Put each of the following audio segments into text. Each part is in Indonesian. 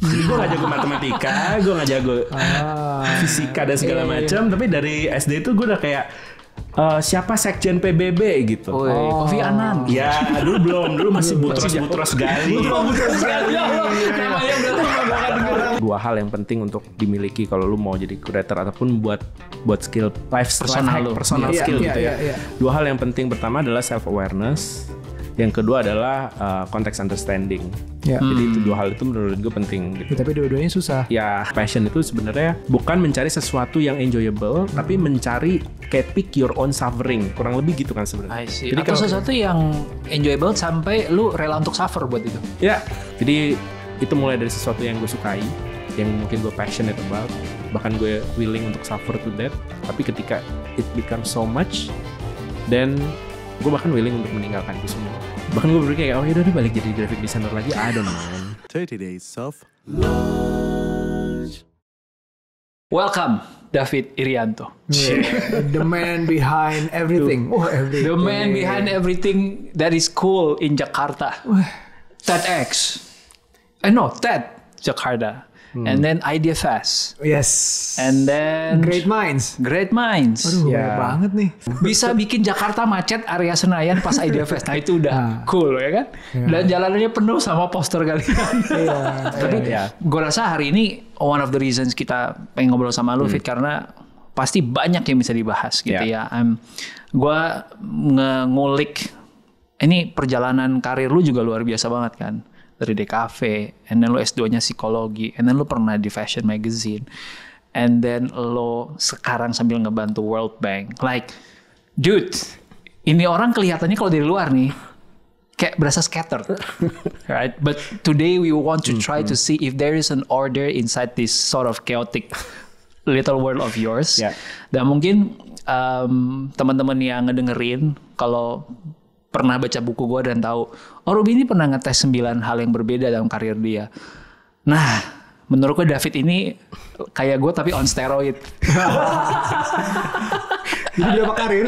Jadi gue gak jago matematika, gue gak jago ah, fisika dan segala iya, iya. macam. Tapi dari SD itu gue udah kayak Uh, siapa sekjen PBB gitu? oh. Kofi Anan. Ya, dulu belum, dulu masih butros butros gali. butros iya, gali. Iya, Namanya Dua hal yang penting untuk dimiliki kalau lu mau jadi creator ataupun buat buat skill life personal, personal, personal skill iya, gitu iya, ya. Iya, iya. Dua hal yang penting pertama adalah self awareness yang kedua adalah uh, eh, konteks understanding ya. jadi itu hmm. dua hal itu menurut gue penting gitu. ya, tapi dua-duanya susah ya passion itu sebenarnya bukan mencari sesuatu yang enjoyable hmm. tapi mencari kayak pick your own suffering kurang lebih gitu kan sebenarnya jadi atau kalau, sesuatu yang enjoyable sampai lu rela untuk suffer buat itu ya jadi itu mulai dari sesuatu yang gue sukai yang mungkin gue passionate about bahkan gue willing untuk suffer to that tapi ketika it becomes so much then gue bahkan willing untuk meninggalkan itu semua bahkan gue berpikir kayak oh yaudah deh balik jadi graphic designer lagi I don't know 30 days of launch welcome David Irianto yeah, the man behind everything oh everything the man behind everything that is cool in Jakarta TEDx eh no TED Jakarta Hmm. And then IDFS. Yes. And then Great Minds. Great Minds. Aduh, ya. banget nih. Bisa bikin Jakarta macet area Senayan pas IDFS. Nah, itu udah nah. cool ya kan? Ya. Dan jalanannya penuh sama poster kalian. Iya. iya, iya. Tapi iya, ya. gue rasa hari ini one of the reasons kita pengen ngobrol sama lu hmm. Fit karena pasti banyak yang bisa dibahas gitu yeah. ya. I'm ya. gue ngulik ini perjalanan karir lu juga luar biasa banget kan dari DKV, and then lo S2-nya psikologi, and then lo pernah di fashion magazine, and then lo sekarang sambil ngebantu World Bank. Like, dude, ini orang kelihatannya kalau dari luar nih, kayak berasa scattered, right? But today we want to try to mm-hmm. see if there is an order inside this sort of chaotic little world of yours. Yeah. Dan mungkin um, teman-teman yang ngedengerin, kalau pernah baca buku gue dan tahu oh Ruby ini pernah ngetes sembilan hal yang berbeda dalam karir dia nah menurut gue David ini kayak gue tapi on steroid Jadi berapa karir?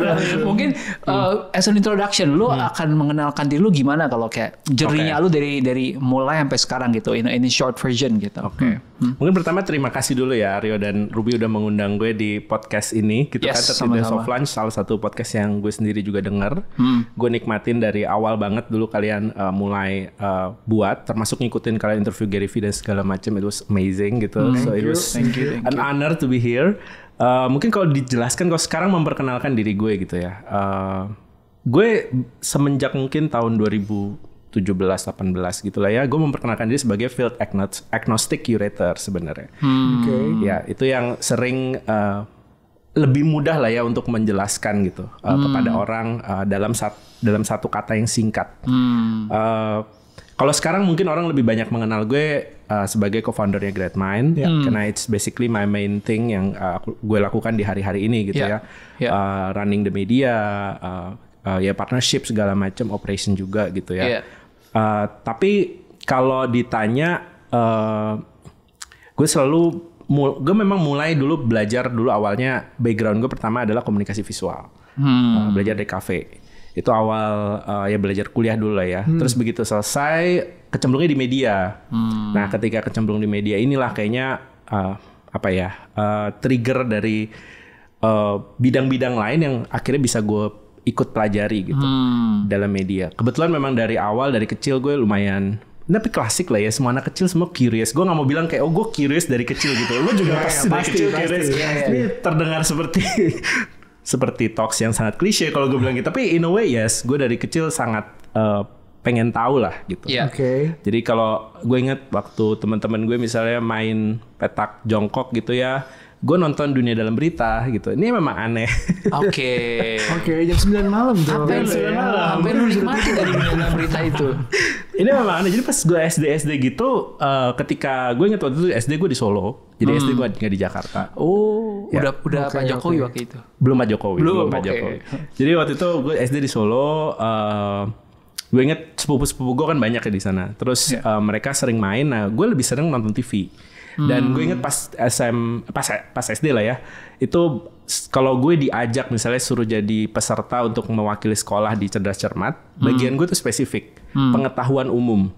Mungkin uh, as an introduction, lu hmm. akan mengenalkan diri lu gimana kalau kayak jernihnya okay. lu dari dari mulai sampai sekarang gitu, in in short version gitu. Oke. Okay. Hmm. hmm. Mungkin pertama terima kasih dulu ya Rio dan Ruby udah mengundang gue di podcast ini. Gitu yes, kan Tetap Soft Lunch salah satu podcast yang gue sendiri juga denger. Hmm. Gue nikmatin dari awal banget dulu kalian uh, mulai uh, buat termasuk ngikutin kalian interview Gary Vee dan segala macam. It was amazing gitu. Hmm. So it was you. Thank you. Thank an you. honor to be here. Uh, mungkin kalau dijelaskan kalau sekarang memperkenalkan diri gue gitu ya. Uh, gue semenjak mungkin tahun 2017 18 gitu lah ya, gue memperkenalkan diri sebagai field agnostic curator sebenarnya. Hmm. Oke. Okay. Ya, itu yang sering uh, lebih mudah lah ya untuk menjelaskan gitu uh, hmm. kepada orang uh, dalam sat dalam satu kata yang singkat. Hmm. Uh, kalau sekarang mungkin orang lebih banyak mengenal gue uh, sebagai co-foundernya Great Mind, yeah. Hmm. karena it's basically my main thing yang uh, gue lakukan di hari-hari ini gitu yeah. ya, yeah. Ya. Uh, running the media, uh, uh, ya partnership segala macam, operation juga gitu ya. Yeah. Uh, tapi kalau ditanya, uh, gue selalu, gue memang mulai dulu belajar dulu awalnya background gue pertama adalah komunikasi visual, hmm. uh, belajar di cafe itu awal uh, ya belajar kuliah dulu lah ya hmm. terus begitu selesai kecemplungnya di media hmm. nah ketika kecemplung di media inilah kayaknya uh, apa ya uh, trigger dari bidang-bidang uh, lain yang akhirnya bisa gue ikut pelajari gitu hmm. dalam media. Kebetulan memang dari awal dari kecil gue lumayan tapi klasik lah ya semua anak kecil semua curious gue nggak mau bilang kayak oh gue curious dari kecil gitu lo juga iya, iya, pasti, dari kecil curious iya, ini terdengar seperti seperti talks yang sangat klise kalau gue bilang gitu tapi in a way yes gue dari kecil sangat uh, pengen tahu lah gitu. Yeah. Oke. Okay. Jadi kalau gue inget waktu teman-teman gue misalnya main petak jongkok gitu ya gue nonton dunia dalam berita gitu ini memang aneh oke oke jam 9 malam tuh apa yang ya? malam apa yang nikmati dari dunia dalam berita itu ini memang aneh jadi pas gue SD SD gitu uh, ketika gue inget waktu itu SD gue di Solo jadi SD hmm. gue nggak di Jakarta oh udah udah Pak Jokowi waktu itu belum Pak Jokowi belum, Pak Jokowi jadi waktu itu gue SD di Solo uh, eh, gue inget sepupu-sepupu gue kan banyak ya di sana terus yeah. Ya. uh, mereka sering main nah gue lebih sering nonton TV dan hmm. gue inget pas SM pas pas SD lah ya. Itu kalau gue diajak misalnya suruh jadi peserta untuk mewakili sekolah di cerdas cermat, hmm. bagian gue tuh spesifik, hmm. pengetahuan umum.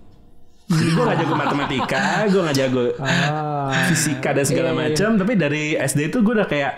Jadi gue gak jago matematika, gue gak jago ah, fisika dan segala iya, iya. macam. Tapi dari SD itu gue udah kayak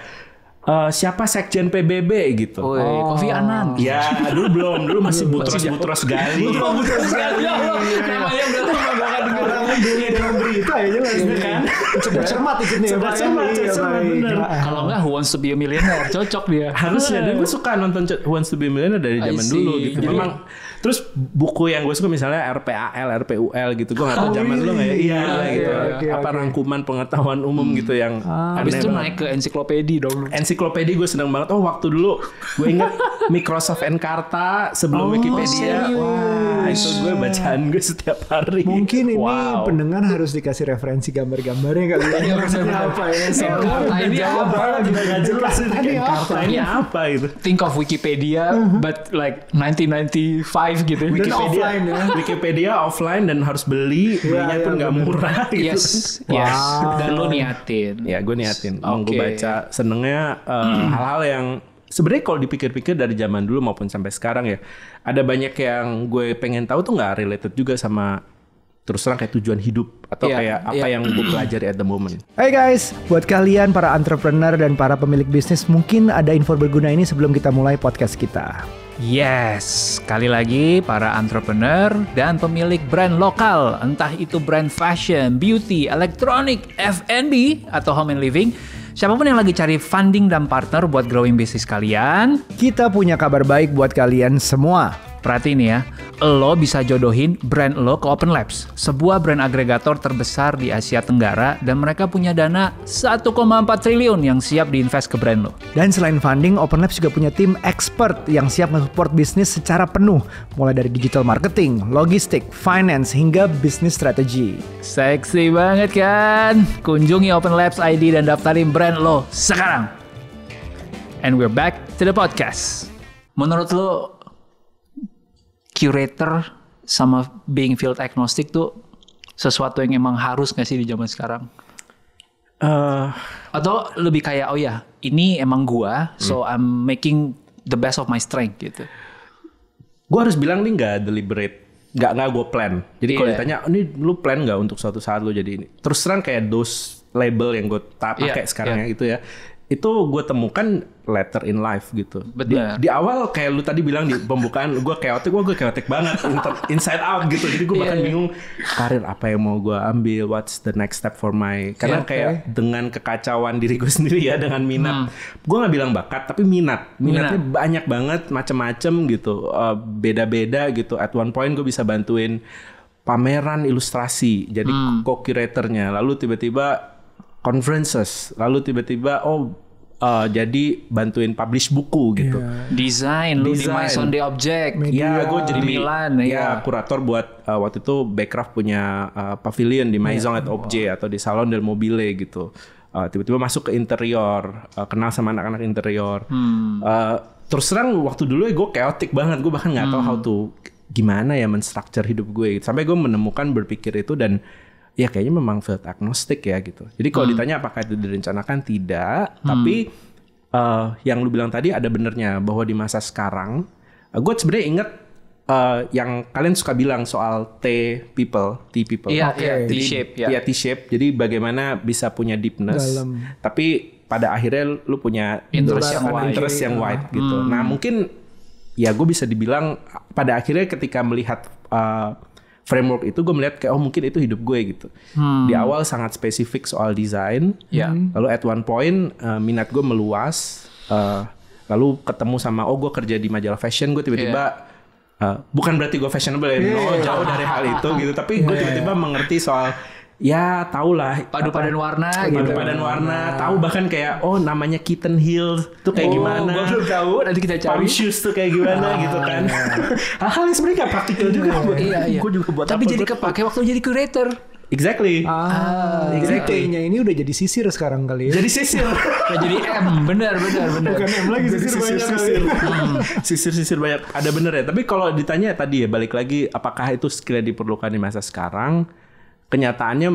uh, siapa sekjen PBB gitu. Oi, oh, Kofi Annan. Ya, dulu belum, dulu masih Butros Butros Gali. Butros iya, Butros Gali. Iya, iya, Namanya berarti lama bakal dengar nama dunia dalam berita ya jelas ya kan. Coba cermat ikutnya. Coba cermat, cermat Kalau nggak Who Wants to be a Millionaire cocok dia. Harusnya dan gue suka nonton Who Wants to be a Millionaire dari zaman dulu gitu. Memang Terus buku yang gue suka misalnya RPAL, RPUL gitu. Gue gak tau oh, zaman lu gak ya? Iya, iya, iya gitu. Iya, okay, Apa rangkuman pengetahuan umum hmm. gitu yang ah, Habis itu naik ke ensiklopedi dong. Ensiklopedi gue seneng banget. Oh waktu dulu gue inget Microsoft Encarta sebelum oh, Wikipedia. Serius? Wah itu gue bacaan gue setiap hari. Mungkin ini wow. pendengar harus dikasih referensi gambar-gambarnya kali ya. Iya, maksudnya apa ya? Iya, Encarta ini apa? Juga gak jelas. Ini apa? Ini apa itu? Think of Wikipedia uh-huh. but like 1995 live gitu. Ya. Wikipedia, offline ya. Wikipedia offline dan harus beli, iya, belinya ya, pun nggak murah. Gitu. Yes, wow. yes. Dan lo niatin. Ya, gue niatin. Okay. Mau gue baca senengnya eh, hal-hal uh, yang sebenarnya kalau dipikir-pikir dari zaman dulu maupun sampai sekarang ya, ada banyak yang gue pengen tahu tuh nggak related juga sama terus terang kayak tujuan hidup atau yeah, kayak apa yeah. yang gue pelajari at the moment. Hai hey guys, buat kalian para entrepreneur dan para pemilik bisnis mungkin ada info berguna ini sebelum kita mulai podcast kita. Yes, sekali lagi para entrepreneur dan pemilik brand lokal, entah itu brand fashion, beauty, elektronik, F&B, atau home and living, Siapapun yang lagi cari funding dan partner buat growing bisnis kalian, kita punya kabar baik buat kalian semua. Perhatiin ya, lo bisa jodohin brand lo ke Open Labs, sebuah brand agregator terbesar di Asia Tenggara dan mereka punya dana 1,4 triliun yang siap diinvest ke brand lo. Dan selain funding, Open Labs juga punya tim expert yang siap mensupport bisnis secara penuh, mulai dari digital marketing, logistik, finance, hingga bisnis strategi. Seksi banget kan? Kunjungi Open Labs ID dan daftarin brand lo sekarang. And we're back to the podcast. Menurut lo, curator sama being field agnostic tuh sesuatu yang emang harus gak sih di zaman sekarang? Uh, Atau lebih kayak oh ya ini emang gua, hmm. so I'm making the best of my strength gitu. Gua harus bilang nih nggak deliberate, nggak nggak gua plan. Jadi yeah. kalau iya. ditanya oh, ini lu plan nggak untuk suatu saat lu jadi ini? Terus terang kayak dos label yang gue iya, pakai yeah, sekarang yeah. ya ya itu gue temukan letter in life gitu. Benar. Di, di awal kayak lu tadi bilang di pembukaan gue chaotic, gue chaotic banget, inside out gitu. Jadi gue iya, bahkan yeah, bingung karir apa yang mau gue ambil, what's the next step for my. Karena yeah, okay. dengan kekacauan diri gue sendiri ya, dengan minat. Hmm. Gue nggak bilang bakat, tapi minat. Minatnya minat. banyak banget, macem-macem gitu, beda eh, beda-beda gitu. At one point gue bisa bantuin pameran ilustrasi, jadi hmm. co-curatornya. Lalu tiba-tiba conferences lalu tiba-tiba oh uh, jadi bantuin publish buku gitu. Yeah. Desain lu Design. di My Sunday Object. ya yeah, gue jadi di Milan ya, yeah. kurator buat uh, waktu itu Backcraft punya uh, pavilion di iya. Maison yeah. Object wow. atau di Salon del Mobile gitu. Uh, tiba-tiba masuk ke interior, uh, kenal sama anak-anak interior. Hmm. Uh, terus terang waktu dulu ya gue chaotic banget, gue bahkan nggak hmm. tahu how to gimana ya menstructure hidup gue. Gitu. Sampai gue menemukan berpikir itu dan ya kayaknya memang field agnostik ya gitu. Jadi kalau hmm. ditanya apakah itu direncanakan tidak, hmm. tapi uh, yang lu bilang tadi ada benernya bahwa di masa sekarang, uh, eh, gue sebenarnya inget uh, eh, yang kalian suka bilang soal T people, T people, yeah, okay. Iya, yeah, T shape, ya yeah. T shape. Jadi bagaimana bisa punya deepness, Dalam. tapi pada akhirnya lu punya interest yang wide, interest yang wide gitu. Hmm. Nah mungkin ya gue bisa dibilang pada akhirnya ketika melihat uh, framework itu gue melihat kayak oh mungkin itu hidup gue gitu. Hmm. Di awal sangat spesifik soal desain. Yeah. Hmm. Lalu at one point uh, minat gue meluas. Uh, lalu ketemu sama oh gue kerja di majalah fashion gue tiba-tiba yeah. Iya. uh, bukan berarti gue fashionable yeah. Iya. no jauh dari hal itu gitu. Tapi iya, gue tiba-tiba mengerti soal ya tau lah padu padan warna gitu padu padan ah. warna tahu bahkan kayak oh namanya kitten heels tuh kayak oh, gimana gue belum tahu nanti kita cari pump shoes tuh kayak gimana ah. gitu kan hal-hal yang sebenarnya gak praktikal iya, juga iya, iya. gue juga buat tapi jadi kepake waktu jadi curator Exactly. Ah, ah exactly. T-nya ini udah jadi sisir sekarang kali ya. Jadi sisir. nah, jadi M, benar benar benar. Bukan M lagi sisir, sisir banyak sisir. Hmm. sisir sisir banyak. Ada bener ya. Tapi kalau ditanya tadi ya balik lagi apakah itu sekiranya diperlukan di masa sekarang? kenyataannya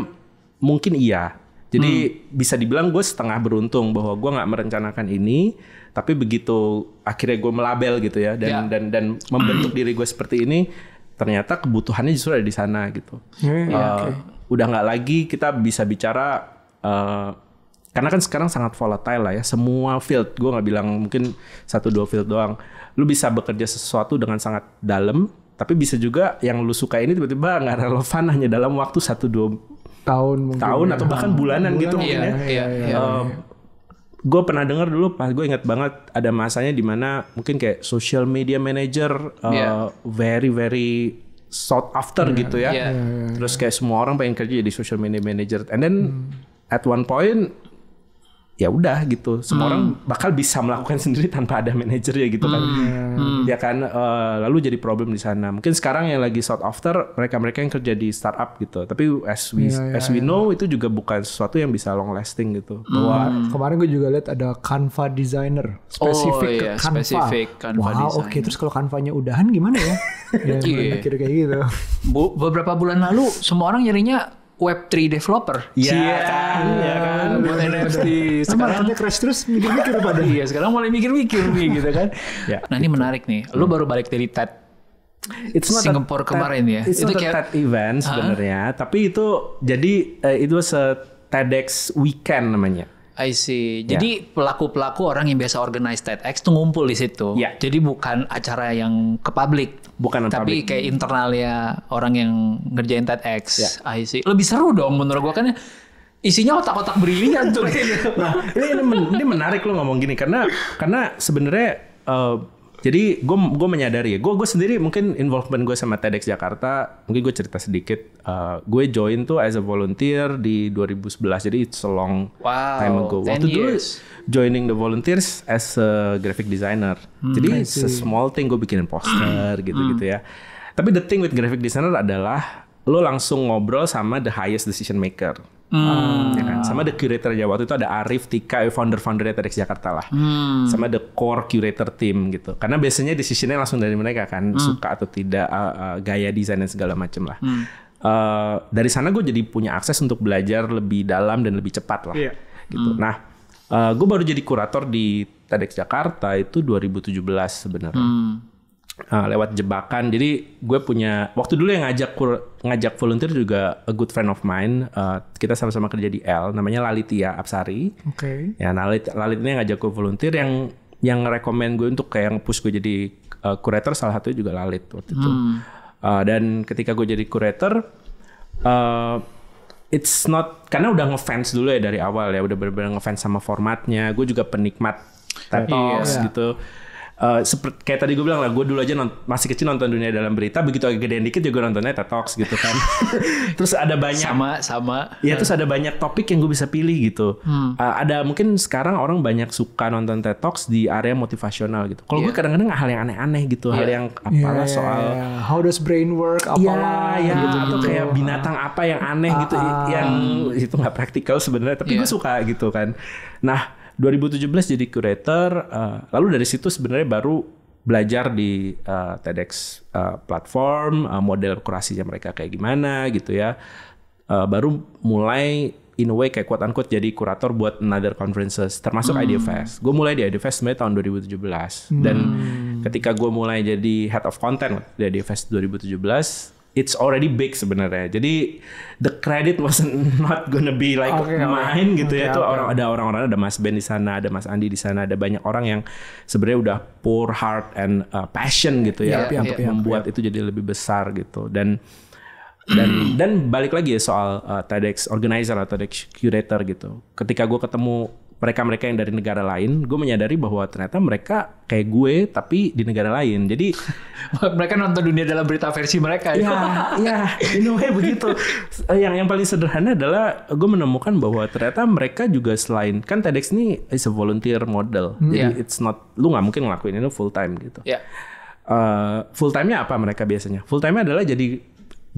mungkin iya. Jadi hmm. bisa dibilang gue setengah beruntung bahwa gue nggak merencanakan ini, tapi begitu akhirnya gue melabel gitu ya dan ya. dan dan membentuk diri gue seperti ini, ternyata kebutuhannya justru ada di sana gitu. Ya, uh, iya, eh, okay. Udah nggak lagi kita bisa bicara uh, karena kan sekarang sangat volatile lah ya semua field gue nggak bilang mungkin satu dua field doang lu bisa bekerja sesuatu dengan sangat dalam tapi bisa juga yang lu suka ini tiba-tiba nggak -tiba relevan hanya dalam waktu satu dua tahun mungkin tahun ya. atau bahkan bulanan, Bulan, gitu iya, mungkin ya. Iya, iya, iya. Um, iya. gue pernah dengar dulu pas gue ingat banget ada masanya di mana mungkin kayak social media manager uh, very very sought after yeah. gitu ya. Yeah. Iya, Terus kayak semua orang pengen kerja jadi social media manager and then hmm. at one point ya udah gitu semua hmm. orang bakal bisa melakukan sendiri tanpa ada manajer ya gitu kan hmm. hmm. ya kan uh, lalu jadi problem di sana mungkin sekarang yang lagi sought after mereka-mereka yang kerja di startup gitu tapi as we yeah, yeah, as we yeah. know itu juga bukan sesuatu yang bisa long lasting gitu hmm. bahwa kemarin gue juga lihat ada Canva designer oh, spesifik oh, iya, yeah, Canva. Canva wow oke okay. terus kalau Canvanya udahan gimana ya ya yeah. kayak gitu beberapa bulan lalu semua orang nyarinya Web3 developer. Iya yeah. Kan? kan? Iya kan? Buat NFT. Sekarang crash terus mikir-mikir pada. iya, sekarang mulai mikir-mikir nih gitu kan. yeah. Nah, ini menarik nih. Lu hmm. baru balik dari TED It's not Singapore a kemarin ya. It's itu not kayak, TED event sebenarnya, huh? tapi itu jadi uh, eh, itu se TEDx weekend namanya. I see. Ya. Jadi yeah. pelaku-pelaku orang yang biasa organize TEDx tuh ngumpul di situ. Yeah. Jadi bukan acara yang ke publik, bukan tapi public. kayak internalnya orang yang ngerjain TEDx. Yeah. I see. Lebih seru dong menurut gua kan isinya otak-otak brilian tuh. nah, ini, ini menarik lo ngomong gini karena karena sebenarnya uh, jadi gue gue menyadari ya, gue gue sendiri mungkin involvement gue sama TEDx Jakarta, mungkin gue cerita sedikit. Uh, eh, gue join tuh as a volunteer di 2011, jadi it's a long wow, time ago. Waktu dulu joining the volunteers as a graphic designer. Hmm, jadi it's a small thing gue bikinin poster hmm. gitu-gitu hmm. ya. Tapi the thing with graphic designer adalah lo langsung ngobrol sama the highest decision maker. Hmm. Ya kan? Sama the curator aja waktu itu ada Arif, Tika, founder eh, founder TEDx Jakarta lah. Hmm. Sama the core curator team gitu. Karena biasanya decisionnya langsung dari mereka kan hmm. suka atau tidak uh, uh, gaya desain dan segala macam lah. Hmm. Uh, dari sana gue jadi punya akses untuk belajar lebih dalam dan lebih cepat lah. Yeah. Gitu. Hmm. Nah, uh, gue baru jadi kurator di TEDx Jakarta itu 2017 sebenarnya. Hmm uh, lewat jebakan. Jadi gue punya waktu dulu yang ngajak ngajak volunteer juga a good friend of mine. Uh, kita sama-sama kerja di L, namanya Lalitia Absari. Oke. Okay. Ya, Lalit Lalit ini ngajak gue volunteer yang yang rekomend gue untuk kayak yang push gue jadi uh, eh, kurator salah satu juga Lalit waktu hmm. itu. Uh, eh, dan ketika gue jadi kurator uh, it's not karena udah ngefans dulu ya dari awal ya udah benar-benar ngefans sama formatnya. Gue juga penikmat tapi iya. yeah. gitu. Eh, seperti kayak tadi gue bilang lah, gue dulu aja non, masih kecil nonton dunia dalam berita, begitu agak gedean dikit juga nontonnya TED Talks gitu kan. terus ada banyak sama sama. Ya terus ada banyak topik yang gue bisa pilih gitu. Hmm. Uh, ada mungkin sekarang orang banyak suka nonton TED Talks di area motivasional gitu. Kalau yeah. gue iya. kadang-kadang hal yang aneh-aneh gitu, yeah. hal iya. yang iya, apalah yeah, soal how does brain work, apalah yeah, ya, gitu, atau kayak binatang apa yang aneh uh, gitu, uh, yang itu nggak praktikal sebenarnya, tapi yeah. gue suka gitu kan. Nah 2017 jadi curator, uh, lalu dari situ sebenarnya baru belajar di uh, TEDx uh, platform, uh, model kurasinya mereka kayak gimana gitu ya. Uh, baru mulai in a way kayak quote unquote jadi kurator buat another conferences termasuk hmm. Fest, Gue mulai di Idea Fest sebenarnya tahun 2017 hmm. dan ketika gue mulai jadi head of content di Idea IdeaFest 2017 it's already big sebenarnya. Jadi the credit was not gonna be like okay, mine gitu ya. okay. gitu okay, ya. Tuh okay. orang ada orang-orang ada Mas Ben di sana, ada Mas Andi di sana, ada banyak orang yang sebenarnya udah pour heart and uh, passion gitu ya, yeah, untuk yeah, membuat yeah. itu jadi lebih besar gitu. Dan dan dan balik lagi ya soal uh, TEDx organizer atau TEDx curator gitu. Ketika gue ketemu mereka-mereka yang dari negara lain, gue menyadari bahwa ternyata mereka kayak gue tapi di negara lain. Jadi mereka nonton dunia dalam berita versi mereka ya. Ya, ini iya, way begitu. Eh, yang yang paling sederhana adalah gue menemukan bahwa ternyata mereka juga selain kan TEDx ini is a volunteer model. Hmm, jadi yeah. it's not lu nggak mungkin ngelakuin ini full time gitu. Yeah. Iya. Uh, full time-nya apa mereka biasanya? Full time-nya adalah jadi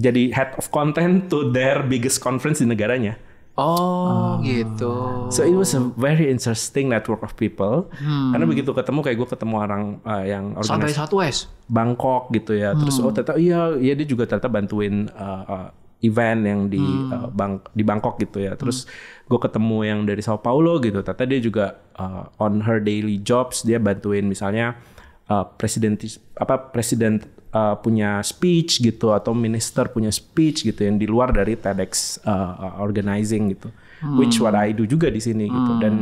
jadi head of content to their biggest conference di negaranya. Oh, oh gitu. So it was a very interesting network of people. Hmm. Karena begitu ketemu kayak gue ketemu orang uh, yang organisasi satu es Bangkok gitu ya. Hmm. Terus oh ternyata iya iya dia juga ternyata bantuin uh, uh, event yang di hmm. uh, bang di Bangkok gitu ya. Terus hmm. gue ketemu yang dari Sao Paulo gitu. Ternyata dia juga uh, on her daily jobs dia bantuin misalnya uh, presiden apa presiden uh, punya speech gitu atau minister punya speech gitu yang di luar dari TEDx uh, organizing gitu, hmm. which what I do juga di sini gitu. hmm. gitu dan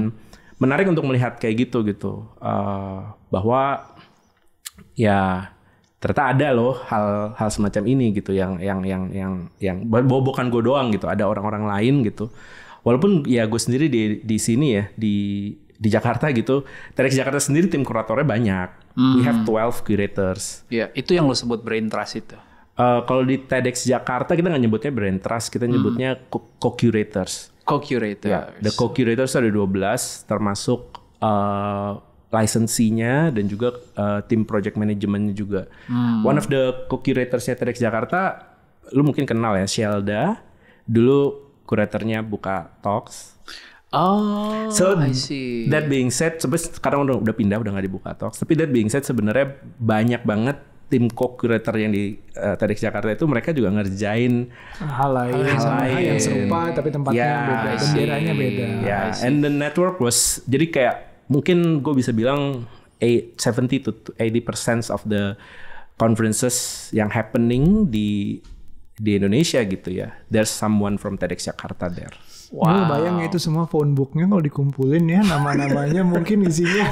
menarik untuk melihat kayak gitu gitu uh, bahwa ya ternyata ada loh hal-hal semacam ini gitu yang yang yang yang yang bukan gue doang gitu ada orang-orang lain gitu walaupun ya gue sendiri di di sini ya di di Jakarta gitu TEDx Jakarta sendiri tim kuratornya banyak hmm. we have 12 hmm. curators ya itu yang lo sebut brain trust itu uh, kalau di TEDx Jakarta kita nggak nyebutnya brain trust kita nyebutnya hmm. co-curators co-curators Yeah. the co-curators ada 12 termasuk uh, eh, lisensinya dan juga uh, tim project manajemennya juga. Hmm. One of the co-curatorsnya TEDx Jakarta, lu mungkin kenal ya, Shelda. Dulu kuratornya buka Talks. Oh, so I see. that being said, sekarang udah, udah pindah udah nggak di Bukatox. Tapi that being said sebenarnya banyak banget tim co-curator yang di uh, TEDx Jakarta itu mereka juga ngerjain hal lain, hal lain. yang serupa tapi tempatnya yeah, beda, benderanya beda. Yeah. Ya, and the network was jadi kayak mungkin gue bisa bilang 70 to 80 of the conferences yang happening di di Indonesia gitu ya. There's someone from TEDx Jakarta there. Wow. bayang itu semua phone booknya kalau dikumpulin ya nama-namanya mungkin isinya.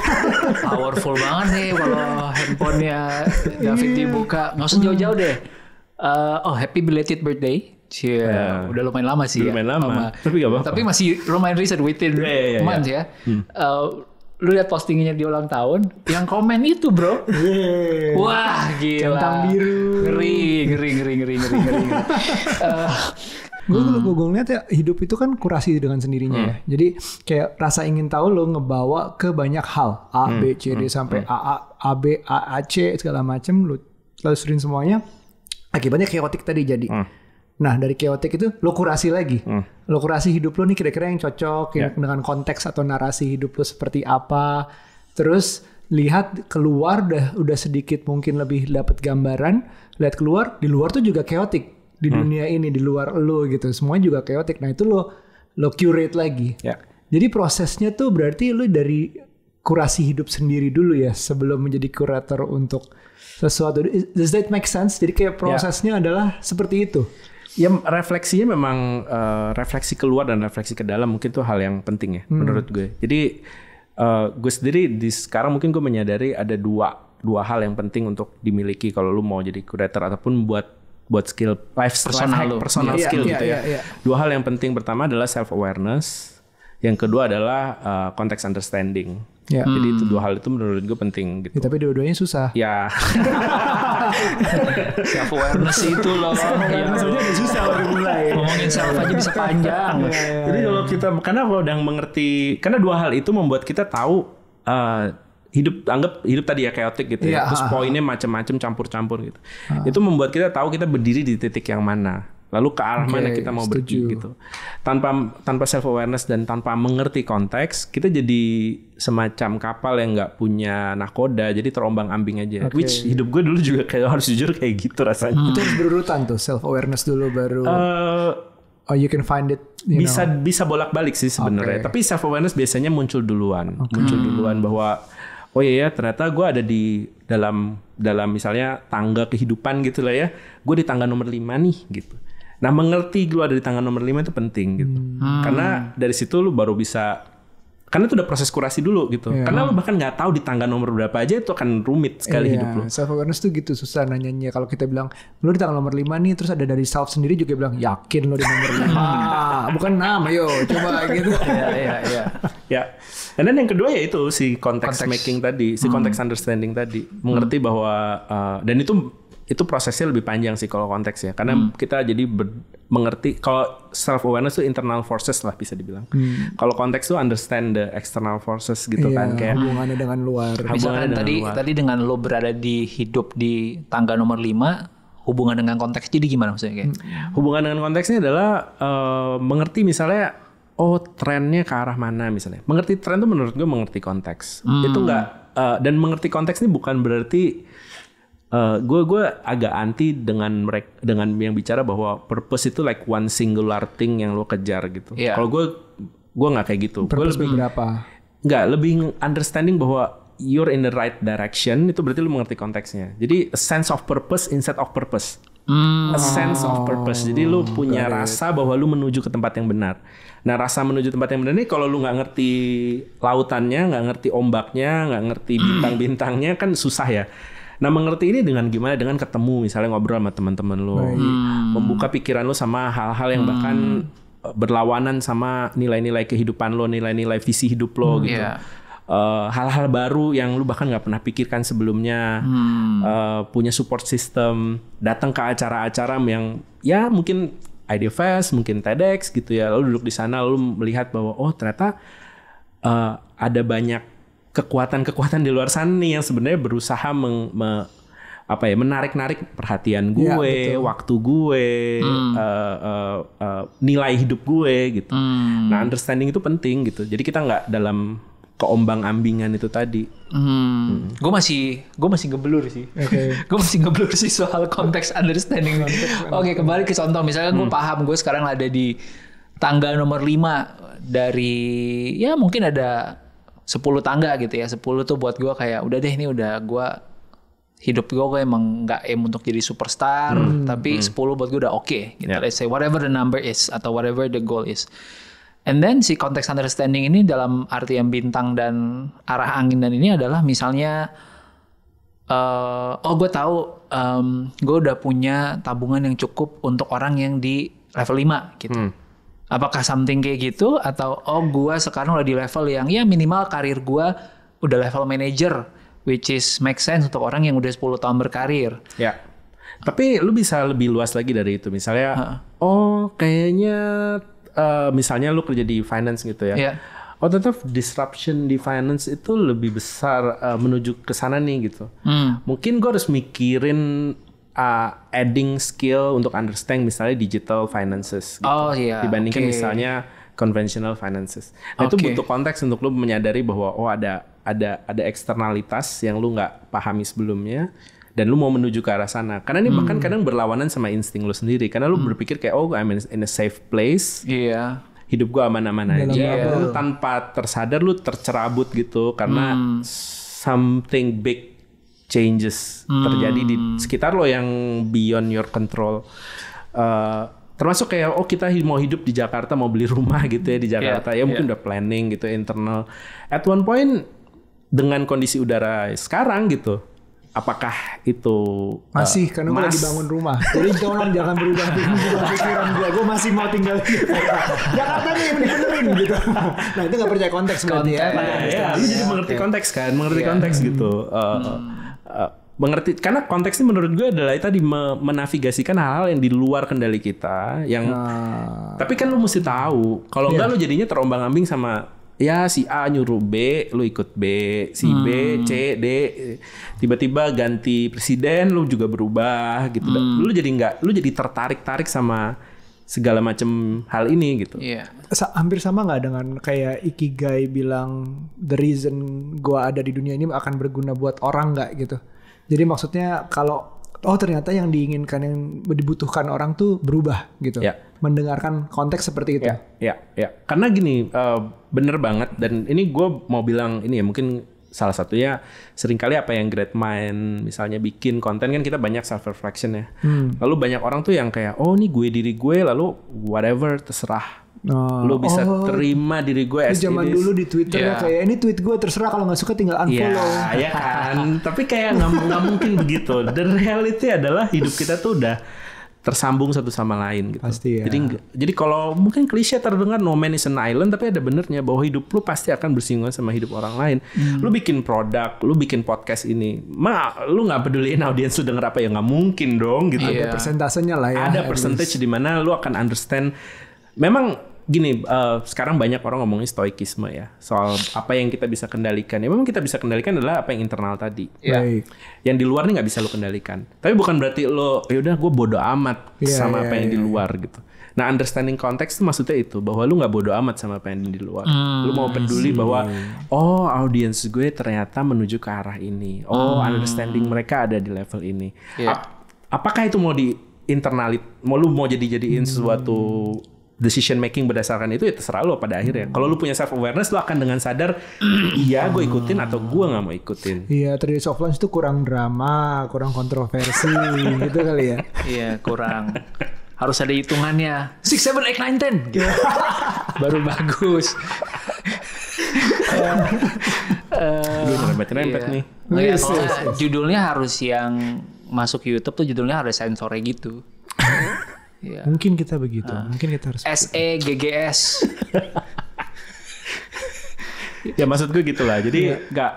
Powerful banget nih kalau handphonenya David yeah. dibuka. Nggak usah jauh-jauh hmm. deh. Uh, oh happy belated birthday. Cie, yeah. udah lumayan lama sih. Ya. Lumayan ya. lama. lama. Tapi gak apa-apa. Tapi masih lumayan recent within yeah, yeah, yeah, months yeah. ya. Hmm. Uh, lu lihat postingnya di ulang tahun, yang komen itu bro, yeah. wah gila, centang biru, ngeri, ngeri, ngeri, ngeri, ngeri, ngeri. uh, gue hmm. gue gue ngeliat ya hidup itu kan kurasi dengan sendirinya ya. hmm. ya jadi kayak rasa ingin tahu lo ngebawa ke banyak hal a hmm. b c d hmm. sampai hmm. a a a b a a c segala macem lo telusurin semuanya akibatnya keotik tadi jadi hmm. Nah dari keotik itu lo kurasi lagi, hmm. lo kurasi hidup lo nih kira-kira yang cocok yeah. dengan konteks atau narasi hidup lo seperti apa, terus lihat keluar udah udah sedikit mungkin lebih dapat gambaran lihat keluar di luar tuh juga keotik di hmm. dunia ini di luar lo gitu semua juga chaotic nah itu lo lo curate lagi yeah. jadi prosesnya tuh berarti lo dari kurasi hidup sendiri dulu ya sebelum menjadi kurator untuk sesuatu does that make sense jadi kayak ya. prosesnya yeah. adalah seperti itu ya refleksinya memang uh, refleksi keluar dan refleksi ke dalam mungkin tuh hal yang penting ya hmm. menurut gue jadi uh, gue sendiri di sekarang mungkin gue menyadari ada dua dua hal yang penting untuk dimiliki kalau lu mau jadi kurator ataupun buat buat skill life personal life hack, personal yeah, skill yeah, gitu yeah, ya. Yeah, yeah. Dua hal yang penting pertama adalah self awareness, yang kedua adalah uh, context understanding. Ya. Jadi itu hmm. dua hal itu menurut gue penting gitu. Ya, tapi dua-duanya susah. Ya. self awareness itu loh. ya. Maksudnya udah susah dari mulai. Ngomongin self aja bisa panjang. ya, ya, Jadi iya. kalau kita karena kalau udah mengerti karena dua hal itu membuat kita tahu uh, hidup anggap hidup tadi ya chaotic gitu ya. ya. Terus ah, ah, poinnya ah. macam-macam campur-campur gitu. Ha. Itu membuat kita tahu kita berdiri di titik yang mana. Lalu ke arah okay, mana kita mau setuju. gitu. Tanpa tanpa self awareness dan tanpa mengerti konteks, kita jadi semacam kapal yang nggak punya nakoda, jadi terombang ambing aja. Okay. Which hidup gue dulu juga kayak harus jujur kayak gitu rasanya. Hmm. Itu berurutan tuh self awareness dulu baru. Uh, oh you can find it you bisa know. bisa bolak balik sih sebenarnya okay. tapi self awareness biasanya muncul duluan okay. muncul duluan hmm. bahwa oh iya ya ternyata gue ada di dalam dalam misalnya tangga kehidupan gitu lah ya gue di tangga nomor lima nih gitu nah mengerti gue ada di tangga nomor lima itu penting gitu hmm. karena ah. dari situ lu baru bisa karena itu udah proses kurasi dulu gitu yeah. karena lo bahkan nggak tahu di tangga nomor berapa aja itu akan rumit sekali yeah. hidup lo self awareness tuh gitu susah nanyanya kalau kita bilang lo di tangga nomor 5 nih terus ada dari self sendiri juga bilang yakin lo di nomor 5 bukan nama, yo coba gitu Iya iya iya. ya dan yang kedua ya itu si context making tadi si konteks hmm. understanding tadi mengerti bahwa uh, dan itu itu prosesnya lebih panjang sih kalau konteks ya karena hmm. kita jadi ber, mengerti kalau self awareness itu internal forces lah bisa dibilang hmm. kalau konteks itu understand the external forces gitu kan, iya, kan kayak hubungannya dengan luar misalkan tadi luar. tadi dengan lo berada di hidup di tangga nomor 5 hubungan dengan konteks jadi gimana maksudnya kayak hmm. hubungan dengan konteksnya adalah uh, mengerti misalnya oh trennya ke arah mana misalnya mengerti tren itu menurut gue mengerti konteks hmm. itu enggak uh, eh, dan mengerti konteks ini bukan berarti gue uh, gue agak anti dengan mereka dengan yang bicara bahwa purpose itu like one singular thing yang lo kejar gitu. Yeah. Kalau gue gue nggak kayak gitu. Gue lebih berapa? Nggak lebih understanding bahwa you're in the right direction itu berarti lo mengerti konteksnya. Jadi a sense of purpose instead of purpose. Mm. A sense of purpose. Jadi lo oh, punya rasa bahwa lo menuju ke tempat yang benar. Nah rasa menuju tempat yang benar ini kalau lu nggak ngerti lautannya, nggak ngerti ombaknya, nggak ngerti bintang-bintangnya kan susah ya. Nah mengerti ini dengan gimana? Dengan ketemu misalnya ngobrol sama teman-teman lo, gitu. hmm. membuka pikiran lo sama hal-hal yang hmm. bahkan eh, berlawanan sama nilai-nilai kehidupan lo, nilai-nilai visi hidup lo hmm, gitu. Yeah. Iya. hal hal-hal baru yang lu bahkan nggak pernah pikirkan sebelumnya hmm. uh, punya support system datang ke acara-acara yang ya mungkin fest, mungkin TEDx gitu ya lalu duduk di sana lu melihat bahwa oh ternyata uh, ada banyak kekuatan-kekuatan di luar sana nih yang sebenarnya berusaha meng, me, apa ya menarik-narik perhatian iya, gue, ya, waktu gue, hmm. uh, uh, uh, nilai hidup gue gitu. Hmm. Nah understanding itu penting gitu. Jadi kita nggak dalam keombang-ambingan itu tadi. Hmm. Hmm. Gue masih gue masih ngeblur sih. Okay. gue masih ngeblur sih soal konteks understanding. Oke okay, kembali ke contoh misalnya gue hmm. paham gue sekarang ada di tanggal nomor 5 dari ya mungkin ada 10 tangga gitu ya. 10 tuh buat gue kayak udah deh ini udah gue hidup gue gue emang nggak em untuk jadi superstar hmm, tapi hmm. 10 buat gue udah oke okay, gitu yeah. let's say whatever the number is atau whatever the goal is and then si konteks understanding ini dalam arti yang bintang dan arah angin dan ini adalah misalnya uh, oh gue tahu um, gue udah punya tabungan yang cukup untuk orang yang di level 5 gitu hmm Apakah something kayak gitu atau oh gua sekarang udah di level yang ya minimal karir gua udah level manager which is make sense untuk orang yang udah 10 tahun berkarir. Ya. Tapi lu bisa lebih luas lagi dari itu. Misalnya ha. oh kayaknya uh, misalnya lu kerja di finance gitu ya. ya. Oh tentu disruption di finance itu lebih besar uh, menuju ke sana nih gitu. Hmm. Mungkin gua harus mikirin uh, adding skill untuk understand misalnya digital finances gitu. Oh iya. Dibandingkan okay. misalnya conventional finances. Nah, okay. itu butuh konteks untuk lu menyadari bahwa oh ada ada ada eksternalitas yang lu nggak pahami sebelumnya dan lu mau menuju ke arah sana. Karena ini hmm. bahkan kadang berlawanan sama insting lu sendiri karena lu hmm. berpikir kayak oh I'm in a safe place. Iya. Yeah. Hidup gua aman-aman aja. Yeah. Lu tanpa tersadar lu tercerabut gitu karena hmm. something big changes hmm. terjadi di hmm. sekitar lo yang beyond your control. Uh, termasuk kayak oh kita mau hidup di Jakarta mau beli rumah gitu ya di Jakarta ya, yeah, ya mungkin udah planning gitu internal at one point dengan kondisi udara sekarang gitu apakah itu eh, masih uh, karena mas... gue lagi bangun rumah jadi tolong jangan berubah pikiran gue gue masih mau tinggal di Jakarta nih benerin gitu nah itu nggak percaya konteks kan ya, iya, ya, ya, ya, ya. jadi mengerti konteks kan mengerti yeah. konteks gitu uh, hmm Eh, mengerti karena konteksnya menurut gue adalah tadi menavigasikan hal-hal yang di luar kendali kita yang nah. tapi kan lu mesti tahu kalau yeah. Iya. lu jadinya terombang-ambing sama ya si A nyuruh B lu ikut B si hmm. B C D tiba-tiba ganti presiden lu juga berubah gitu hmm. lu jadi nggak lu jadi tertarik-tarik sama segala macam hal ini gitu. Iya. Yeah. Hampir sama nggak dengan kayak ikigai bilang the reason gua ada di dunia ini akan berguna buat orang nggak gitu. Jadi maksudnya kalau oh ternyata yang diinginkan yang dibutuhkan orang tuh berubah gitu. Ya. Mendengarkan konteks seperti itu. Ya, ya, yeah. Karena gini, uh, bener banget dan ini gue mau bilang ini ya mungkin salah satunya seringkali apa yang great mind misalnya bikin konten kan kita banyak self reflection ya hmm. lalu banyak orang tuh yang kayak oh ini gue diri gue lalu whatever terserah Oh, lu bisa oh, terima diri gue itu zaman dulu di Twitter yeah. Iya. kayak ini tweet gue terserah kalau nggak suka tinggal unfollow. yeah, ya iya kan. Tapi kayak nggak mungkin begitu. The reality adalah hidup kita tuh udah tersambung satu sama lain gitu. Pasti ya. Jadi jadi kalau mungkin klise terdengar no man is an island tapi ada benernya bahwa hidup lu pasti akan bersinggungan sama hidup orang lain. Hmm. Lu bikin produk, lu bikin podcast ini, ma lu nggak peduliin audiens lu denger apa ya nggak mungkin dong gitu. Ada yeah. persentasenya lah ya. Ada percentage di mana lu akan understand memang gini uh, sekarang banyak orang ngomongin stoikisme ya soal apa yang kita bisa kendalikan ya memang kita bisa kendalikan adalah apa yang internal tadi ya yang di luar nih nggak bisa lo kendalikan tapi bukan berarti lo ya udah gue bodoh amat yeah, sama yeah, apa yang yeah, di iya, iya. luar yeah. gitu nah understanding konteks itu maksudnya itu bahwa lo nggak bodoh amat sama apa yang di luar mm, lo mau hmm. peduli hmm. bahwa oh audiens gue ternyata menuju ke arah ini oh mm. understanding mereka ada di level ini yeah. apakah itu mau di internalit? mau lu mau jadi jadiin hmm. sesuatu decision making berdasarkan itu ya terserah lo pada akhirnya. Kalau lu punya self awareness lo akan dengan sadar iya gue ikutin atau gue nggak mau ikutin. Iya, three days of lunch itu kurang drama, kurang kontroversi gitu kali ya. Iya, kurang. Harus ada hitungannya. Six, 7 8 9 10. Gitu. Baru bagus. uh, uh, Duh, iya. nih. Oh, yes, yes, yes. Judulnya harus yang masuk YouTube tuh judulnya harus sensornya gitu. Yeah. Mungkin kita begitu. Uh, Mungkin kita harus. S E G G S. ya maksud gue gitulah. Jadi iya. nggak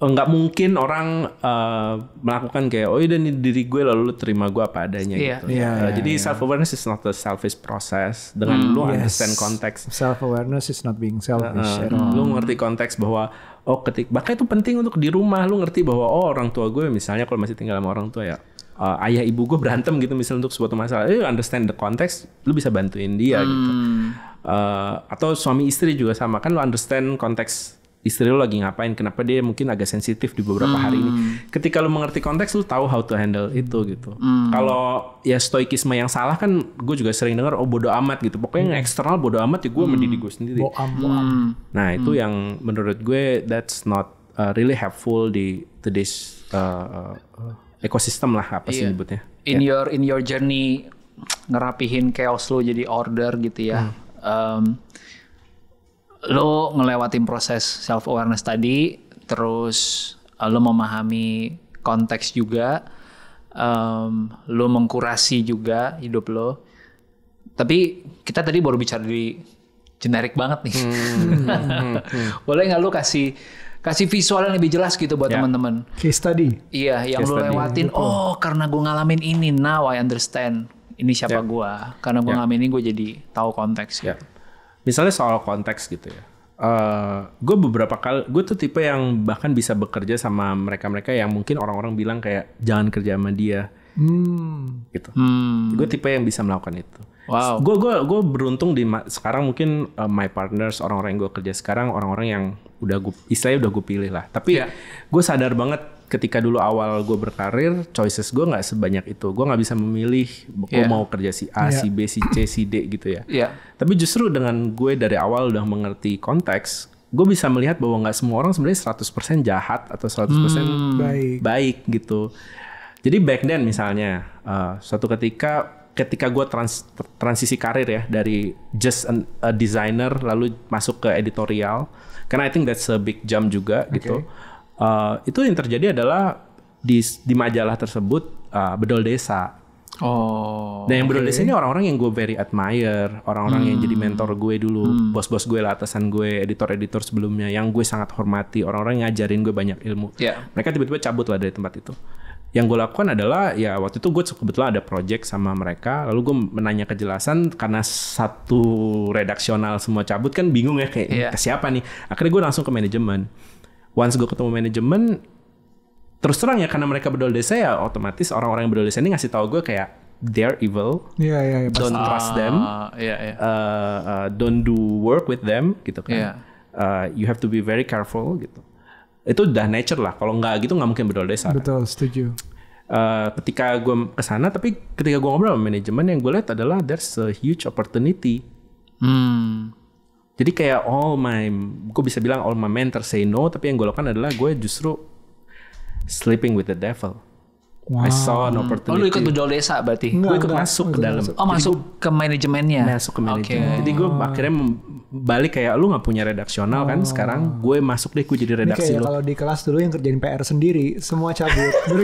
yeah. nggak mungkin orang uh, melakukan kayak oh ini diri gue lalu lu terima gue apa adanya yeah. gitu. Yeah, uh, yeah, jadi yeah. self awareness is not a selfish process. Dengan mm, lu yes. understand konteks. Self awareness is not being selfish. Uh, mm. Lu ngerti konteks bahwa oh ketik bahkan itu penting untuk di rumah lu ngerti bahwa oh orang tua gue misalnya kalau masih tinggal sama orang tua ya uh, ayah ibu gue berantem gitu misalnya untuk suatu masalah, eh understand the context, lu bisa bantuin dia gitu. hmm. gitu. Uh, atau suami istri juga sama kan lu understand konteks istri lu lagi ngapain, kenapa dia mungkin agak sensitif di beberapa hmm. hari ini. Hmm. Ketika lu mengerti konteks, lu tahu how to handle itu gitu. Hmm. Kalau ya stoikisme yang salah kan, gue juga sering dengar oh bodo amat gitu. Pokoknya hmm. yang eksternal bodo amat ya gue hmm. mendidik gue sendiri. Bo am, bo am. Hmm. Nah itu hmm. yang menurut gue that's not uh, really helpful di today's uh, uh, ekosistem lah apa sih iya. yeah. In yeah. your in your journey ngerapihin chaos lo jadi order gitu ya. Hmm. Um, lo ngelewatin proses self awareness tadi, terus eh, lo memahami konteks juga, um, lo mengkurasi juga hidup lo. Tapi kita tadi baru bicara di generik banget nih. Hmm, hmm, hmm. Boleh nggak lo kasih kasih visual yang lebih jelas gitu buat yeah. teman-teman. Case study. Iya, yang lu lewatin. Oh, karena gue ngalamin ini. Now I understand. Ini siapa yeah. gue. Karena gue yeah. ngalamin ini gue jadi tahu konteks. Ya. Gitu. Yeah. Misalnya soal konteks gitu ya. Uh, eh, gue beberapa kali, gue tuh tipe yang bahkan bisa bekerja sama mereka-mereka yang mungkin orang-orang bilang kayak jangan kerja sama dia, hmm. gitu. Hmm. Gue tipe yang bisa melakukan itu. Wow. Gue gue beruntung di sekarang mungkin uh, my partners orang-orang yang gue kerja sekarang orang-orang yang udah gue istilahnya udah gue pilih lah. Tapi yeah. gue sadar banget ketika dulu awal gue berkarir choices gue nggak sebanyak itu. Gue nggak bisa memilih gue yeah. mau kerja si A, yeah. si B, si C, si D gitu ya. Yeah. Tapi justru dengan gue dari awal udah mengerti konteks gue bisa melihat bahwa nggak semua orang sebenarnya 100% jahat atau 100% hmm, baik. baik gitu. Jadi back then misalnya, uh, suatu ketika ketika gue trans, transisi karir ya dari just an, a designer lalu masuk ke editorial karena I think that's a big jump juga okay. gitu uh, itu yang terjadi adalah di di majalah tersebut uh, bedol desa Oh. Dan nah, yang okay. bedol desa ini orang-orang yang gue very admire, orang-orang hmm. yang jadi hmm. mentor gue dulu, hmm. bos-bos gue lah, atasan gue, editor-editor sebelumnya, yang gue sangat hormati, orang-orang yang ngajarin gue banyak ilmu. Yeah. Mereka tiba-tiba cabut lah dari tempat itu yang gue lakukan adalah ya waktu itu gue kebetulan ada project sama mereka lalu gue menanya kejelasan karena satu redaksional semua cabut kan bingung ya kayak yeah. ke siapa nih akhirnya gue langsung ke manajemen once gue ketemu manajemen terus terang ya karena mereka berdol desa ya otomatis orang-orang yang berdol desa ini ngasih tahu gue kayak they're evil yeah, yeah, yeah, don't trust uh, them yeah, yeah. Iya, iya. Uh, eh, uh, don't do work with them gitu kan yeah. Iya. uh, you have to be very careful gitu itu udah nature lah kalau nggak gitu nggak mungkin berdoa desa betul setuju Uh, ketika gue kesana tapi ketika gue ngobrol sama manajemen yang gue lihat adalah there's a huge opportunity hmm. jadi kayak all my gue bisa bilang all my mentor say no tapi yang gue lakukan adalah gue justru sleeping with the devil Wow. I saw an opportunity. Oh, lu ikut berjual desa berarti? Gue ikut enggak, masuk enggak, ke dalam. Oh, masuk gua, ke manajemennya. Masuk ke manajemen. Okay. Jadi gue akhirnya balik kayak lu gak punya redaksional kan oh. kan sekarang gue masuk deh gue jadi redaksi Ini kalau di kelas dulu yang kerjain PR sendiri semua cabut.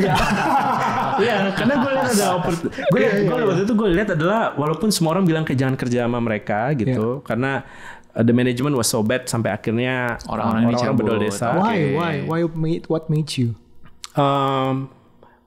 Iya, karena gue lihat ada opportunity. Gue iya, iya. waktu itu gue lihat adalah walaupun semua orang bilang kayak jangan kerja sama mereka gitu yeah. karena the management was so bad sampai akhirnya orang-orang orang, -orang, orang, -orang bedol desa. Why, okay. why, why, what made you? Um,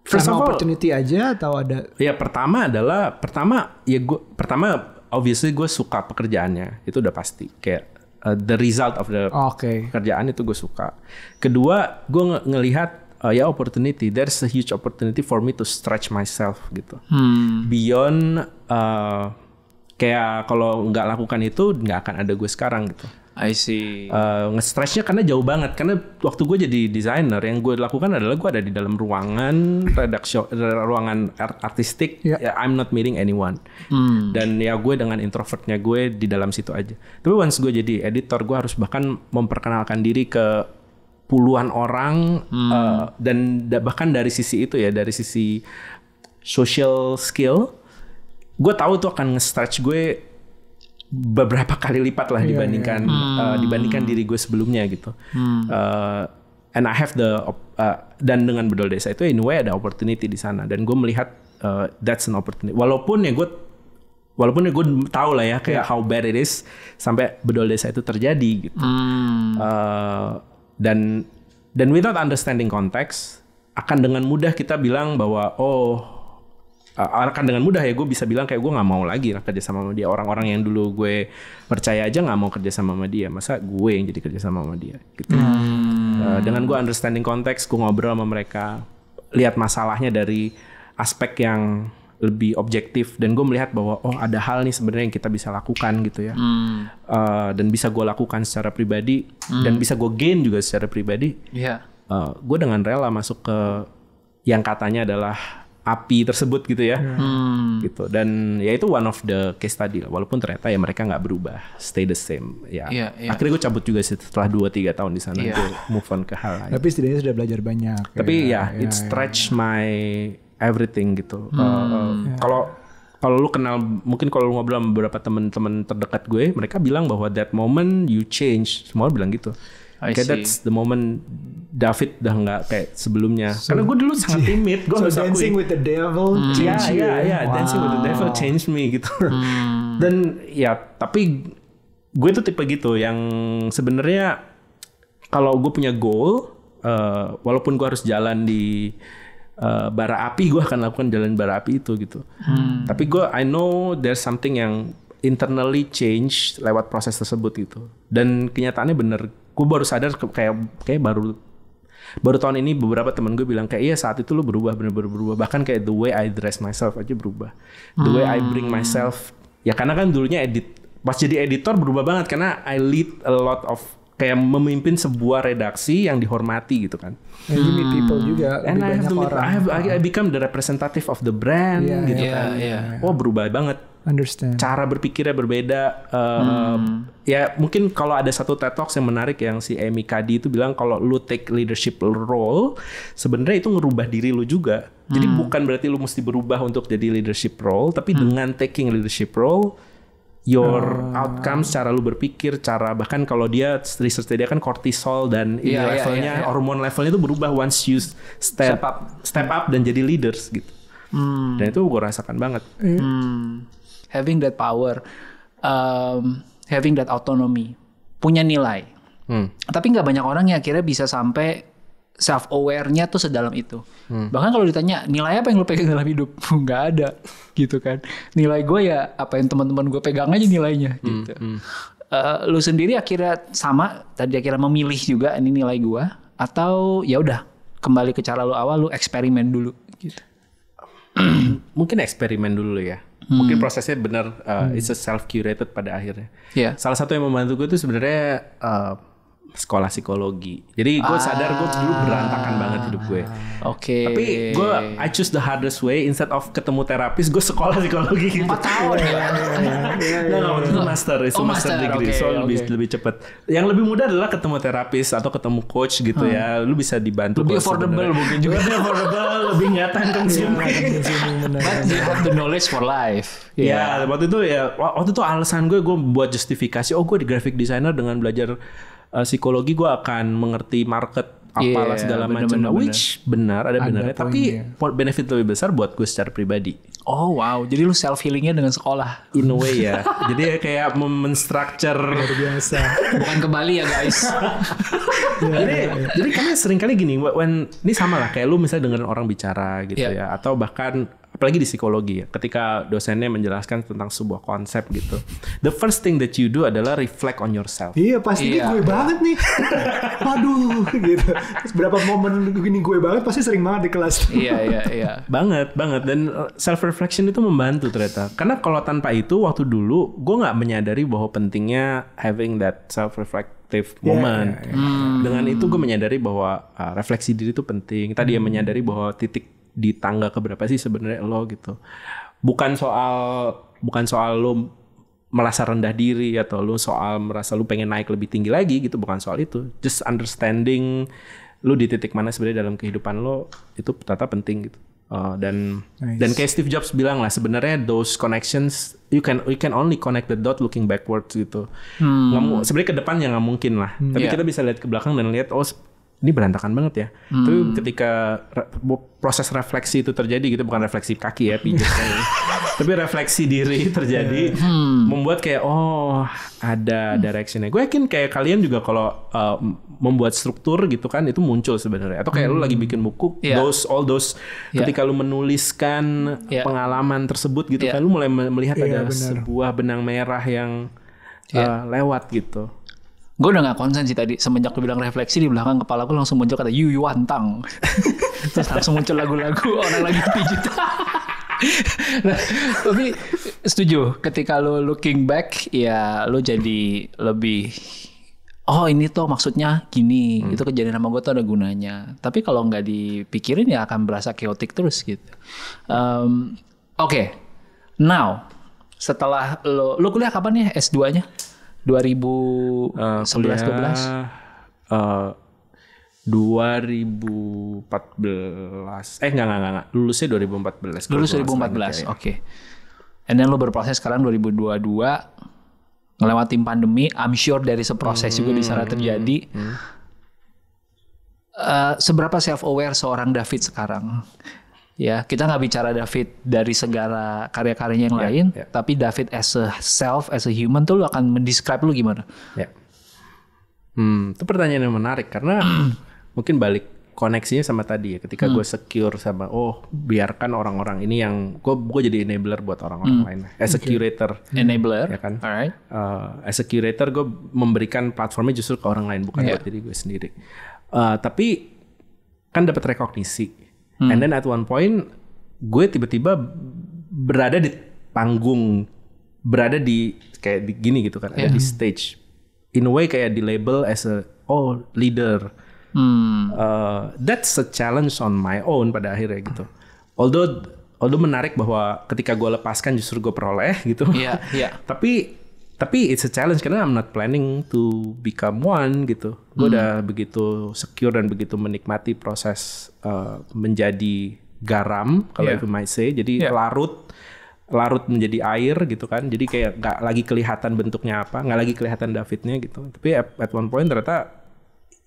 First karena all, opportunity aja atau ada? Ya pertama adalah pertama ya gue pertama obviously gue suka pekerjaannya itu udah pasti kayak uh, the result of the okay. pekerjaan itu gue suka. Kedua gue ng ngelihat uh, ya opportunity there's a huge opportunity for me to stretch myself gitu hmm. beyond uh, kayak kalau nggak lakukan itu nggak akan ada gue sekarang gitu I see. Uh, Nge-stressnya karena jauh banget. Karena waktu gue jadi desainer, yang gue lakukan adalah gue ada di dalam ruangan redaksi, ruangan art artistik. Yeah. Ya, I'm not meeting anyone. Hmm. Dan ya gue dengan introvertnya gue di dalam situ aja. Tapi once gue jadi editor, gue harus bahkan memperkenalkan diri ke puluhan orang hmm. uh, dan bahkan dari sisi itu ya, dari sisi social skill, gue tahu tuh akan nge-stretch gue beberapa kali lipat lah iya, iya. dibandingkan yeah. Hmm. Uh, dibandingkan diri gue sebelumnya gitu. Hmm. Uh, and I have the uh, dan dengan bedol desa itu in ada opportunity di sana dan gue melihat uh, that's an opportunity. Walaupun ya gue walaupun ya gue tahu lah ya kayak yeah. how bad it is sampai bedol desa itu terjadi gitu. Hmm. Uh, dan dan without understanding konteks akan dengan mudah kita bilang bahwa oh Eh, akan dengan mudah ya gue bisa bilang kayak gue nggak mau lagi kerja sama sama dia orang-orang yang dulu gue percaya aja nggak mau kerja sama sama dia masa gue yang jadi kerja sama sama dia gitu hmm. uh, dengan gue understanding konteks gue ngobrol sama mereka lihat masalahnya dari aspek yang lebih objektif dan gue melihat bahwa oh ada hal nih sebenarnya yang kita bisa lakukan gitu ya hmm. uh, dan bisa gue lakukan secara pribadi hmm. dan bisa gue gain juga secara pribadi yeah. Iya. uh, gue dengan rela masuk ke yang katanya adalah api tersebut gitu ya hmm. hmm. gitu dan ya itu one of the case tadi lah walaupun ternyata ya mereka nggak berubah stay the same ya yeah, yeah. akhirnya gue cabut juga sih setelah 2-3 tahun di sana yeah. move on ke hal lain tapi setidaknya sudah belajar banyak tapi ya, ya, ya it ya. stretch ya. my everything gitu kalau hmm. uh, eh, yeah. kalau kalau lu kenal mungkin kalau lu ngobrol sama beberapa teman-teman terdekat gue mereka bilang bahwa that moment you change semua bilang gitu I see. that's the moment David udah nggak kayak sebelumnya. So, Karena gue dulu sangat timid. Gue so harus Dancing with the Devil hmm. change yeah, Yeah, eh? yeah. Wow. Dancing with the Devil change me gitu. Hmm. Dan ya tapi gue tuh tipe gitu yang sebenarnya kalau gue punya goal, uh, walaupun gue harus jalan di uh, bara api, gue akan lakukan jalan bara api itu gitu. Mm. Tapi gue I know there's something yang internally change lewat proses tersebut gitu. Dan kenyataannya bener gue baru sadar kayak kayak baru baru tahun ini beberapa temen gue bilang kayak iya saat itu lo berubah bener-bener berubah bahkan kayak the way I dress myself aja berubah the way I hmm. bring myself ya karena kan dulunya edit pas jadi editor berubah banget karena I lead a lot of kayak memimpin sebuah redaksi yang dihormati gitu kan. And you meet people hmm. juga. And I have to meet, orang. I have I become the representative of the brand yeah, gitu yeah, kan. Yeah, yeah. Wah berubah banget. Understand. Cara berpikirnya berbeda. Uh, hmm. Ya mungkin kalau ada satu TED Talks yang menarik yang si Amy Kadi itu bilang kalau lu take leadership role, sebenarnya itu ngerubah diri lu juga. Jadi hmm. bukan berarti lu mesti berubah untuk jadi leadership role, tapi hmm. dengan taking leadership role your uh. outcome cara lu berpikir cara bahkan kalau dia research dia kan kortisol dan yeah, ini iya, iya, levelnya yeah, yeah, hormon levelnya itu berubah once you step, step up step up dan jadi leaders gitu hmm. dan itu gue rasakan banget hmm. having that power um, having that autonomy punya nilai hmm. tapi nggak banyak orang yang akhirnya bisa sampai self awarenya tuh sedalam itu. Hmm. Bahkan kalau ditanya nilai apa yang lo pegang dalam hidup, nggak ada gitu kan. Nilai gue ya apa yang teman-teman gue pegang aja nilainya hmm, gitu. Hmm. Uh, lu sendiri akhirnya sama tadi akhirnya memilih juga ini nilai gue atau ya udah kembali ke cara lo awal lo eksperimen dulu gitu. Mungkin eksperimen dulu ya. Hmm. Mungkin prosesnya benar uh, hmm. it's a self curated pada akhirnya. Yeah. Salah satu yang membantu gue itu sebenarnya uh, sekolah psikologi. Jadi gue ah, sadar gue dulu berantakan banget hidup gue. Oke. Okay. Tapi gue I choose the hardest way instead of ketemu terapis gue sekolah psikologi gitu. Empat tahun ya. nggak mau itu master, itu oh, master, master degree, okay, so okay. lebih cepet. Yang lebih mudah adalah ketemu terapis atau ketemu coach gitu hmm. ya. Lu bisa dibantu. Lebih affordable sebenernya. mungkin juga. lebih affordable, lebih nyata dan iya, iya, iya, But you have the knowledge for life. Ya, yeah. yeah, waktu itu ya waktu itu alasan gue gue buat justifikasi. Oh gue di graphic designer dengan belajar uh, psikologi gue akan mengerti market apalah yeah, segala macam which benar ada, ada benernya tapi point benefit lebih besar buat gue secara pribadi oh wow jadi lu self healingnya dengan sekolah in a way ya jadi ya kayak menstructure luar biasa bukan ke Bali ya guys jadi yeah, iya, iya. jadi kami sering kali gini when ini sama lah kayak lu misalnya dengerin orang bicara gitu yeah. ya atau bahkan apalagi di psikologi ya ketika dosennya menjelaskan tentang sebuah konsep gitu the first thing that you do adalah reflect on yourself iya pasti iya. gue banget nih aduh gitu Terus berapa momen gini gue banget pasti sering banget di kelas iya iya iya banget banget dan uh, self reflection itu membantu ternyata karena kalau tanpa itu waktu dulu gue nggak menyadari bahwa pentingnya having that self reflect reflective yeah, moment. Yeah, iya. hmm. yeah. Dengan itu gue menyadari bahwa uh, refleksi diri itu penting. Tadi hmm. ya menyadari bahwa titik di tangga keberapa sih sebenarnya lo gitu bukan soal bukan soal lo merasa rendah diri atau lo soal merasa lo pengen naik lebih tinggi lagi gitu bukan soal itu just understanding lo di titik mana sebenarnya dalam kehidupan lo itu tetap penting gitu Uh, dan nice. dan kayak Steve Jobs bilang lah sebenarnya those connections you can you can only connect the dot looking backwards gitu. Hmm. Sebenarnya ke depan ya nggak mungkin lah. Hmm, Tapi yeah. kita bisa lihat ke belakang dan lihat oh ini berantakan banget ya. Hmm. Tapi ketika re proses refleksi itu terjadi gitu, bukan refleksi kaki ya, pijat Tapi refleksi diri terjadi eh, hmm. membuat kayak oh, ada hmm. directionnya. Gue yakin kayak kalian juga kalau uh, membuat struktur gitu kan itu muncul sebenarnya. Atau kayak hmm. lu lagi hmm. bikin buku, yeah. those all those yeah. ketika lu menuliskan yeah. pengalaman tersebut gitu yeah. kan lu mulai melihat yeah, ada bener. sebuah benang merah yang yeah. Iya. uh, lewat gitu. Gue udah gak konsen sih tadi semenjak lu bilang refleksi di belakang kepala gue langsung muncul kata Yuyu Wantang. Terus langsung muncul lagu-lagu orang lagi pijit. nah, tapi setuju ketika lu looking back ya lu jadi lebih oh ini tuh maksudnya gini hmm. itu kejadian sama gue tuh ada gunanya tapi kalau nggak dipikirin ya akan berasa chaotic terus gitu um, oke okay. now setelah lo lo kuliah kapan ya S 2 nya 2011 uh, eh, kuliah, 12 uh, 2014 eh enggak enggak enggak, lulusnya 2014 lulus 2014 ya. oke okay. and then lo berproses sekarang 2022 ngelewatin pandemi I'm sure dari seproses hmm, juga di sana hmm, terjadi hmm, hmm. Uh, seberapa self aware seorang David sekarang ya kita nggak bicara David dari segala karya-karyanya yang yeah, lain yeah. tapi David as a self as a human tuh lu akan mendescribe lu gimana ya yeah. hmm itu pertanyaan yang menarik karena mungkin balik koneksinya sama tadi ya ketika hmm. gue secure sama oh biarkan orang-orang ini yang gue gue jadi enabler buat orang-orang hmm. lain as a curator enabler ya kan alright uh, as a curator gue memberikan platformnya justru ke orang lain bukan yeah. buat diri gue sendiri uh, tapi kan dapat rekognisi Hmm. And then at one point gue tiba-tiba berada di panggung, berada di kayak di, gini gitu kan, yeah. ada di stage. In a way kayak di label as a oh leader. Hmm. Uh, that's a challenge on my own pada akhirnya gitu. Although although menarik bahwa ketika gue lepaskan justru gue peroleh gitu. Iya, yeah, Yeah. Tapi tapi it's a challenge karena I'm not planning to become one gitu. Gue hmm. udah begitu secure dan begitu menikmati proses uh, menjadi garam kalau yeah. you might say. Jadi yeah. larut larut menjadi air gitu kan. Jadi kayak nggak lagi kelihatan bentuknya apa, nggak lagi kelihatan Davidnya gitu. Tapi at one point ternyata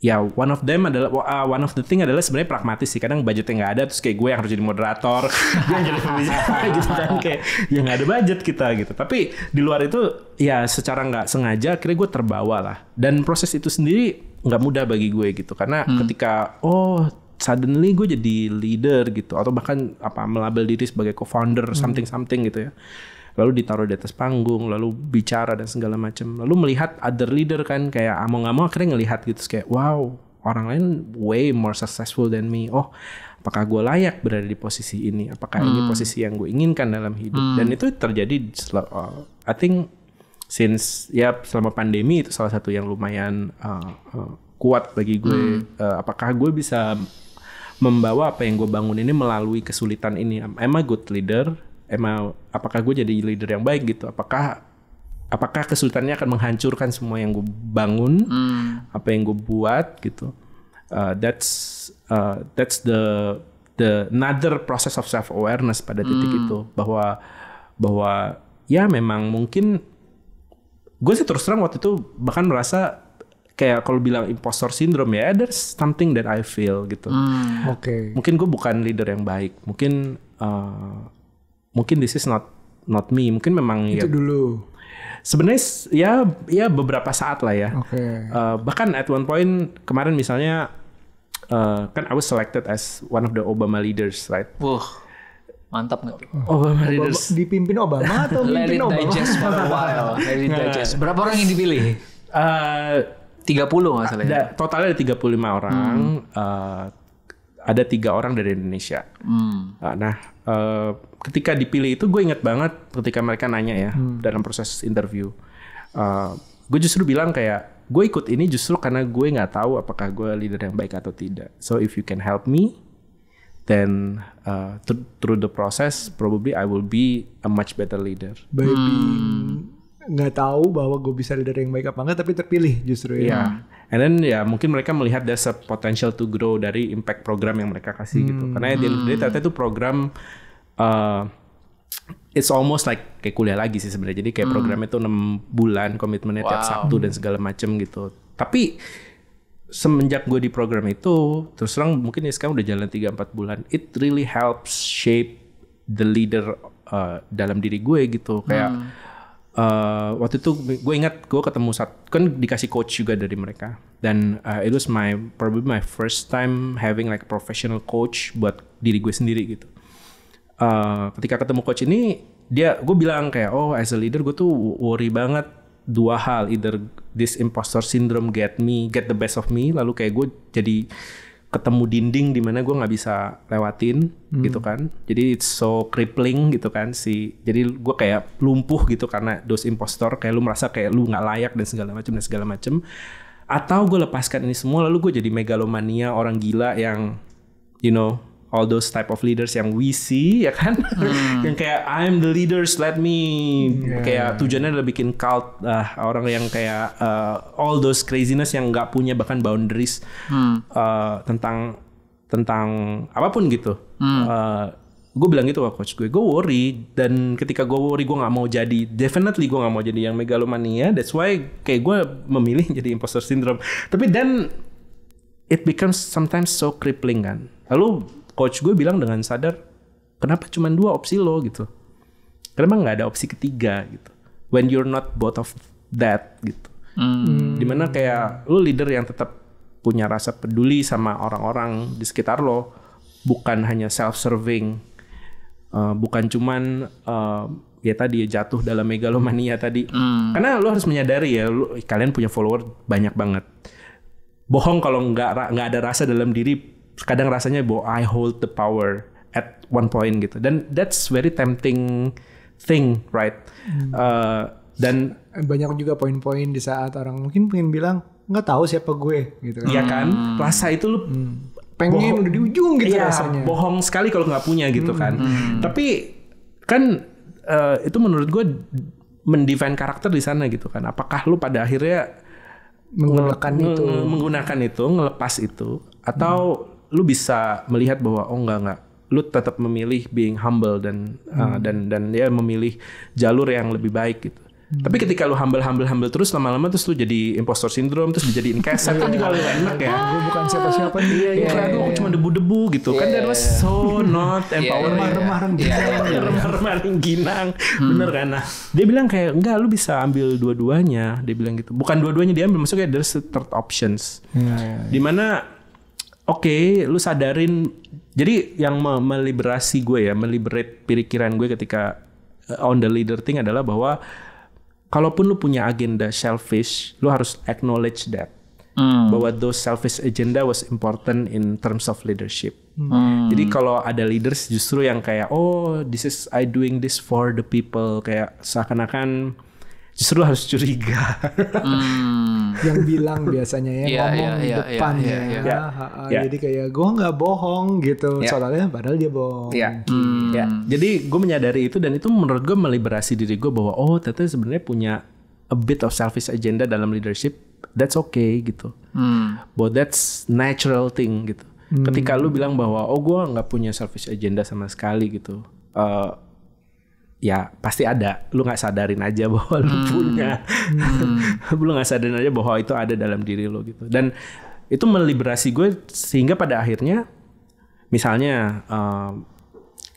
ya one of them adalah uh, one of the thing adalah sebenarnya pragmatis sih kadang budgetnya nggak ada terus kayak gue yang harus jadi moderator yang jadi pembicara gitu kan kayak ya nggak ada budget kita gitu tapi di luar itu ya secara nggak sengaja akhirnya gue terbawa lah dan proses itu sendiri nggak mudah bagi gue gitu karena hmm. ketika oh suddenly gue jadi leader gitu atau bahkan apa melabel diri sebagai co-founder hmm. something something gitu ya lalu ditaruh di atas panggung lalu bicara dan segala macam lalu melihat other leader kan kayak among among akhirnya ngelihat gitu kayak wow orang lain way more successful than me oh apakah gue layak berada di posisi ini apakah hmm. ini posisi yang gue inginkan dalam hidup hmm. dan itu terjadi uh, I think since ya selama pandemi itu salah satu yang lumayan uh, uh, kuat bagi gue hmm. uh, apakah gue bisa membawa apa yang gue bangun ini melalui kesulitan ini I'm a good leader emang apakah gue jadi leader yang baik gitu apakah apakah kesulitannya akan menghancurkan semua yang gue bangun hmm. apa yang gue buat gitu uh, that's uh, that's the the another process of self awareness pada titik hmm. itu bahwa bahwa ya memang mungkin gue sih terus terang waktu itu bahkan merasa kayak kalau bilang impostor syndrome ya there's something that I feel gitu. Hmm, Oke. Okay. Mungkin gue bukan leader yang baik. Mungkin uh, mungkin this is not not me mungkin memang itu ya, dulu sebenarnya ya ya beberapa saat lah ya okay. uh, eh, bahkan at one point kemarin misalnya uh, kan I was selected as one of the Obama leaders right Wuh, mantap nggak Obama leaders Obama, dipimpin Obama atau dipimpin Obama digest for a while Larry digest berapa orang yang dipilih eh, uh, 30 nggak salah ya. Totalnya ada 35 orang. Hmm. Uh, ada tiga orang dari Indonesia. Hmm. Ah, nah, uh, ketika dipilih itu gue inget banget ketika mereka nanya ya hmm. dalam proses interview, uh, gue justru bilang kayak gue ikut ini justru karena gue nggak tahu apakah gue leader yang baik atau tidak. So if you can help me, then uh, through the process probably I will be a much better leader. Baby. Hmm nggak tahu bahwa gue bisa leader yang baik apa enggak tapi terpilih justru ya. Yeah. And then ya mungkin mereka melihat there's a potential to grow dari impact program yang mereka kasih hmm. gitu. Karena hmm. dia ternyata itu program uh, it's almost like kayak kuliah lagi sih sebenarnya. Jadi kayak hmm. programnya itu 6 bulan, komitmennya wow. tiap Sabtu dan segala macam gitu. Tapi semenjak gue di program itu, terus terang mungkin ya sekarang udah jalan 3 4 bulan, it really helps shape the leader uh, dalam diri gue gitu. Kayak hmm uh, waktu itu gue ingat gue ketemu saat kan dikasih coach juga dari mereka dan uh, it was my probably my first time having like professional coach buat diri gue sendiri gitu uh, ketika ketemu coach ini dia gue bilang kayak oh as a leader gue tuh worry banget dua hal either this imposter syndrome get me get the best of me lalu kayak gue jadi ketemu dinding di mana gue nggak bisa lewatin hmm. gitu kan jadi it's so crippling gitu kan si jadi gue kayak lumpuh gitu karena dos impostor kayak lu merasa kayak lu nggak layak dan segala macam dan segala macam atau gue lepaskan ini semua lalu gue jadi megalomania orang gila yang you know all those type of leaders yang we see ya kan hmm. yang kayak I'm the leaders let me yeah. kayak tujuannya adalah bikin cult uh, orang yang kayak uh, all those craziness yang nggak punya bahkan boundaries hmm. uh, tentang tentang apapun gitu hmm. uh, gue bilang gitu ke coach gue gue worry dan ketika gue worry gue nggak mau jadi definitely gue nggak mau jadi yang megalomania that's why kayak gue memilih jadi imposter syndrome tapi then it becomes sometimes so crippling kan lalu coach gue bilang dengan sadar kenapa cuma dua opsi lo gitu kenapa nggak ada opsi ketiga gitu when you're not both of that gitu hmm. dimana kayak lo leader yang tetap punya rasa peduli sama orang-orang di sekitar lo bukan hanya self serving uh, eh, bukan cuman uh, ya tadi jatuh dalam megalomania tadi hmm. karena lo harus menyadari ya lo, kalian punya follower banyak banget bohong kalau nggak nggak ada rasa dalam diri kadang rasanya bahwa I hold the power at one point gitu dan that's very tempting thing right hmm. uh, dan banyak juga poin-poin di saat orang mungkin pengen bilang nggak tahu siapa gue gitu kan iya kan hmm. rasa itu lu hmm. pengen bohong, udah di ujung gitu iya, rasanya bohong sekali kalau nggak punya gitu hmm. kan hmm. tapi kan uh, itu menurut gue mendefine karakter di sana gitu kan. Apakah lu pada akhirnya menggunakan itu, menggunakan itu, ngelepas itu, atau hmm lu bisa melihat bahwa oh enggak enggak lu tetap memilih being humble dan uh, hmm. uh, dan dan ya memilih jalur yang lebih baik gitu. Hmm. Tapi ketika lu humble humble humble terus lama-lama terus lu jadi impostor syndrome terus dijadiin keset kan juga lu enak ya. Ah. Gue bukan siapa-siapa dia. Iya, iya. iya, cuma debu-debu gitu. Yeah, kan yeah, was iya. so not iya, empowering. yeah. remah remah-remah ginang. Hmm. Bener kan? Nah, dia bilang kayak enggak lu bisa ambil dua-duanya. Dia bilang gitu. Bukan dua-duanya dia ambil maksudnya there's a third options. Yeah, yeah, yeah. Dimana okay, lu sadarin jadi yang me meliberasi gue ya meliberate pikiran gue ketika eh, on the leader thing adalah bahwa kalaupun lu punya agenda selfish lu harus acknowledge that hmm. bahwa those selfish agenda was important in terms of leadership. Hmm. hmm. Jadi kalau ada leaders justru yang kayak oh this is I doing this for the people kayak seakan-akan justru harus curiga. Hmm. Yang bilang biasanya ya yeah, ngomong yeah, di yeah, depan yeah, iya, iya. ya. Yeah, yeah. Yeah. Jadi kayak gue nggak bohong gitu. Yeah. Soalnya padahal dia bohong. Yeah. Hmm. Yeah. Jadi gue menyadari itu dan itu menurut gue meliberasi diri gue bahwa oh ternyata sebenarnya punya a bit of selfish agenda dalam leadership. That's okay gitu. Hmm. But that's natural thing gitu. Hmm. Ketika lu bilang bahwa oh gue nggak punya selfish agenda sama sekali gitu. Uh, ya pasti ada lu nggak sadarin aja bahwa lu hmm. punya hmm. lu nggak sadarin aja bahwa itu ada dalam diri lu gitu dan itu meliberasi gue sehingga pada akhirnya misalnya um,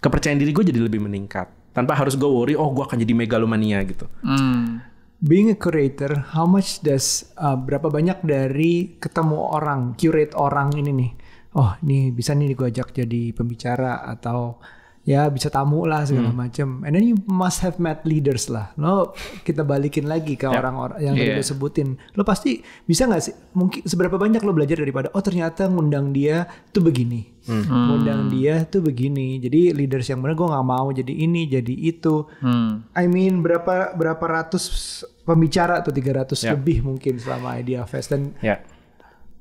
kepercayaan diri gue jadi lebih meningkat tanpa harus gue worry oh gue akan jadi megalomania gitu hmm. being a curator how much does uh, berapa banyak dari ketemu orang curate orang ini nih oh nih bisa nih gue ajak jadi pembicara atau ya bisa tamu lah segala hmm. macam. And then you must have met leaders lah. Lo kita balikin lagi ke orang-orang yeah. yang yeah. tadi lo sebutin. Lo pasti bisa nggak sih? Mungkin seberapa banyak lo belajar daripada oh ternyata ngundang dia tuh begini, hmm. ngundang dia tuh begini. Jadi leaders yang benar gue nggak mau jadi ini jadi itu. Hmm. I mean berapa berapa ratus pembicara atau 300 yeah. lebih mungkin selama Idea Fest dan yeah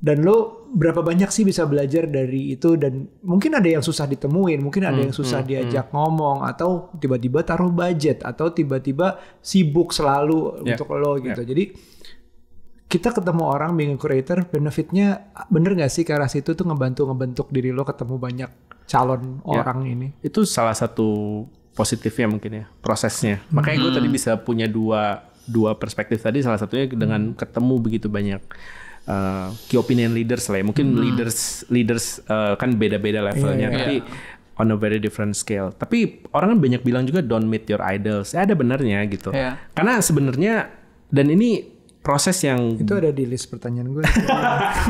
dan lo berapa banyak sih bisa belajar dari itu dan mungkin ada yang susah ditemuin, mungkin ada hmm, yang susah hmm, diajak hmm. ngomong atau tiba-tiba taruh budget atau tiba-tiba sibuk selalu yeah. untuk lo ya. gitu. Yeah. Jadi kita ketemu orang being a creator benefitnya bener gak sih karena situ tuh ngebantu ngebentuk diri lo ketemu banyak calon yeah. orang ini. Itu salah satu positifnya mungkin ya prosesnya. Hmm. Makanya gue tadi hmm. bisa punya dua dua perspektif tadi salah satunya dengan ketemu begitu banyak uh, key opinion leaders lah ya. Mungkin hmm. leaders leaders uh, kan beda-beda levelnya yeah, yeah, tapi yeah. on a very different scale. Tapi orang kan banyak bilang juga don't meet your idols. Ya ada benernya gitu. Yeah. Karena sebenarnya dan ini proses yang itu ada di list pertanyaan gue.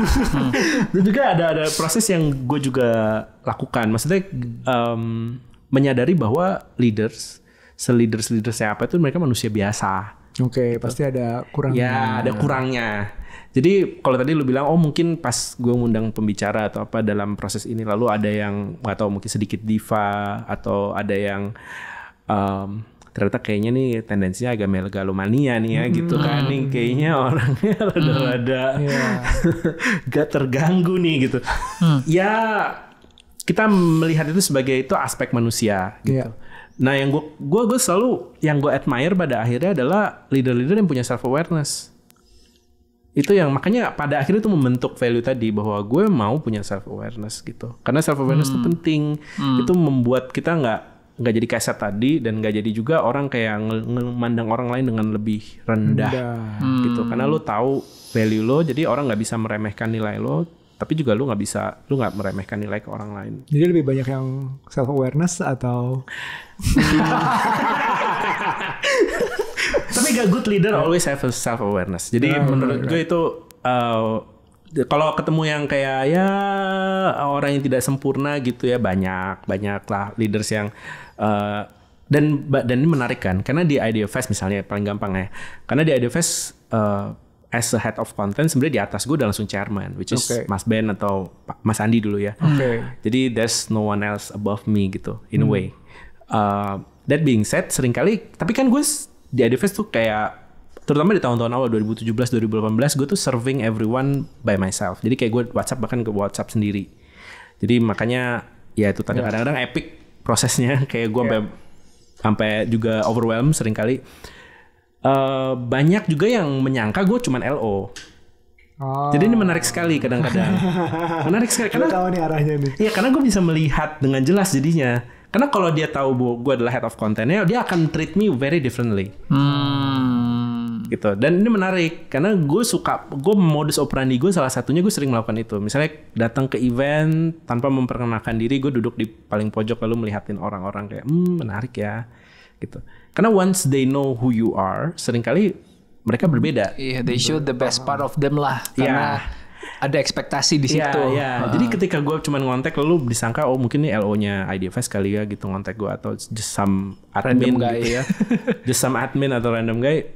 Dan juga ada ada proses yang gue juga lakukan. Maksudnya um, menyadari bahwa leaders, seleaders leaders siapa itu mereka manusia biasa. Oke, okay, gitu. pasti ada kurangnya. Ya, ada kurangnya. Jadi kalau tadi lu bilang oh mungkin pas gue ngundang pembicara atau apa dalam proses ini lalu ada yang nggak tahu mungkin sedikit diva atau ada yang um, ternyata kayaknya nih tendensinya agak megalomania nih ya hmm. gitu mm-hmm. kan nih kayaknya mm-hmm. orangnya rada-rada hmm. yeah. gak terganggu nih gitu. Hmm. Ya kita melihat itu sebagai itu aspek manusia gitu. Yeah. Nah yang gue gue selalu yang gue admire pada akhirnya adalah leader-leader yang punya self awareness itu yang makanya pada akhirnya itu membentuk value tadi bahwa gue mau punya self awareness gitu karena self awareness itu hmm. penting hmm. itu membuat kita nggak nggak jadi kaset tadi dan nggak jadi juga orang kayak memandang orang lain dengan lebih rendah, rendah. Gitu. Hmm. gitu karena lo tahu value lo jadi orang nggak bisa meremehkan nilai lo tapi juga lu nggak bisa lu nggak meremehkan nilai ke orang lain jadi lebih banyak yang self awareness atau Tapi gak good leader always have a self awareness. Jadi nah, menurut gue itu uh, kalau ketemu yang kayak ya orang yang tidak sempurna gitu ya banyak banyak lah leaders yang uh, dan dan ini menarik kan karena di Idea Fest misalnya paling gampang ya karena di Idea Fest uh, as a head of content sebenarnya di atas gue udah langsung chairman which is okay. Mas Ben atau Mas Andi dulu ya. Okay. Hmm. Jadi there's no one else above me gitu in hmm. a way. Uh, that being said seringkali tapi kan gue di Adifest tuh kayak terutama di tahun-tahun awal 2017 2018 gue tuh serving everyone by myself jadi kayak gue WhatsApp bahkan ke WhatsApp sendiri jadi makanya ya itu tadi ya. kadang-kadang yeah. epic prosesnya kayak gue yeah. sampai juga overwhelm sering kali uh, eh, banyak juga yang menyangka gue cuman LO Oh. Jadi ini menarik sekali kadang-kadang. menarik sekali karena tahu nih arahnya nih. Iya, karena gue bisa melihat dengan jelas jadinya. Karena kalau dia tahu bu, gue adalah head of contentnya, dia akan treat me very differently. Hmm. Gitu. Dan ini menarik karena gue suka, gue modus operandi gue salah satunya gue sering melakukan itu. Misalnya datang ke event tanpa memperkenalkan diri, gue duduk di paling pojok lalu melihatin orang-orang kayak, hmm menarik ya, gitu. Karena once they know who you are, seringkali mereka berbeda. Iya, yeah, they show the best part of them lah. Karena yeah ada ekspektasi di iya, situ. Yeah, iya. yeah. Uh. Jadi ketika gue cuman ngontek lu disangka oh mungkin ini LO-nya IDFS kali ya gitu ngontek gue atau just some admin random guy. gitu ya. just some admin atau random guy.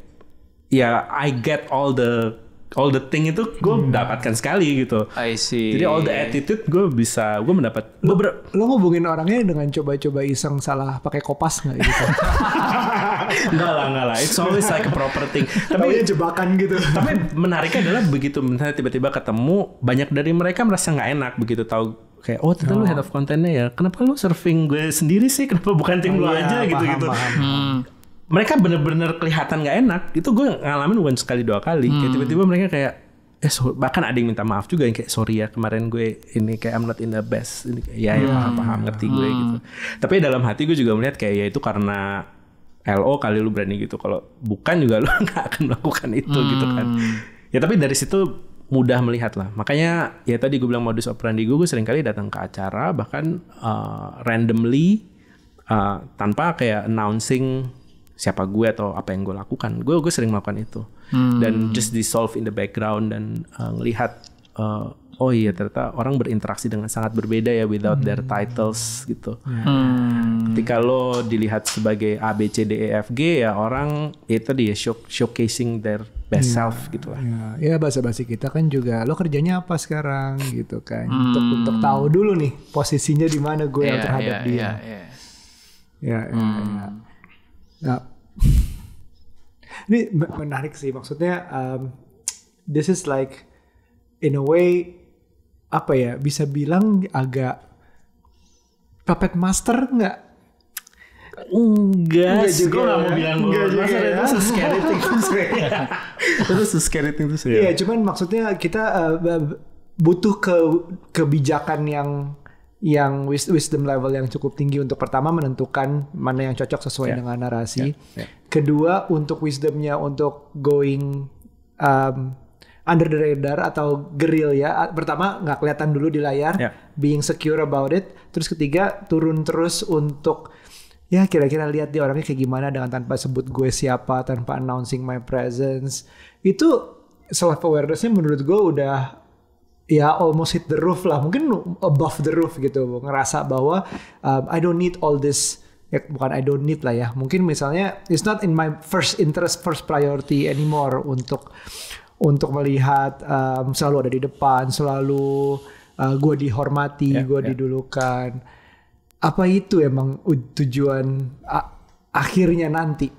Ya yeah, I get all the all the thing itu gue hmm. dapatkan sekali gitu. I see. Jadi all the attitude gue bisa gue mendapat. Lo, ber- lo ngubungin orangnya dengan coba-coba iseng salah pakai kopas nggak gitu? enggak lah enggak lah. It's always like a proper thing. tapi ya jebakan gitu. Tapi menariknya adalah begitu misalnya tiba-tiba ketemu banyak dari mereka merasa nggak enak begitu tahu kayak oh ternyata oh. lu head of contentnya ya kenapa lu surfing gue sendiri sih kenapa bukan tim oh, lu iya, aja gitu gitu Hmm mereka bener-bener kelihatan gak enak itu gue ngalamin bukan sekali dua kali hmm. kayak tiba-tiba mereka kayak eh so, bahkan ada yang minta maaf juga yang kayak sorry ya kemarin gue ini kayak I'm not in the best ini kayak, ya, ya hmm. paham paham ngerti hmm. gue gitu tapi dalam hati gue juga melihat kayak ya itu karena LO kali lu berani gitu kalau bukan juga lu nggak akan melakukan itu hmm. gitu kan hmm. ya tapi dari situ mudah melihat lah makanya ya tadi gue bilang modus operandi gue gue kali datang ke acara bahkan uh, randomly uh, tanpa kayak announcing siapa gue atau apa yang gue lakukan gue gue sering melakukan itu hmm. dan just dissolve in the background dan uh, ngelihat uh, oh iya ternyata orang berinteraksi dengan sangat berbeda ya without hmm. their titles gitu. Ya. Hmm. Ketika lo dilihat sebagai A B C D E F G ya orang ya itu dia show, showcasing their best yeah, self gitu lah. Ya, yeah. ya bahasa basi kita kan juga lo kerjanya apa sekarang gitu kan. Hmm. Untuk untuk tahu dulu nih posisinya di mana gue yeah, terhadap yeah, dia. Yeah, yeah. Ya, yeah, hmm. ya. Nah, ini menarik sih maksudnya um, this is like in a way apa ya bisa bilang agak puppet master nggak? Enggak, juga gue gak mau bilang enggak juga ya. itu scary thing tuh say. itu scary thing to iya. iya, cuman maksudnya kita uh, butuh ke kebijakan yang yang wisdom level yang cukup tinggi untuk pertama menentukan mana yang cocok sesuai yeah. dengan narasi. Yeah. Yeah. Kedua untuk wisdomnya untuk going um, under the radar atau grill ya. Pertama nggak kelihatan dulu di layar, yeah. being secure about it. Terus ketiga turun terus untuk ya kira-kira lihat di orangnya kayak gimana dengan tanpa sebut gue siapa, tanpa announcing my presence. Itu self awarenessnya menurut gue udah ya almost hit the roof lah mungkin above the roof gitu ngerasa bahwa um, I don't need all this ya bukan I don't need lah ya mungkin misalnya it's not in my first interest first priority anymore untuk untuk melihat um, selalu ada di depan selalu uh, gue dihormati yeah, gue yeah. didulukan apa itu emang tujuan akhirnya nanti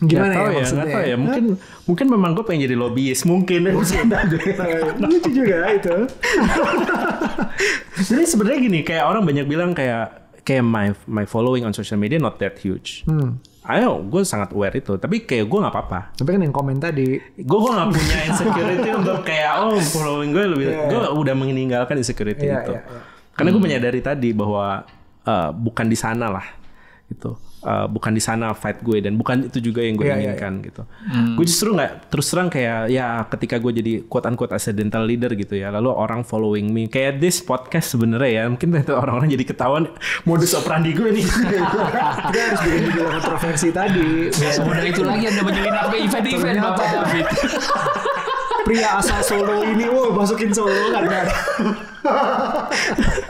gimana gak ya, ya maksudnya gak tahu ya mungkin mungkin memang gue pengen jadi lobbyist mungkin lucu juga itu jadi sebenarnya gini kayak orang banyak bilang kayak kayak my my following on social media not that huge hmm. Ayo, gue sangat aware itu. Tapi kayak gue gak apa-apa. Tapi kan yang komen tadi, gue gak punya insecurity untuk kayak oh following gue lebih, yeah. Iya. gue udah meninggalkan insecurity yeah, itu. Yeah, yeah. Karena hmm. gue menyadari tadi bahwa uh, bukan di sana lah, gitu uh, bukan di sana fight gue dan bukan itu juga yang gue yeah, iya, iya. inginkan yeah, yeah. gitu. Hmm. Gue justru nggak terus terang kayak ya ketika gue jadi quote unquote accidental leader gitu ya, lalu orang following me kayak this podcast sebenarnya ya mungkin orang-orang jadi ketahuan modus operandi gue nih. Kita harus bikin juga kontroversi tadi. semudah itu lagi anda menyelinap apa event-event bapak David. Pria asal Solo ini, wow masukin Solo kan. kan?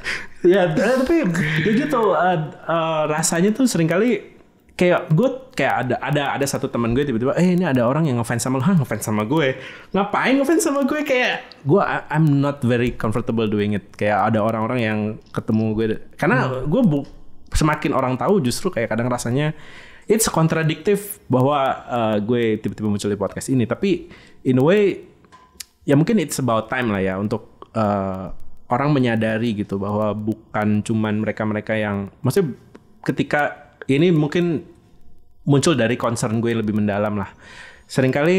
ya tapi ya gitu uh, uh, rasanya tuh sering kali kayak gue kayak ada ada ada satu teman gue tiba-tiba eh ini ada orang yang ngefans sama lo ngefans sama gue ngapain ngefans sama gue kayak gue I'm not very comfortable doing it kayak ada orang-orang yang ketemu gue karena hmm. gue bu, semakin orang tahu justru kayak kadang rasanya it's kontradiktif bahwa uh, gue tiba-tiba muncul di podcast ini tapi in a way ya mungkin it's about time lah ya untuk orang menyadari gitu bahwa bukan cuman mereka-mereka yang maksudnya ketika ini mungkin muncul dari concern gue yang lebih mendalam lah. Seringkali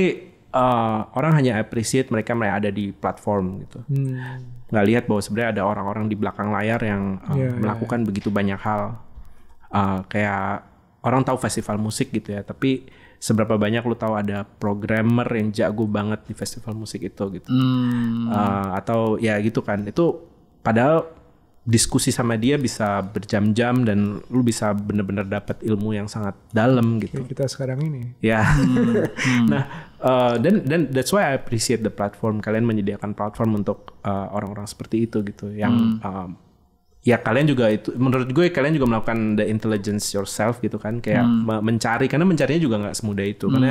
uh, orang hanya appreciate mereka mereka ada di platform gitu. Hmm. Nggak lihat bahwa sebenarnya ada orang-orang di belakang layar yang uh, eh, yeah, iya. melakukan yeah. begitu banyak hal. Uh, kayak orang tahu festival musik gitu ya, tapi seberapa banyak lu tahu ada programmer yang jago banget di festival musik itu gitu hmm. uh, atau ya gitu kan itu padahal diskusi sama dia bisa berjam-jam dan lu bisa bener-bener dapat ilmu yang sangat dalam gitu. Kayak kita sekarang ini. Ya. Hmm. hmm. nah, uh, dan dan that's why I appreciate the platform. Kalian menyediakan platform untuk eh, orang-orang uh, seperti itu gitu yang hmm. Eh, ya kalian juga itu menurut gue kalian juga melakukan the intelligence yourself gitu kan kayak hmm. mencari karena mencarinya juga nggak semudah itu hmm. karena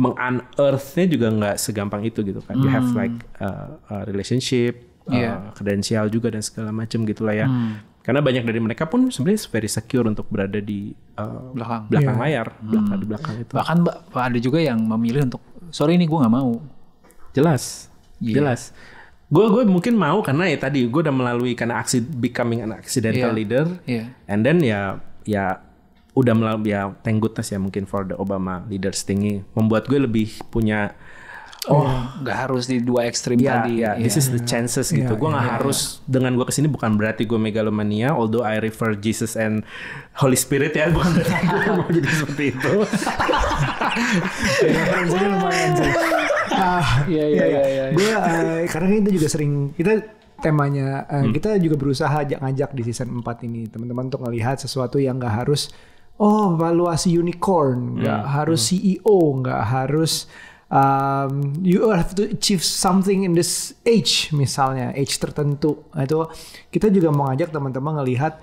mengunearthnya juga nggak segampang itu gitu kan hmm. you have hmm. like uh, uh, relationship yeah. kredensial juga dan segala macam gitulah ya hmm. karena banyak dari mereka pun sebenarnya very secure untuk berada di uh, belakang belakang yeah. layar hmm. belakang di belakang itu bahkan ada juga yang memilih untuk sorry ini gue nggak mau jelas yeah. jelas gue gue mungkin mau karena ya tadi gue udah melalui karena aksi becoming an accidental yeah. leader yeah. and then ya ya udah melalui ya thank ya mungkin for the Obama leaders tinggi membuat gue lebih punya oh ya. nggak oh, harus di dua ekstrim yeah, tadi ya yeah. this is the iya. chances gitu yeah, gue iya, nggak yeah, harus yeah. dengan gue kesini bukan berarti gue megalomania although I refer Jesus and Holy Spirit ya bukan berarti gue mau jadi seperti itu referensinya lumayan sih Ah, iya iya iya. iya. iya, iya. Gue eh, karena kan kita juga sering kita temanya uh, hmm. kita juga berusaha ajak ngajak di season 4 ini teman-teman untuk melihat sesuatu yang nggak harus oh valuasi unicorn hmm, nggak hmm. harus hmm. CEO nggak harus um, you have to achieve something in this age misalnya age tertentu nah, itu kita juga mau ngajak teman-teman ngelihat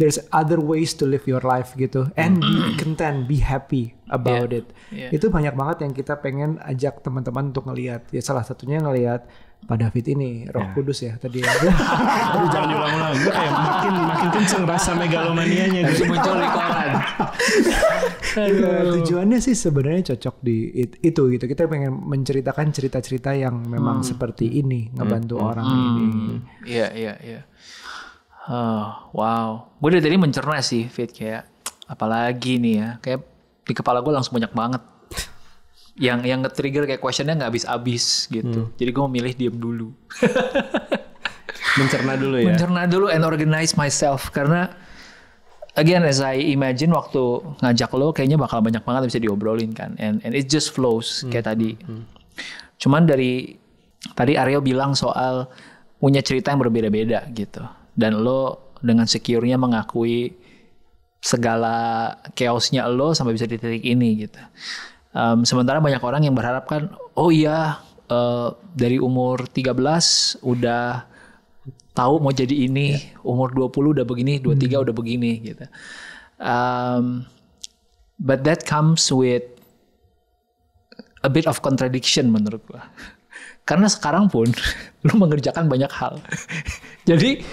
there's other ways to live your life gitu and be mm-hmm. content be happy about yeah. it yeah. itu banyak banget yang kita pengen ajak teman-teman untuk ngelihat ya salah satunya ngelihat Pak David ini Roh yeah. Kudus ya tadi ya. Aduh jangan diulang-ulang. Gue kayak makin makin kenceng rasa megalomanianya gitu muncul di koran. Iya, tujuannya sih sebenarnya cocok di it, itu gitu. Kita pengen menceritakan cerita-cerita yang memang hmm. seperti ini ngebantu hmm. orang hmm. ini. Iya iya iya. Oh, wow. Gue dari tadi mencerna sih, Fit. Kayak, apalagi nih ya. Kayak di kepala gue langsung banyak banget. yang yang nge-trigger kayak questionnya nggak habis-habis gitu. Hmm. Jadi gue memilih diem dulu. mencerna dulu ya? Mencerna dulu and organize myself. Karena, again as I imagine waktu ngajak lo kayaknya bakal banyak banget bisa diobrolin kan. And, and it just flows hmm. kayak tadi. Hmm. hmm. Cuman dari, tadi Aryo bilang soal punya cerita yang berbeda-beda gitu dan lo dengan securenya mengakui segala chaosnya lo sampai bisa di titik ini gitu. Um, sementara banyak orang yang berharapkan, oh iya uh, dari umur 13 udah tahu mau jadi ini, yeah. umur 20 udah begini, 23 hmm. udah begini gitu. Um, but that comes with a bit of contradiction menurut gua. Karena sekarang pun lu mengerjakan banyak hal. jadi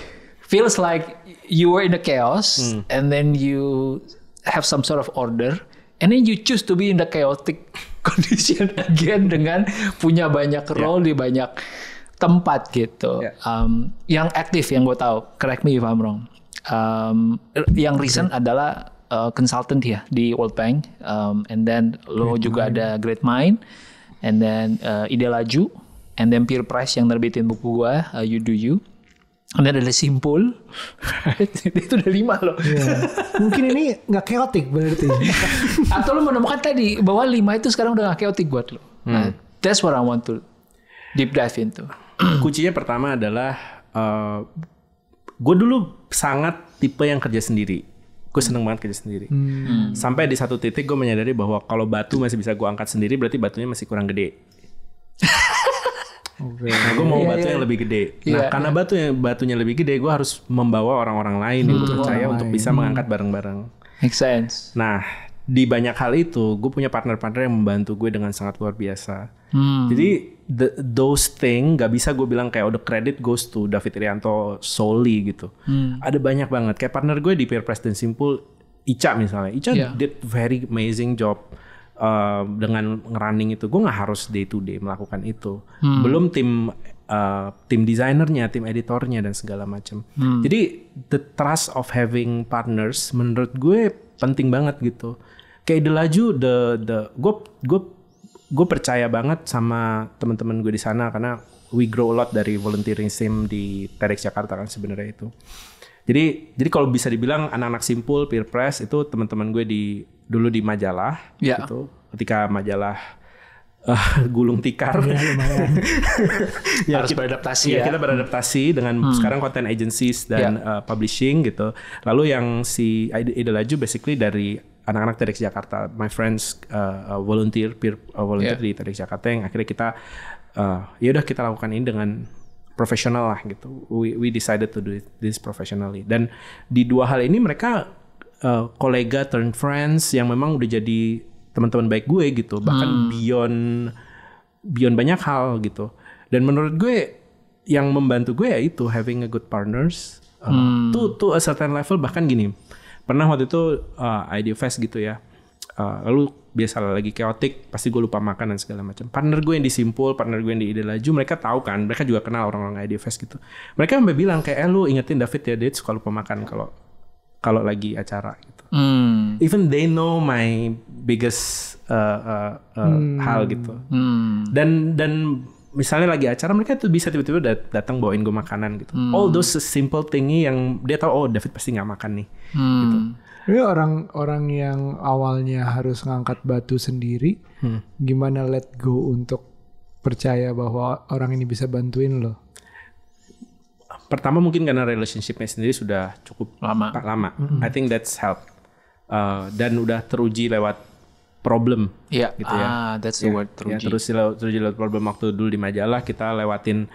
feels like you were in the chaos hmm. and then you have some sort of order and then you choose to be in the chaotic condition again dengan punya banyak role yeah. di banyak tempat gitu yeah. um, yang aktif yang gue tahu correct me if I'm wrong um, yang recent okay. adalah uh, consultant ya di World Bank um, and then lo Great juga mind. ada Great Mind and then uh, Ide Laju and then Peer Price yang nerbitin buku gue uh, You Do You ini ada simpul, itu udah lima loh. Yeah. Mungkin ini nggak chaotic berarti. Atau lo menemukan tadi bahwa lima itu sekarang udah gak chaotic buat lo. Hmm. Nah, that's what I want to deep dive into. Kuncinya pertama adalah uh, eh, gue dulu sangat tipe yang kerja sendiri. Gue seneng banget kerja sendiri. Hmm. Sampai di satu titik gue menyadari bahwa kalau batu masih bisa gue angkat sendiri, berarti batunya masih kurang gede. Okay. Nah, gue mau yeah, batu yeah. yang iya. lebih gede. Yeah, iya, karena yeah. batu yang batunya lebih gede, gue harus membawa orang-orang lain hmm. yang percaya oh, untuk iya. bisa mengangkat bareng-bareng. Make sense. Nah, di banyak hal itu, gue punya partner-partner yang membantu gue dengan sangat luar biasa. Hmm. Jadi the, those thing gak bisa gue bilang kayak oh the credit goes to David Rianto solely gitu. Hmm. Ada banyak banget. Kayak partner gue di Peer Press dan Simple, Ica misalnya. Ica yeah. did very amazing job uh, dengan running itu gue nggak harus day to day melakukan itu hmm. belum tim uh, tim desainernya tim editornya dan segala macam hmm. jadi the trust of having partners menurut gue penting banget gitu kayak the laju the the gue gue gue percaya banget sama teman-teman gue di sana karena we grow a lot dari volunteering team di TEDx Jakarta kan sebenarnya itu jadi jadi kalau bisa dibilang anak-anak simpul peer press itu teman-teman gue di dulu di majalah yeah. gitu. Ketika majalah uh, gulung tikar. Ya, ya harus kita, beradaptasi ya. ya. Kita beradaptasi hmm. dengan hmm. sekarang konten agencies dan yeah. Ya. uh, publishing gitu. Lalu yang si Ide Laju basically dari anak-anak TEDx Jakarta, my friends eh, eh, volunteer peer uh, volunteer yeah. di TEDx Jakarta yang akhirnya kita uh, ya udah kita lakukan ini dengan profesional lah gitu. We, we decided to do it, this professionally. Dan di dua hal ini mereka uh, kolega turn friends yang memang udah jadi teman-teman baik gue gitu. Bahkan hmm. beyond beyond banyak hal gitu. Dan menurut gue yang membantu gue ya itu having a good partners. Uh, hmm. To to a certain level bahkan gini. Pernah waktu itu uh, eh, ID Fest gitu ya. Uh, lalu biasa lagi chaotic pasti gue lupa makan dan segala macam partner gue yang disimpul, partner gue yang di ide laju mereka tahu kan mereka juga kenal orang-orang Fest gitu mereka sampai bilang kayak eh, lu ingetin David ya David suka lupa makan kalau kalau lagi acara gitu Hmm. even they know my biggest uh, uh, uh, hmm. hal gitu Hmm. dan dan misalnya lagi acara mereka tuh bisa tiba-tiba dat datang bawain gue makanan gitu. Hmm. All those simple thingy yang dia tahu oh David pasti nggak makan nih. Gitu. Hmm. Gitu. Ini orang-orang yang awalnya harus ngangkat batu sendiri, hmm. gimana let go untuk percaya bahwa orang ini bisa bantuin lo? Pertama mungkin karena relationshipnya sendiri sudah cukup lama. Lama. -hmm. I think that's help. Uh, dan udah teruji lewat problem. Iya. Yeah. Gitu ya. Ah, that's the ya, word ya, teruji. Ya, terus lewat, teruji lewat problem waktu dulu di majalah kita lewatin.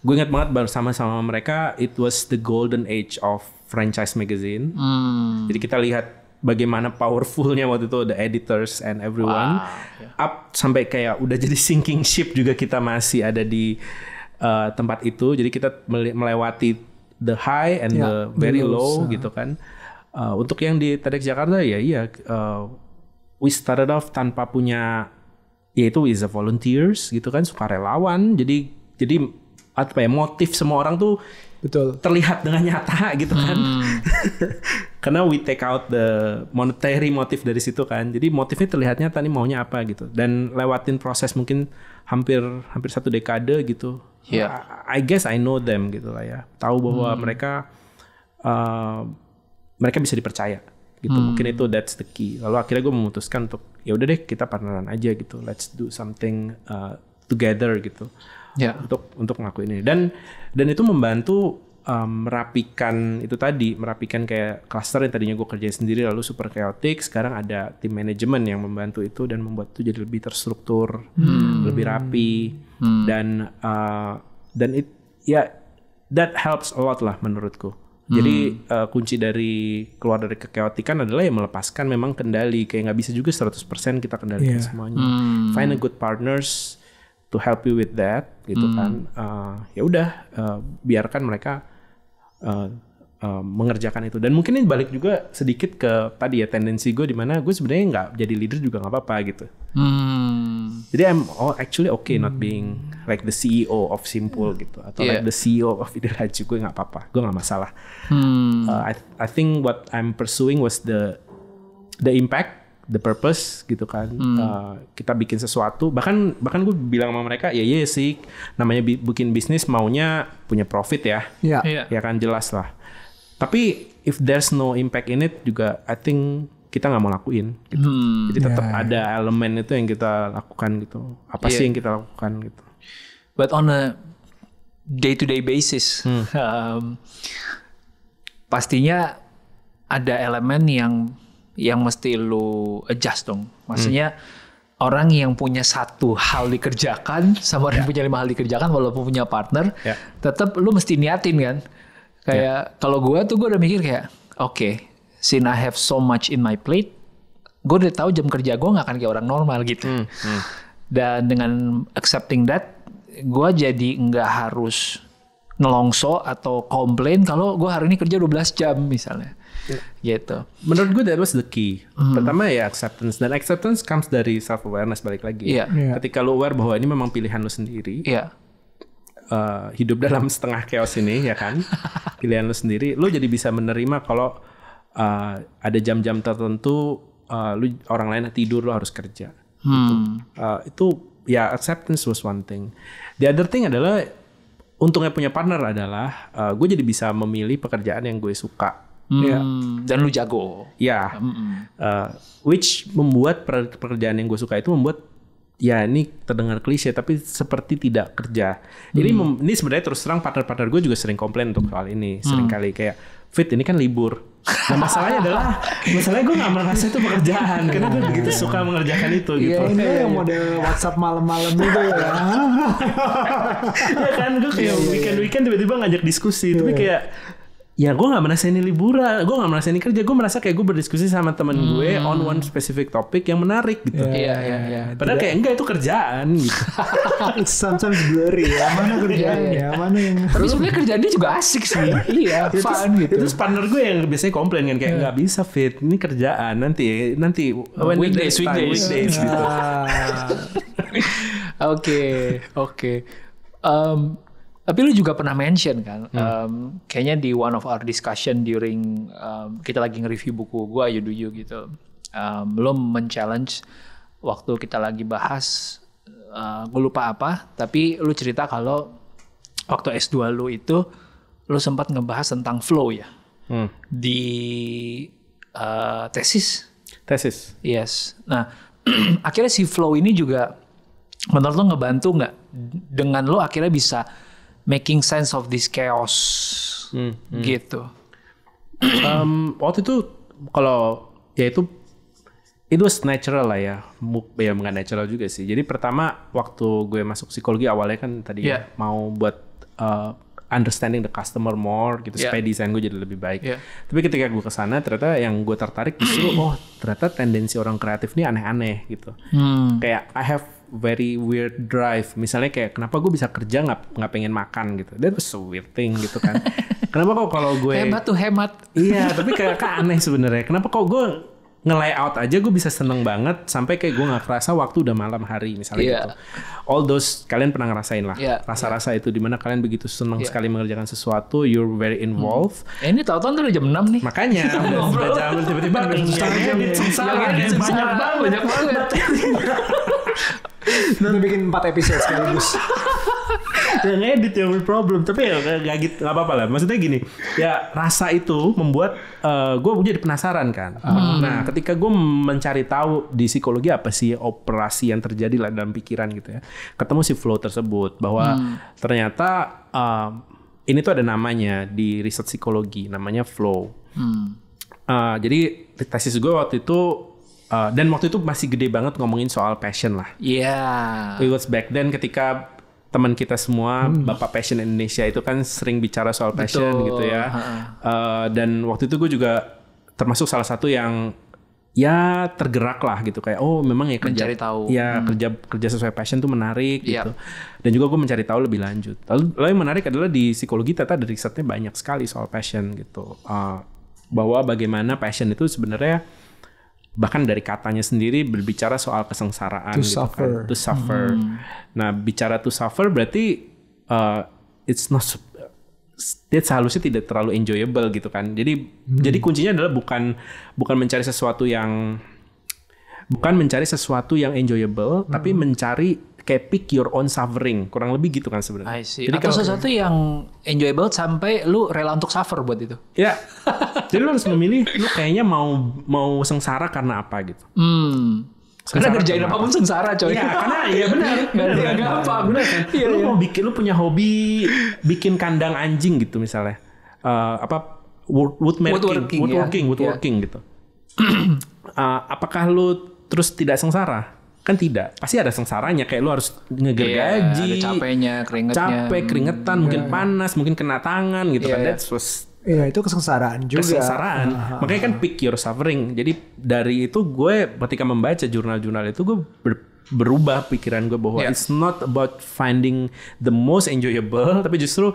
Gue ingat banget bersama sama mereka. It was the golden age of franchise magazine. Hmm. Jadi kita lihat bagaimana powerfulnya waktu itu the editors and everyone wow. up sampai kayak udah jadi sinking ship juga kita masih ada di uh, tempat itu jadi kita melewati the high and yeah, ya, the very blues, low, ah. gitu kan uh, untuk yang di TEDx Jakarta ya iya uh, we started off tanpa punya yaitu is a volunteers gitu kan sukarelawan jadi jadi apa ya motif semua orang tuh Betul. Terlihat dengan nyata gitu kan. Hmm. Karena we take out the monetary motif dari situ kan. Jadi motifnya terlihat nyata nih maunya apa gitu. Dan lewatin proses mungkin hampir hampir satu dekade gitu. Yeah. I, guess I know them gitu lah ya. Tahu bahwa hmm. mereka uh, mereka bisa dipercaya gitu. Hmm. Mungkin itu that's the key. Lalu akhirnya gue memutuskan untuk ya udah deh kita partneran aja gitu. Let's do something uh, together gitu ya. untuk untuk ngelakuin ini dan dan itu membantu um, merapikan itu tadi merapikan kayak cluster yang tadinya gue kerjain sendiri lalu super chaotic sekarang ada tim manajemen yang membantu itu dan membuat itu jadi lebih terstruktur hmm. lebih rapi hmm. dan uh, dan it ya yeah, that helps a lot lah menurutku jadi hmm. uh, kunci dari keluar dari kekeotikan adalah ya melepaskan memang kendali kayak nggak bisa juga 100% kita kendalikan yeah. semuanya. Hmm. Find a good partners to help you with that gitu hmm. kan uh, ya udah uh, biarkan mereka uh, uh, mengerjakan itu dan mungkin ini balik juga sedikit ke tadi ya tendensi gue di mana gue sebenarnya nggak jadi leader juga nggak apa-apa gitu hmm. jadi I'm oh, actually okay hmm. not being hmm. like the CEO of Simple hmm. gitu atau yeah. like the CEO of Idelaju gue nggak apa-apa gue nggak masalah hmm. uh, I I think what I'm pursuing was the the impact the purpose gitu kan hmm. uh, kita bikin sesuatu bahkan bahkan gue bilang sama mereka ya iya sih namanya bikin bisnis maunya punya profit ya yeah. Yeah. ya kan jelas lah tapi if there's no impact in it juga I think kita nggak mau lakuin gitu. hmm. jadi tetap yeah. ada elemen itu yang kita lakukan gitu apa yeah. sih yang kita lakukan gitu but on a day to day basis hmm. um, pastinya ada elemen yang yang mesti lu adjust dong. Maksudnya hmm. orang yang punya satu hal dikerjakan sama orang yeah. yang ya. punya lima hal dikerjakan walaupun punya partner, yeah. tetap lu mesti niatin kan. Kayak yeah. kalau gue tuh gue udah mikir kayak, oke, okay, since I have so much in my plate, gue udah tahu jam kerja gue nggak akan kayak orang normal gitu. Hmm. Hmm. Dan dengan accepting that, gue jadi nggak harus nelongso atau komplain kalau gue hari ini kerja 12 jam misalnya Ya. gitu. Menurut gue that was the key. Hmm. Pertama ya acceptance dan acceptance comes dari self awareness balik lagi. Yeah. Yeah. Iya. Ketika lu aware bahwa ini memang pilihan lu sendiri. Yeah. Iya. Uh, hidup dalam setengah chaos ini ya kan pilihan lu sendiri lu jadi bisa menerima kalau uh, ada jam-jam tertentu uh, lu orang lain tidur lu harus kerja hmm. gitu. uh, itu ya acceptance was one thing the other thing adalah untungnya punya partner adalah uh, gue jadi bisa memilih pekerjaan yang gue suka Mm, yeah. Dan lu jago. Ya. Yeah. Mm -mm. uh, eh, which membuat pekerjaan yang gue suka itu membuat ya ini terdengar klise tapi seperti tidak kerja. Jadi hmm. ini sebenarnya terus terang partner-partner gue juga sering komplain untuk soal ini. Hmm. Sering hmm. kali kayak Fit ini kan libur. Nah masalahnya adalah masalahnya gue gak merasa itu pekerjaan karena gue begitu hmm. suka mengerjakan itu iya, gitu. Iya ini yang model WhatsApp malam-malam itu ya. ya kan gue kayak iya, iya, weekend-weekend tiba-tiba ngajak diskusi tapi kayak ya gue nggak merasa ini liburan gue nggak merasa ini kerja gue merasa kayak gue berdiskusi sama temen hmm. gue on one specific topic yang menarik gitu iya iya iya, iya. iya. padahal kayak enggak itu kerjaan gitu sometimes blurry ya mana iya, kerjaan ya mana yang tapi sebenarnya kerjaan dia juga asik sih iya fun gitu itu partner gue yang biasanya komplain kan kayak nggak bisa fit ini kerjaan nanti nanti oh, weekdays weekdays weekdays ah. gitu oke oke um, tapi lu juga pernah mention kan, hmm. um, kayaknya di one of our discussion during um, kita lagi nge-review buku gua You Do You gitu, um, lu men-challenge waktu kita lagi bahas, uh, eh, gue lupa apa, tapi lu cerita kalau waktu S2 lu itu, lu sempat ngebahas tentang flow ya, hmm. di uh, tesis. Tesis. Yes. Nah, akhirnya si flow ini juga menurut lo ngebantu nggak dengan lo akhirnya bisa making sense of this chaos hmm, hmm. gitu um, waktu itu kalau ya itu itu natural lah ya ya bukan natural juga sih jadi pertama waktu gue masuk psikologi awalnya kan tadi ya, yeah. ya, mau buat uh, understanding the customer more gitu yeah. supaya desain gue jadi lebih baik. Yeah. Tapi ketika gue kesana ternyata yang gue tertarik justru oh ternyata tendensi orang kreatif ini aneh-aneh gitu. Hmm. Kayak I have very weird drive. Misalnya kayak kenapa gue bisa kerja nggak nggak pengen makan gitu. That was so weird thing gitu kan. kenapa kok kalau gue hemat tuh hemat. Iya, tapi kayak kan aneh sebenarnya. Kenapa kok gue nge-layout aja gue bisa seneng banget sampai kayak gue nggak kerasa waktu udah malam hari misalnya yeah. gitu. All those kalian pernah ngerasain lah iya. rasa-rasa yeah. itu dimana kalian begitu seneng yeah. sekali mengerjakan sesuatu, you're very hmm. involved. Hmm. Eh, ini tahu tahun udah jam 6 nih. Makanya udah jam tiba-tiba udah iya, jam. Iya, banyak banget, banyak banget. Nanti bikin 4 episode sekaligus. ya ngedit ya problem tapi ya gak ya, ya gitu gak apa-apa lah maksudnya gini ya rasa itu membuat uh, eh, gue jadi penasaran kan hmm. nah ketika gue mencari tahu di psikologi apa sih operasi yang terjadi lah dalam pikiran gitu ya ketemu si flow tersebut bahwa hmm. ternyata uh, ini tuh ada namanya di riset psikologi namanya flow hmm. uh, jadi tesis gue waktu itu Uh, dan waktu itu masih gede banget ngomongin soal passion lah. Iya. Yeah. It was back then ketika teman kita semua hmm. bapak passion Indonesia itu kan sering bicara soal passion Betul. gitu ya. Uh, dan waktu itu gue juga termasuk salah satu yang ya tergerak lah gitu kayak oh memang ya kerja mencari tahu ya hmm. kerja kerja sesuai passion tuh menarik yep. Iya. gitu dan juga gue mencari tahu lebih lanjut lalu, lalu yang menarik adalah di psikologi tata risetnya banyak sekali soal passion gitu uh, bahwa bagaimana passion itu sebenarnya bahkan dari katanya sendiri berbicara soal kesengsaraan to gitu kan. suffer. kan to suffer hmm. nah bicara to suffer berarti uh, it's not dia seharusnya tidak terlalu enjoyable gitu kan jadi hmm. jadi kuncinya adalah bukan bukan mencari sesuatu yang bukan mencari sesuatu yang enjoyable hmm. tapi mencari kayak pick your own suffering kurang lebih gitu kan sebenarnya. Jadi Atau kalau, sesuatu yang enjoyable sampai lu rela untuk suffer buat itu. Ya. Jadi lu harus memilih lu kayaknya mau mau sengsara karena apa gitu. Hmm. karena kerjain apapun apa. sengsara coy. Iya, karena iya benar. Enggak ada apa Benar kan? Iya, lu iya. mau bikin lu punya hobi bikin kandang anjing gitu misalnya. Uh, apa wood, woodmaking, woodworking, woodworking, ya. woodworking, woodworking yeah. gitu. uh, apakah lu terus tidak sengsara? kan tidak pasti ada sengsaranya kayak lu harus ngegergaji iya, yeah, ada capeknya keringetnya capek keringetan hmm. mungkin yeah. panas mungkin kena tangan gitu yeah, kan iya. that's was Iya itu kesengsaraan juga. Kesengsaraan. Uh, -huh. Makanya kan pick your suffering. Jadi dari itu gue ketika membaca jurnal-jurnal itu gue ber, berubah pikiran gue bahwa yeah. it's not about finding the most enjoyable, tapi justru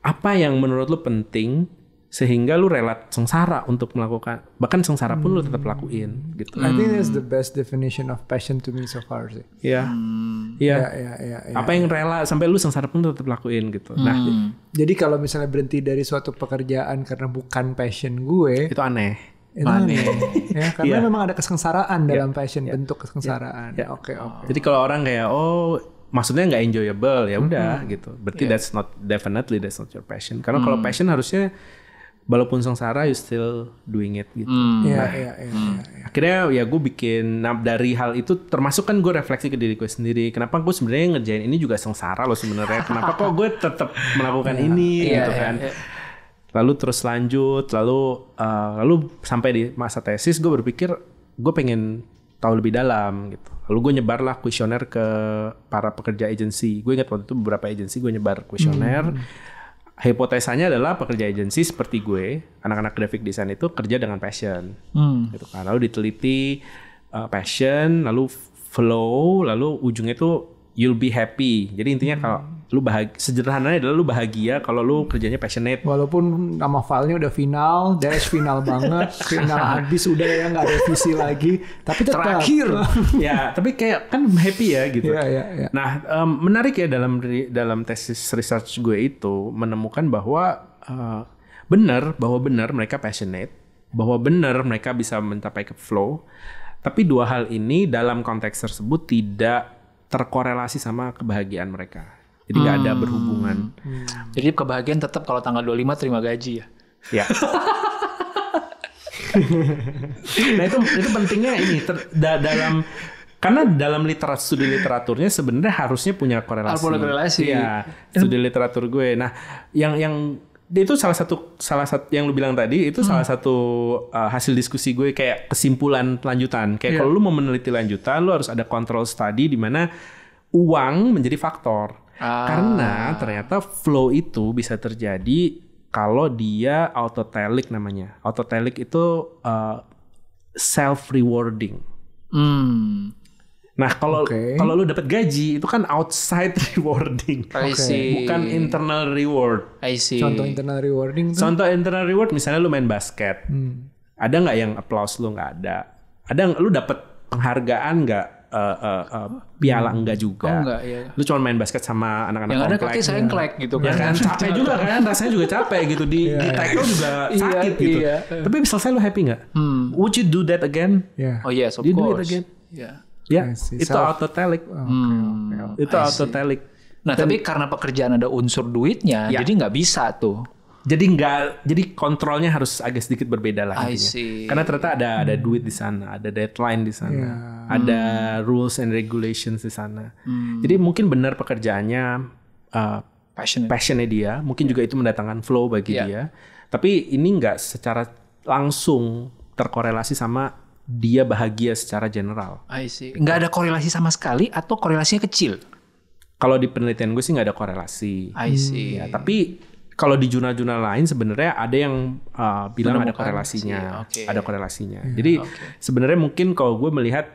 apa yang menurut lu penting sehingga lu rela sengsara untuk melakukan bahkan sengsara pun hmm. lu tetap hmm. lakuin gitu. I think that's the hmm. best definition of passion to me so far sih. Iya. Hmm. Iya. Iya. Apa yang rela sampai lu sengsara pun tetap lakuin gitu. Nah, hmm. Nah, jadi kalau misalnya berhenti dari suatu pekerjaan karena bukan passion gue, itu aneh. Itu aneh. ya, karena yeah. memang ada kesengsaraan iya. dalam passion, yeah. bentuk kesengsaraan. Iya. Iya. Oke, yeah. oke. Okay, oh. okay. Jadi kalau orang kayak oh maksudnya nggak enjoyable ya udah mm -hmm. gitu. Berarti yeah. that's not definitely that's not your passion. Karena mm. kalau passion harusnya walaupun sengsara you still doing it gitu. Hmm. Iya, nah, yeah, iya, hmm. yeah, yeah, yeah, yeah. Akhirnya ya gue bikin nah dari hal itu termasuk kan gue refleksi ke diri gue sendiri. Kenapa gue sebenarnya ngerjain ini juga sengsara loh sebenarnya. Kenapa kok gue tetap melakukan yeah, ini yeah, gitu yeah, kan. Yeah, yeah. Lalu terus lanjut, lalu uh, lalu sampai di masa tesis gue berpikir gue pengen tahu lebih dalam gitu. Lalu gue nyebar lah kuesioner ke para pekerja agensi. Gue ingat waktu itu beberapa agensi gue nyebar kuesioner. Hmm hipotesanya adalah pekerja agensi seperti gue, anak-anak graphic design itu kerja dengan passion. Hmm. Gitu kan. Lalu diteliti uh, passion, lalu flow, lalu ujungnya itu you'll be happy. Jadi intinya hmm. kalau lu bahagia sederhananya adalah lu bahagia kalau lu kerjanya passionate walaupun nama filenya udah final dash final banget final habis udah ya nggak revisi lagi tapi tetap terakhir ya tapi kayak kan happy ya gitu ya, ya, ya. nah um, menarik ya dalam dalam tesis research gue itu menemukan bahwa uh, benar bahwa benar mereka passionate bahwa benar mereka bisa mencapai ke flow tapi dua hal ini dalam konteks tersebut tidak terkorelasi sama kebahagiaan mereka jadi nggak hmm. ada berhubungan. Hmm. Jadi kebahagiaan tetap kalau tanggal 25 terima gaji ya. Ya. nah itu itu pentingnya ini ter, da, dalam karena dalam literatur studi literaturnya sebenarnya harusnya punya korelasi. Harus korelasi. Ya, Studi literatur gue. Nah, yang yang itu salah satu salah satu yang lu bilang tadi itu hmm. salah satu uh, hasil diskusi gue kayak kesimpulan lanjutan. Kayak yeah. kalau lu mau meneliti lanjutan, lu harus ada kontrol study di mana uang menjadi faktor. Karena ah. ternyata flow itu bisa terjadi kalau dia autotelic namanya. Autotelic itu uh, eh, self rewarding. Hmm. Nah, kalau okay. kalau lu dapat gaji itu kan outside rewarding. I Bukan internal reward. I see. Contoh internal rewarding tuh. Contoh internal reward misalnya lu main basket. Hmm. Ada nggak yang applause lu nggak ada? Ada lu dapat penghargaan nggak? uh, uh, uh, piala enggak juga. Oh, enggak, iya. Lu cuma main basket sama anak-anak Yang ada kaki saya yang klek gitu iya kan. Ya kan capek juga kan rasanya juga capek gitu di, yeah. di iya. tackle juga iya, sakit yeah, gitu. Yeah. Tapi selesai lu happy nggak? Hmm. Would you do that again? Yeah. Oh yes of you course. You do it again. Yeah. Ya, yeah. itu autotelic. okay, oh, hmm. okay. Itu autotelic. Nah, tapi karena pekerjaan ada unsur duitnya, ya. jadi nggak bisa tuh jadi nggak jadi kontrolnya harus agak sedikit berbeda lah see. Karena ternyata ada ada duit di sana, ada deadline di sana, yeah. ada hmm. rules and regulations di sana. Hmm. Jadi mungkin benar pekerjaannya uh, passionnya passionnya dia, mungkin juga itu mendatangkan flow bagi yeah. dia. Tapi ini nggak secara langsung terkorelasi sama dia bahagia secara general. I see. Nggak ada korelasi sama sekali atau korelasinya kecil? Kalau di penelitian gue sih nggak ada korelasi. I see. Ya, tapi kalau di jurnal-jurnal lain sebenarnya ada yang uh, bilang Menemukan ada korelasinya, okay. ada korelasinya. Hmm, Jadi okay. sebenarnya mungkin kalau gue melihat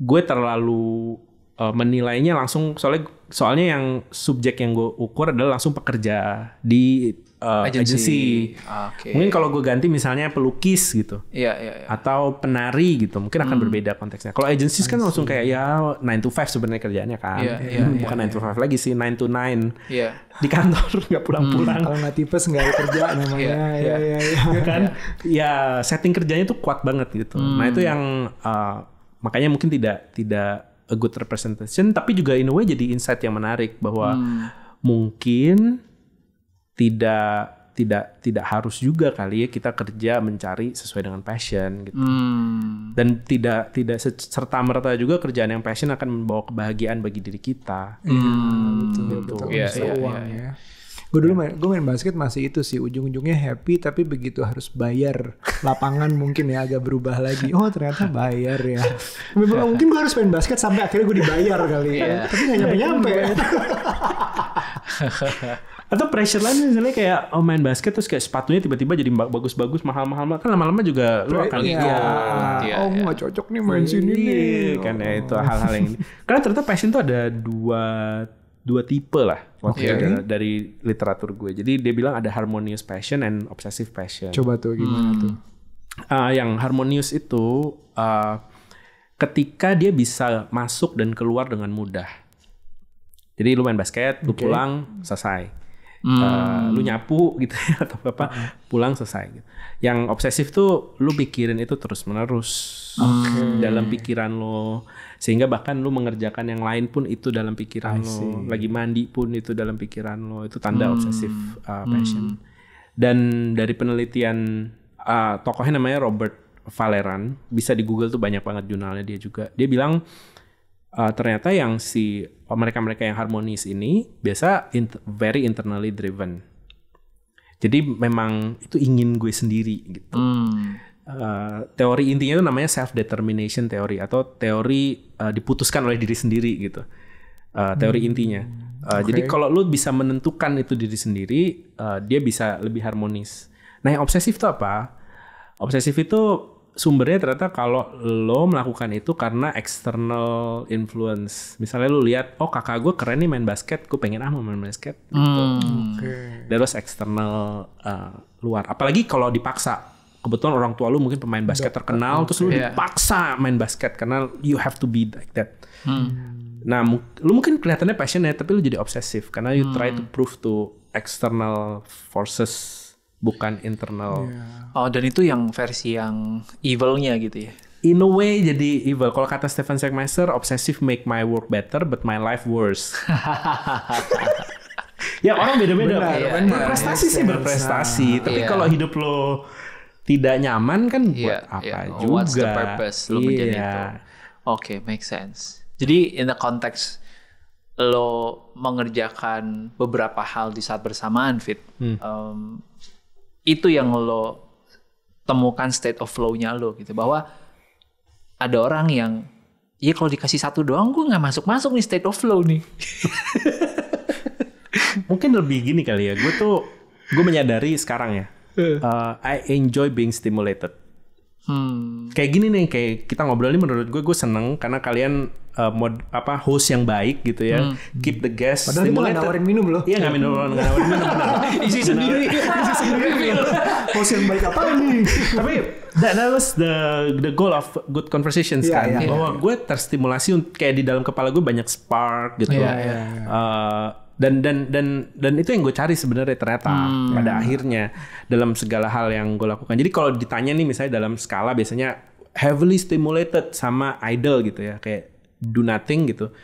gue terlalu uh, menilainya langsung soalnya soalnya yang subjek yang gue ukur adalah langsung pekerja di uh, agency. agency. Ah, okay. Mungkin kalau gue ganti misalnya pelukis gitu. Iya, iya, yeah. Atau penari gitu. Mungkin akan hmm. berbeda konteksnya. Kalau kan agency kan langsung kayak ya 9 to 5 sebenarnya kerjaannya kan. Iya, iya, hmm, Bukan yeah. to 5 iya. lagi sih, 9 to 9. Iya. Di kantor nggak pulang-pulang. Hmm. Kalau nggak tipes nggak ada kerja iya, namanya. Iya, iya, iya. Ya, kan? ya setting kerjanya tuh kuat banget gitu. Hmm. Nah, itu yang uh, makanya mungkin tidak tidak a good representation tapi juga in a way jadi insight yang menarik bahwa hmm. mungkin tidak tidak tidak harus juga kali ya kita kerja mencari sesuai dengan passion gitu hmm. dan tidak tidak serta merta juga kerjaan yang passion akan membawa kebahagiaan bagi diri kita hmm. gitu betul gitu. betul, iya, iya, iya. Ya, ya, uang, ya. ya. Gue dulu main, gue main basket masih itu sih ujung-ujungnya happy tapi begitu harus bayar lapangan mungkin ya agak berubah lagi. Oh ternyata bayar ya. Memang mungkin gue harus main basket sampai akhirnya gue dibayar kali ya. Tapi nggak nyampe nyampe. atau pressure lain misalnya kayak oh, main basket terus kayak sepatunya tiba-tiba jadi bagus-bagus mahal-mahal kan lama-lama juga lu akan iya. Ya, ya, oh nggak ya. cocok nih main iya, sini nih oh. kan ya itu oh. hal-hal yang ini karena ternyata passion tuh ada dua dua tipe lah waktu okay. dari literatur gue jadi dia bilang ada harmonious passion and obsessive passion coba tuh gimana hmm. tuh uh, yang harmonious itu uh, ketika dia bisa masuk dan keluar dengan mudah jadi lu main basket, lu okay. pulang, selesai. Eh, hmm. uh, lu nyapu gitu ya atau apa hmm. pulang selesai gitu. Yang obsesif tuh lu pikirin itu terus menerus okay. dalam pikiran lo sehingga bahkan lu mengerjakan yang lain pun itu dalam pikiran lo lagi mandi pun itu dalam pikiran lo itu tanda hmm. obsesif uh, passion. Hmm. Dan dari penelitian uh, tokohnya namanya Robert Valeran bisa di Google tuh banyak banget jurnalnya dia juga. Dia bilang uh, ternyata yang si mereka-mereka yang harmonis ini biasa in, very internally driven. Jadi memang itu ingin gue sendiri gitu. Hmm. Uh, teori intinya itu namanya self determination teori atau teori uh, diputuskan oleh diri sendiri gitu. Uh, teori hmm. intinya. Uh, okay. Jadi kalau lu bisa menentukan itu diri sendiri, uh, dia bisa lebih harmonis. Nah yang obsesif itu apa? Obsesif itu sumbernya ternyata kalau lo melakukan itu karena external influence. Misalnya lo lihat, oh kakak gue keren nih main basket, gue pengen ah mau main basket. Gitu. Hmm. Okay. external uh, luar. Apalagi kalau dipaksa. Kebetulan orang tua lo mungkin pemain basket terkenal, terus lu iya. dipaksa main basket karena you have to be like that. Hmm. Nah, lo mungkin kelihatannya passionate, tapi lu jadi obsesif karena you hmm. try to prove to external forces bukan internal. Yeah. Oh, dan itu yang versi yang evilnya gitu ya. In a way jadi evil. Kalau kata Stephen Segmeister, obsessive make my work better but my life worse. ya orang beda-beda. Ya, Berprestasi sih iya. berprestasi, Ya. tapi kalau hidup lo tidak nyaman kan iya, buat ya, apa ya. juga. What's the purpose lo ya. menjadi itu? Oke, okay, make sense. Jadi in the context lo mengerjakan beberapa hal di saat bersamaan fit hmm. um, itu yang lo temukan state of flow-nya lo gitu bahwa ada orang yang ya kalau dikasih satu doang gue nggak masuk masuk nih state of flow nih mungkin lebih gini kali ya gue tuh gue menyadari sekarang ya eh. uh, I enjoy being stimulated Hmm. Kayak gini nih, kayak kita ngobrol ini menurut gue gue seneng karena kalian uh, mod apa host yang baik gitu ya, hmm. keep the guest. Padahal Stimulator. itu nawarin minum loh. Iya nggak minum, nggak nawarin minum. isi sendiri, isi sendiri. host yang baik apa nih? Tapi that, that was the the goal of good conversations yeah, kan. Yeah, Bahwa yeah. gue terstimulasi kayak di dalam kepala gue banyak spark gitu. Yeah, iya, yeah, yeah. Uh, dan dan dan dan itu yang gue cari sebenarnya ternyata hmm. pada akhirnya dalam segala hal yang gue lakukan jadi kalau ditanya nih misalnya dalam skala biasanya heavily stimulated sama idol gitu ya kayak do nothing gitu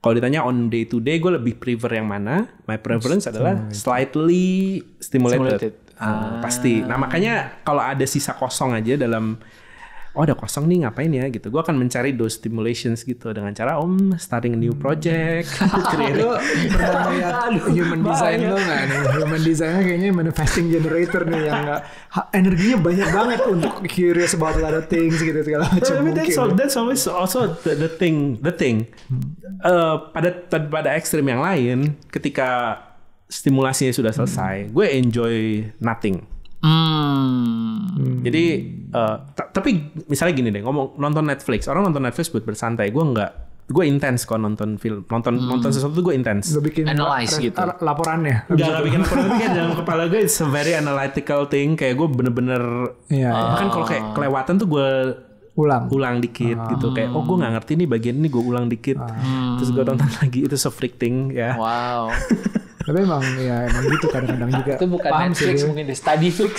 kalau ditanya on day to day gue lebih prefer yang mana my preference adalah slightly stimulated, stimulated. ah. pasti nah makanya kalau ada sisa kosong aja dalam oh ada kosong nih ngapain ya gitu gue akan mencari those stimulations gitu dengan cara om starting new project hmm. lu pernah lihat human design lo nggak nih human design kayaknya manifesting generator nih yang gak, energinya banyak banget untuk curious about a lot of things gitu segala macam mungkin that's, all, that's always also the, the thing the thing hmm. uh, pada pada ekstrim yang lain ketika stimulasinya sudah selesai hmm. gue enjoy nothing Hmm. Jadi uh, tapi misalnya gini deh ngomong nonton Netflix orang nonton Netflix buat bersantai gue nggak gue intens kok nonton film nonton hmm. nonton sesuatu gue intens gue bikin analyze gitu laporannya nggak gak bikin laporan tapi kan dalam kepala gue it's a very analytical thing kayak gue bener-bener yeah, iya, iya. uh, kan kalau kayak ah. kelewatan tuh gue ulang ulang dikit ah. gitu kayak oh gue nggak ngerti nih bagian ini gue ulang dikit ah. terus gue tonton hmm. lagi itu so freak ya wow Tapi emang ya emang gitu kadang-kadang juga. Itu bukan Paham Netflix sih, mungkin deh, study fix.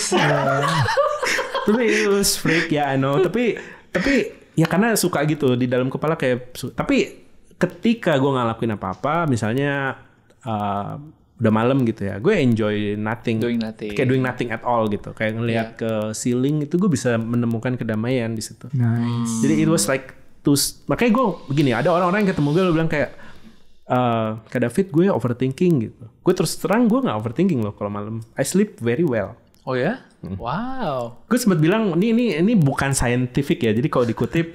Iya. tapi itu freak ya, I know. Tapi tapi ya karena suka gitu di dalam kepala kayak tapi ketika gue ngelakuin apa-apa misalnya uh, udah malam gitu ya gue enjoy nothing doing nothing kayak doing nothing at all gitu kayak ngelihat yeah. ke ceiling itu gue bisa menemukan kedamaian di situ nice. jadi it was like to makanya gue begini ada orang-orang yang ketemu gue lo bilang kayak uh, eh, ke David gue overthinking gitu. Gue terus terang gue nggak overthinking loh kalau malam. I sleep very well. Oh ya? Hmm. Wow. Gue sempat bilang ini ini ini bukan scientific ya. Jadi kalau dikutip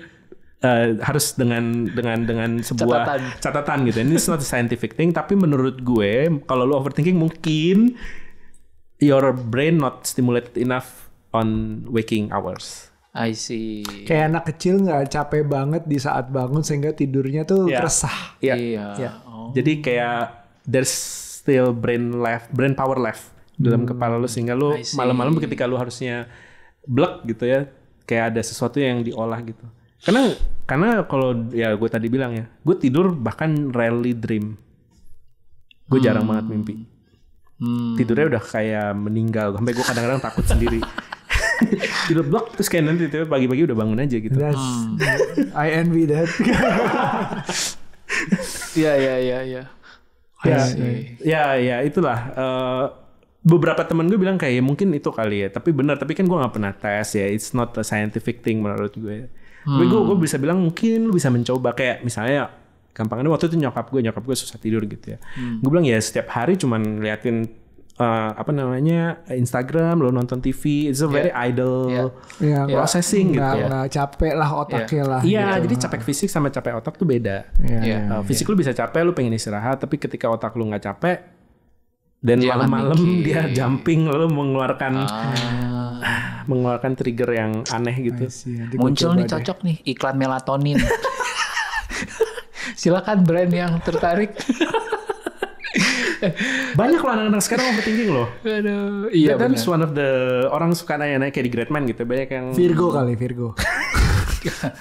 uh, harus dengan dengan dengan sebuah catatan, catatan gitu. Ini not a scientific thing. Tapi menurut gue kalau lo overthinking mungkin your brain not stimulated enough on waking hours. I see. Kayak anak kecil nggak capek banget di saat bangun sehingga tidurnya tuh yeah. resah. Iya. Yeah. Yeah. Yeah. Oh. Jadi kayak there's still brain left, brain power left hmm. dalam kepala lu sehingga lu malam-malam ketika lu harusnya blek gitu ya, kayak ada sesuatu yang diolah gitu. Karena karena kalau ya gue tadi bilang ya, gue tidur bahkan rarely dream. Gue hmm. jarang banget mimpi. Hmm. Tidurnya udah kayak meninggal sampai gue kadang-kadang takut sendiri. blok terus kayak nanti tiba pagi-pagi udah bangun aja gitu That's, hmm. I envy that iya, iya, iya, ya ya ya ya ya ya ya itulah uh, beberapa temen gue bilang kayak ya, mungkin itu kali ya tapi benar tapi kan gue nggak pernah tes ya it's not a scientific thing menurut gue hmm. tapi gue hmm. gue bisa bilang mungkin lu bisa mencoba kayak misalnya gampangnya waktu itu nyokap gue nyokap gue susah tidur gitu ya hmm. gue bilang ya setiap hari cuman liatin uh, apa namanya Instagram, lo nonton TV, itu a very idle yeah. Iya, processing gitu. yeah. gitu nggak, capek lah otaknya yeah. lah. Iya, yeah, gitu. jadi capek fisik sama capek otak tuh beda. Iya, yeah. Yeah. Uh, fisik yeah. lo bisa capek, lo pengen istirahat, tapi ketika otak lo nggak capek, dan malam-malam dia jumping lo mengeluarkan ah. mengeluarkan trigger yang aneh gitu. Ya, Muncul nih cocok nih iklan melatonin. Silakan brand yang tertarik. Banyak loh anak-anak sekarang overthinking loh. Aduh, iya That, That's one of the orang suka nanya-nanya kayak di Great Man gitu. Banyak yang Virgo kali, Virgo.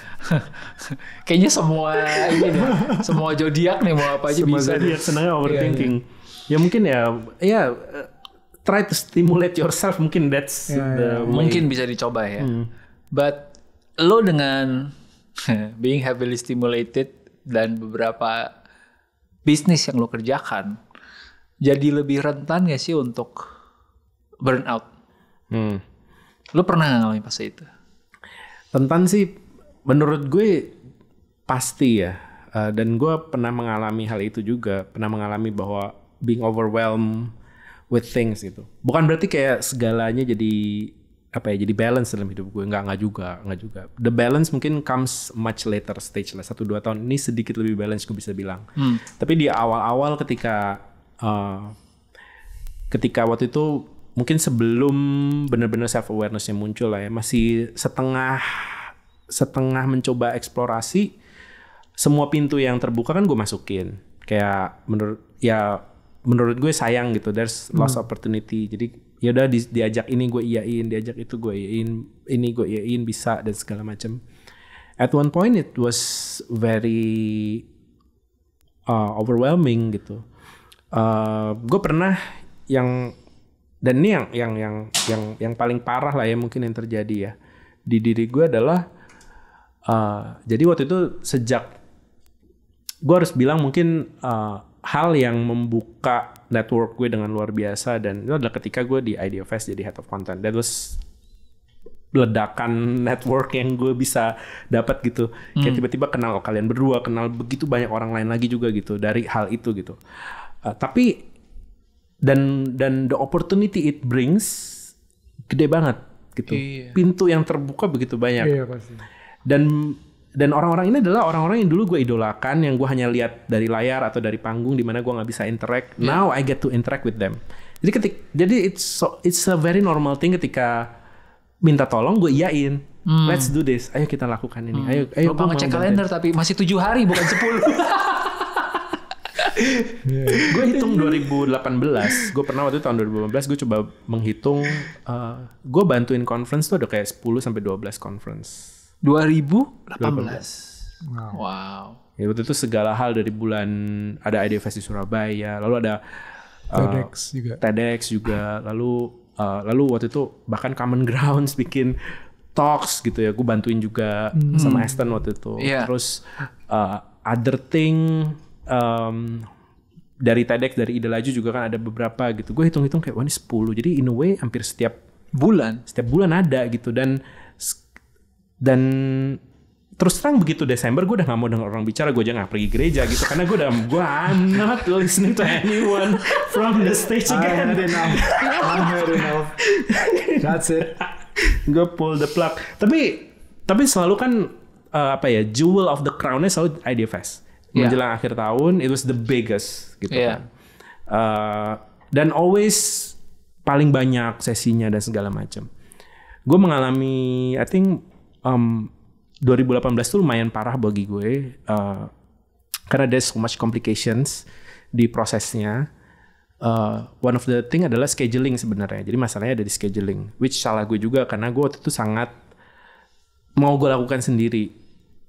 Kayaknya semua ini deh, semua zodiak nih mau apa aja semua bisa. Semua senangnya overthinking. Iya, iya. Ya mungkin ya, ya eh, try to stimulate yourself mungkin that's yeah, iya. the yeah. mungkin bisa dicoba ya. Hmm. But lo dengan being heavily stimulated dan beberapa bisnis yang lo kerjakan jadi lebih rentan gak sih untuk burnout? Hmm. Lu pernah gak ngalamin pas itu? Rentan sih menurut gue pasti ya. Eh, dan gue pernah mengalami hal itu juga. Pernah mengalami bahwa being overwhelmed with things gitu. Bukan berarti kayak segalanya jadi apa ya jadi balance dalam hidup gue nggak nggak juga nggak juga the balance mungkin comes much later stage lah satu dua tahun ini sedikit lebih balance gue bisa bilang hmm. tapi di awal awal ketika uh, ketika waktu itu mungkin sebelum benar-benar self awarenessnya muncul lah ya masih setengah setengah mencoba eksplorasi semua pintu yang terbuka kan gue masukin kayak menurut ya menurut gue sayang gitu there's lost hmm. opportunity jadi ya udah di, diajak ini gue iyain diajak itu gue iyain ini gue iyain bisa dan segala macam at one point it was very uh, overwhelming gitu uh, eh, gue pernah yang dan ini yang yang yang yang yang paling parah lah ya mungkin yang terjadi ya di diri gue adalah uh, jadi waktu itu sejak gue harus bilang mungkin uh, hal yang membuka network gue dengan luar biasa dan itu adalah ketika gue di IdeaFest jadi head of content that was ledakan network yang gue bisa dapat gitu kayak hmm. tiba-tiba kenal kalian berdua kenal begitu banyak orang lain lagi juga gitu dari hal itu gitu Uh, tapi dan dan the opportunity it brings gede banget gitu. Iya. Pintu yang terbuka begitu banyak. Iya pasti. Dan dan orang-orang ini adalah orang-orang yang dulu gue idolakan, yang gue hanya lihat dari layar atau dari panggung di mana gue nggak bisa interact. Yeah. Now I get to interact with them. Jadi ketik, jadi it's so, it's a very normal thing ketika minta tolong gue iyain. Hmm. Let's do this. Ayo kita lakukan ini. Hmm. Ayo, ayo. Lupa ngecek kalender tapi masih tujuh hari bukan sepuluh. Iya, iya. gue hitung 2018 gue pernah waktu itu tahun 2018 gue coba menghitung uh, eh, gue bantuin conference tuh ada kayak 10 sampai 12 conference 2018 2018 wow, Ya, waktu itu segala hal dari bulan ada ide di Surabaya lalu ada uh, TEDx juga TEDx juga lalu uh, lalu waktu itu bahkan Common Grounds bikin talks gitu ya gue bantuin juga hmm. sama Aston waktu itu yeah. terus uh, other thing um, dari TEDx dari ide laju juga kan ada beberapa gitu gue hitung-hitung kayak wah ini 10 jadi in a way hampir setiap bulan setiap bulan ada gitu dan dan terus terang begitu Desember gue udah nggak mau dengar orang bicara gue aja nggak pergi gereja gitu karena gue udah gue I'm not listening to anyone from the stage again I had enough I had enough that's it gue pull the plug tapi tapi selalu kan uh, apa ya jewel of the crownnya selalu idea fest yeah. menjelang akhir tahun it was the biggest gitu yeah. kan. Uh, dan always paling banyak sesinya dan segala macam. Gue mengalami I think um, 2018 tuh lumayan parah bagi gue uh, karena ada so much complications di prosesnya. Uh, one of the thing adalah scheduling sebenarnya. Jadi masalahnya ada di scheduling, which salah gue juga karena gue waktu itu sangat mau gue lakukan sendiri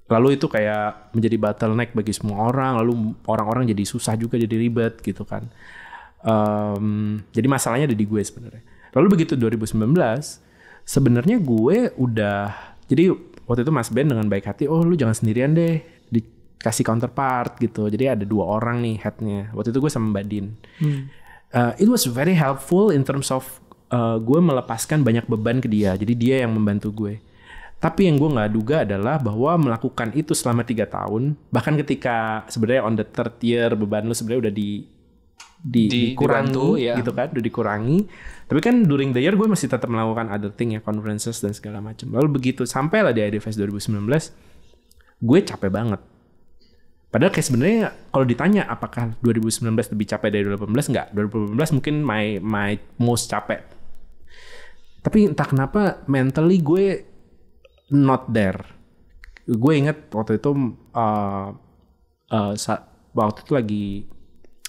lalu itu kayak menjadi bottleneck bagi semua orang lalu orang-orang jadi susah juga jadi ribet gitu kan um, jadi masalahnya ada di gue sebenarnya lalu begitu 2019 sebenarnya gue udah jadi waktu itu Mas Ben dengan baik hati oh lu jangan sendirian deh dikasih counterpart gitu jadi ada dua orang nih headnya waktu itu gue sama Mbak Din hmm. uh, it was very helpful in terms of uh, gue melepaskan banyak beban ke dia jadi dia yang membantu gue tapi yang gue nggak duga adalah bahwa melakukan itu selama tiga tahun, bahkan ketika sebenarnya on the third year beban lu sebenarnya udah di, di, di dikurangi dibantu, ya. gitu kan, udah dikurangi. Tapi kan during the year gue masih tetap melakukan other thing ya, conferences dan segala macam. Lalu begitu sampailah di IDFest 2019, gue capek banget. Padahal kayak sebenarnya kalau ditanya apakah 2019 lebih capek dari 2018 nggak? 2018 mungkin my my most capek. Tapi entah kenapa mentally gue not there. Gue inget waktu itu uh, uh, saat, waktu itu lagi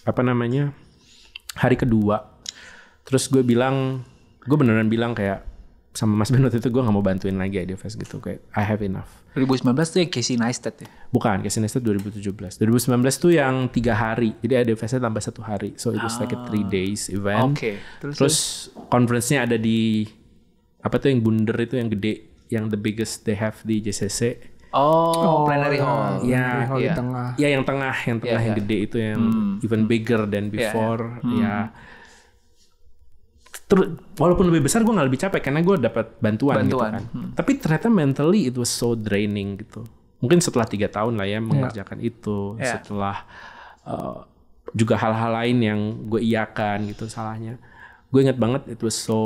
apa namanya hari kedua. Terus gue bilang, gue beneran bilang kayak sama Mas Ben itu gue gak mau bantuin lagi ya Fest gitu kayak I have enough 2019 tuh yang Casey Neistat ya? bukan Casey Neistat 2017 2019 tuh yang tiga hari jadi ada nya tambah satu hari so itu was ah. like a three ah, days event okay. terus, terus, terus conference nya ada di apa tuh yang bunder itu yang gede yang the biggest they have di JCC. Oh, oh plenary iya. hall. Ya, hall ya. di tengah. Ya, yang tengah, yang tengah yeah, yang yeah. gede itu yang hmm. even bigger than ya, ya. before. Yeah, yeah. Hmm. Ya. walaupun lebih besar gue nggak lebih capek karena gue dapat bantuan, gitu bantuan gitu kan. Hmm. Tapi ternyata mentally itu was so draining gitu. Mungkin setelah tiga tahun lah ya, ya. mengerjakan yeah. itu, yeah. setelah uh, juga hal-hal lain yang gue iakan gitu salahnya. Gue inget banget itu so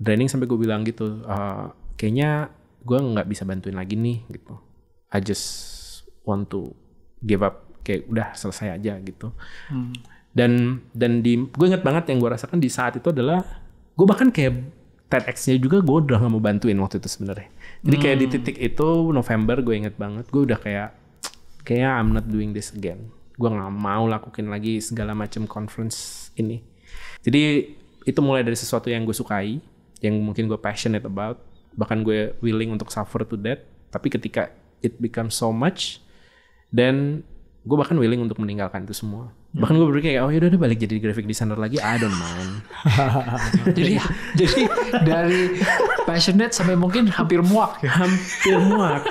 draining sampai gue bilang gitu. Uh, kayaknya gue nggak bisa bantuin lagi nih gitu I just want to give up kayak udah selesai aja gitu hmm. dan dan di gue inget banget yang gue rasakan di saat itu adalah gue bahkan kayak TEDx-nya juga gue udah gak mau bantuin waktu itu sebenarnya. Jadi kayak hmm. di titik itu November gue inget banget gue udah kayak kayak I'm not doing this again. Gue nggak mau lakuin lagi segala macam conference ini. Jadi itu mulai dari sesuatu yang gue sukai, yang mungkin gue passionate about, bahkan gue willing untuk suffer to death tapi ketika it becomes so much then gue bahkan willing untuk meninggalkan itu semua hmm. bahkan gue berpikir kayak oh yaudah udah balik jadi graphic designer lagi I don't mind jadi jadi dari passionate sampai mungkin hampir muak ya. hampir muak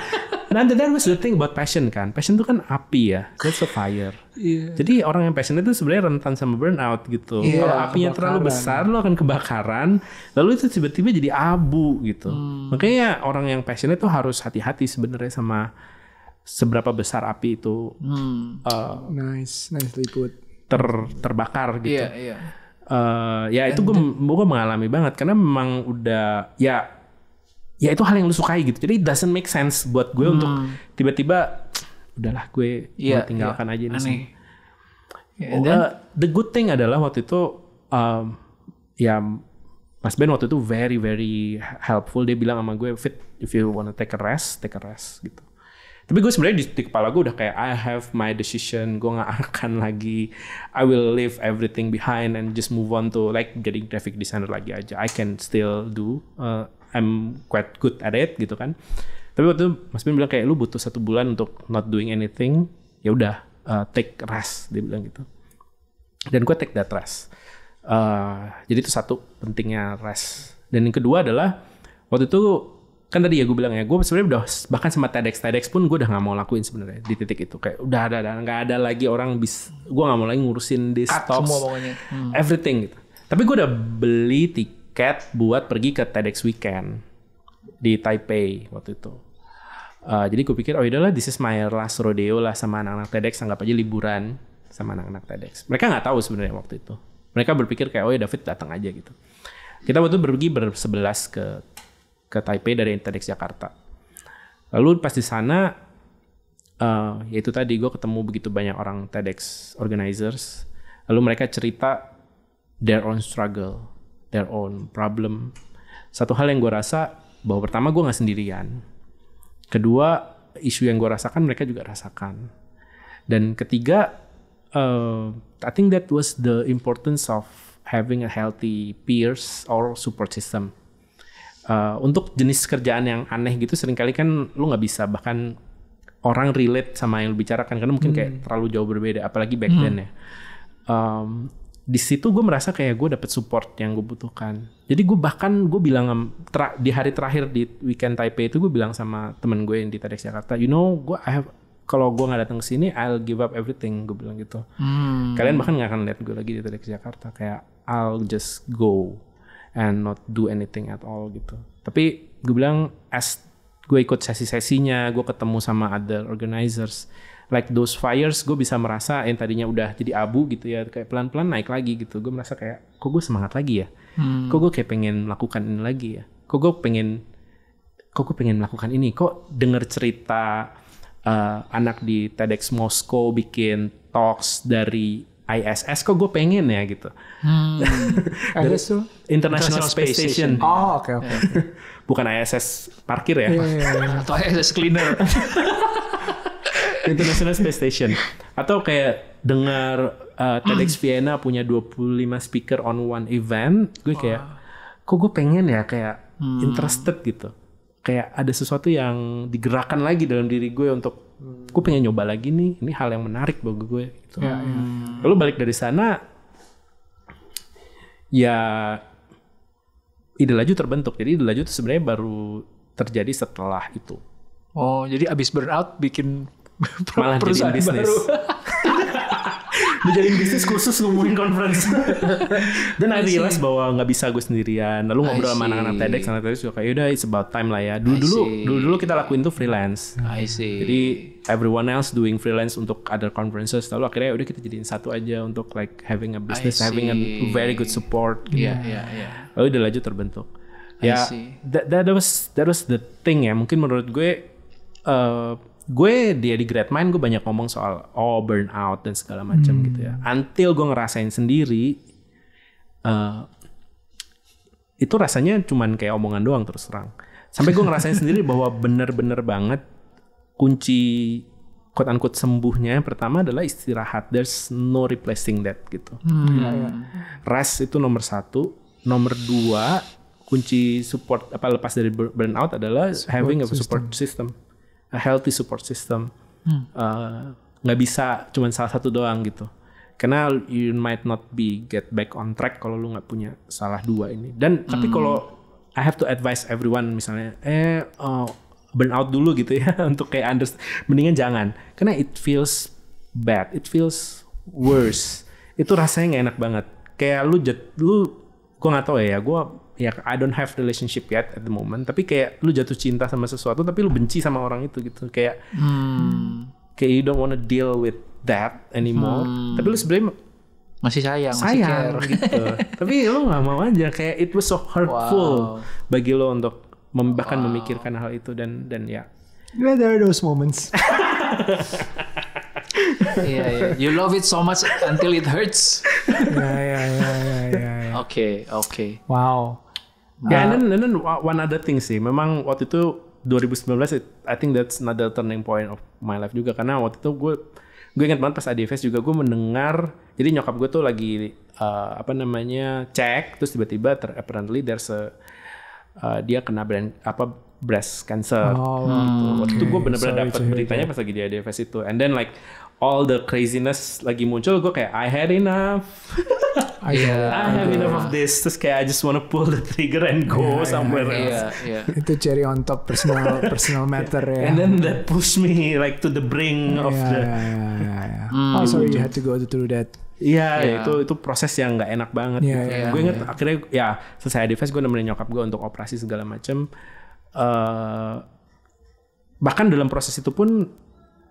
Nah, that was the thing about passion kan. Passion itu kan api ya. That's a fire. Yeah. Jadi orang yang passion itu sebenarnya rentan sama burnout gitu. Yeah, Kalau apinya kebakaran. terlalu besar, lo akan kebakaran. Lalu itu tiba-tiba jadi abu gitu. Hmm. Makanya orang yang passion itu harus hati-hati sebenarnya sama seberapa besar api itu. Hmm. Uh, nice, nicely put. Ter terbakar gitu. yeah, Yeah. Uh, ya itu gue gue mengalami banget karena memang udah ya ya itu hal yang lu sukai gitu jadi doesn't make sense buat gue hmm. untuk tiba-tiba udahlah gue yeah, tinggalkan yeah. aja ini sih Yeah, oh, then, uh, the good thing adalah waktu itu um, ya Mas Ben waktu itu very very helpful dia bilang sama gue fit if you wanna take a rest take a rest gitu tapi gue sebenarnya di, di kepala gue udah kayak I have my decision gue nggak akan lagi I will leave everything behind and just move on to like getting graphic designer lagi aja I can still do uh, I'm quite good at it gitu kan tapi waktu itu Mas Bin bilang kayak lu butuh satu bulan untuk not doing anything ya udah uh, take rest dia bilang gitu dan gue take that rest uh, jadi itu satu pentingnya rest dan yang kedua adalah waktu itu kan tadi ya gue bilang ya gue sebenarnya udah bahkan sama TEDx TEDx pun gue udah nggak mau lakuin sebenarnya di titik itu kayak udah ada dan nggak ada lagi orang bis gue nggak mau lagi ngurusin di stocks semua Hmm. everything gitu tapi gue udah beli tiket tiket buat pergi ke TEDx Weekend di Taipei waktu itu. Uh, jadi gue pikir oh udahlah this is my last rodeo lah sama anak-anak TEDx anggap aja liburan sama anak-anak TEDx. Mereka nggak tahu sebenarnya waktu itu. Mereka berpikir kayak oh ya David datang aja gitu. Kita waktu itu pergi bersebelas ke ke Taipei dari TEDx Jakarta. Lalu pas di sana uh, eh, yaitu tadi gue ketemu begitu banyak orang TEDx organizers. Lalu mereka cerita their own struggle their own problem. Satu hal yang gue rasa bahwa pertama gue nggak sendirian. Kedua isu yang gue rasakan mereka juga rasakan. Dan ketiga, uh, I think that was the importance of having a healthy peers or support system. Uh, untuk jenis kerjaan yang aneh gitu seringkali kan lu nggak bisa bahkan orang relate sama yang lu bicarakan karena mungkin hmm. kayak terlalu jauh berbeda apalagi back hmm. then ya um, di situ gue merasa kayak gue dapet support yang gue butuhkan. Jadi gue bahkan gue bilang di hari terakhir di weekend Taipei itu gue bilang sama temen gue yang di TEDx Jakarta, you know, gue I have kalau gue nggak datang ke sini, I'll give up everything. Gue bilang gitu. Hmm. Kalian bahkan nggak akan lihat gue lagi di TEDx Jakarta. Kayak I'll just go and not do anything at all gitu. Tapi gue bilang as gue ikut sesi-sesinya, gue ketemu sama other organizers like those fires gue bisa merasa yang tadinya udah jadi abu gitu ya kayak pelan-pelan naik lagi gitu gue merasa kayak kok gue semangat lagi ya hmm. kok gue kayak pengen melakukan ini lagi ya kok gue pengen kok gue pengen melakukan ini kok denger cerita uh, anak di TEDx Moskow bikin talks dari ISS kok gue pengen ya gitu. Hmm. ISS tuh International, Space, Station. Oh oke okay, oke. Okay. Bukan ISS parkir ya. Yeah, yeah, yeah. Atau ISS cleaner. International Space Station. Atau kayak dengar uh, TEDx Vienna punya 25 speaker on one event, gue kayak kok gue pengen ya kayak hmm. interested gitu. Kayak ada sesuatu yang digerakkan lagi dalam diri gue untuk gue pengen nyoba lagi nih, ini hal yang menarik bagi gue gitu. Ya, Lalu ya. hmm. balik dari sana ya ide laju terbentuk. Jadi ide laju itu sebenarnya baru terjadi setelah itu. Oh, jadi abis burnout bikin malah perusahaan jadi bisnis. Dijadiin bisnis khusus ngomongin conference. Dan I, I iya bahwa nggak bisa gue sendirian. Lalu ngobrol sama anak-anak TEDx, anak TEDx juga kayak udah it's about time lah ya. Dulu dulu dulu dulu kita lakuin tuh freelance. I see. Jadi everyone else doing freelance untuk other conferences lalu akhirnya udah kita jadiin satu aja untuk like having a business having a very good support Iya, Iya. yeah, yeah. Lalu udah lanjut terbentuk. ya yeah, that, that was that was the thing ya mungkin menurut gue uh, gue dia di grad main gue banyak ngomong soal oh burnout dan segala macam hmm. gitu ya. Until gue ngerasain sendiri uh, itu rasanya cuman kayak omongan doang terus terang. Sampai gue ngerasain sendiri bahwa bener-bener banget kunci quote unquote sembuhnya yang pertama adalah istirahat. There's no replacing that gitu. Hmm. Iya, iya. Rest itu nomor satu. Nomor dua kunci support apa lepas dari burnout adalah support having a support system. system a healthy support system. Hmm. Uh, bisa cuma salah satu doang gitu. Karena you might not be get back on track kalau lu nggak punya salah dua ini. Dan hmm. tapi kalau I have to advise everyone misalnya, eh uh, burn out dulu gitu ya untuk kayak under, mendingan jangan. Karena it feels bad, it feels worse. Itu rasanya nggak enak banget. Kayak lu jet, lu gue nggak tahu ya, gue ya I don't have relationship yet at the moment tapi kayak lu jatuh cinta sama sesuatu tapi lu benci sama orang itu gitu kayak hmm. kayak you don't wanna deal with that anymore hmm. tapi lu sebenarnya masih sayang, sayang masih care. gitu. tapi lu nggak mau aja kayak it was so hurtful wow. bagi lu untuk mem bahkan wow. memikirkan hal itu dan dan ya. Yeah, there are those moments. yeah, yeah. You love it so much until it hurts. ya ya ya ya. Oke, ya. oke. Wow. Ya, yeah, and then, and then one other thing sih, memang waktu itu 2019, it, I think that's another turning point of my life juga karena waktu itu gue gue ingat banget pas ADFS juga gue mendengar jadi nyokap gue tuh lagi uh, apa namanya cek terus tiba-tiba ter apparently there's a uh, dia kena brand apa breast cancer oh, hmm. gitu. waktu itu gue bener-bener dapat beritanya pas lagi di ADFS itu and then like all the craziness lagi muncul gue kayak I had enough Iya, yeah, I have enough of this. Terus kayak I just wanna pull the trigger and go yeah, somewhere yeah, else. Yeah, yeah. Itu cherry on top personal personal matter ya. Yeah. And then that push me like to the brink yeah, of the. Yeah, yeah, yeah. Mm. Oh, sorry, you had to go through that. Iya, yeah. itu itu proses yang nggak enak banget. Yeah, gitu. yeah, gue inget yeah. akhirnya ya selesai advance gue nemenin nyokap gue untuk operasi segala macem. Uh, bahkan dalam proses itu pun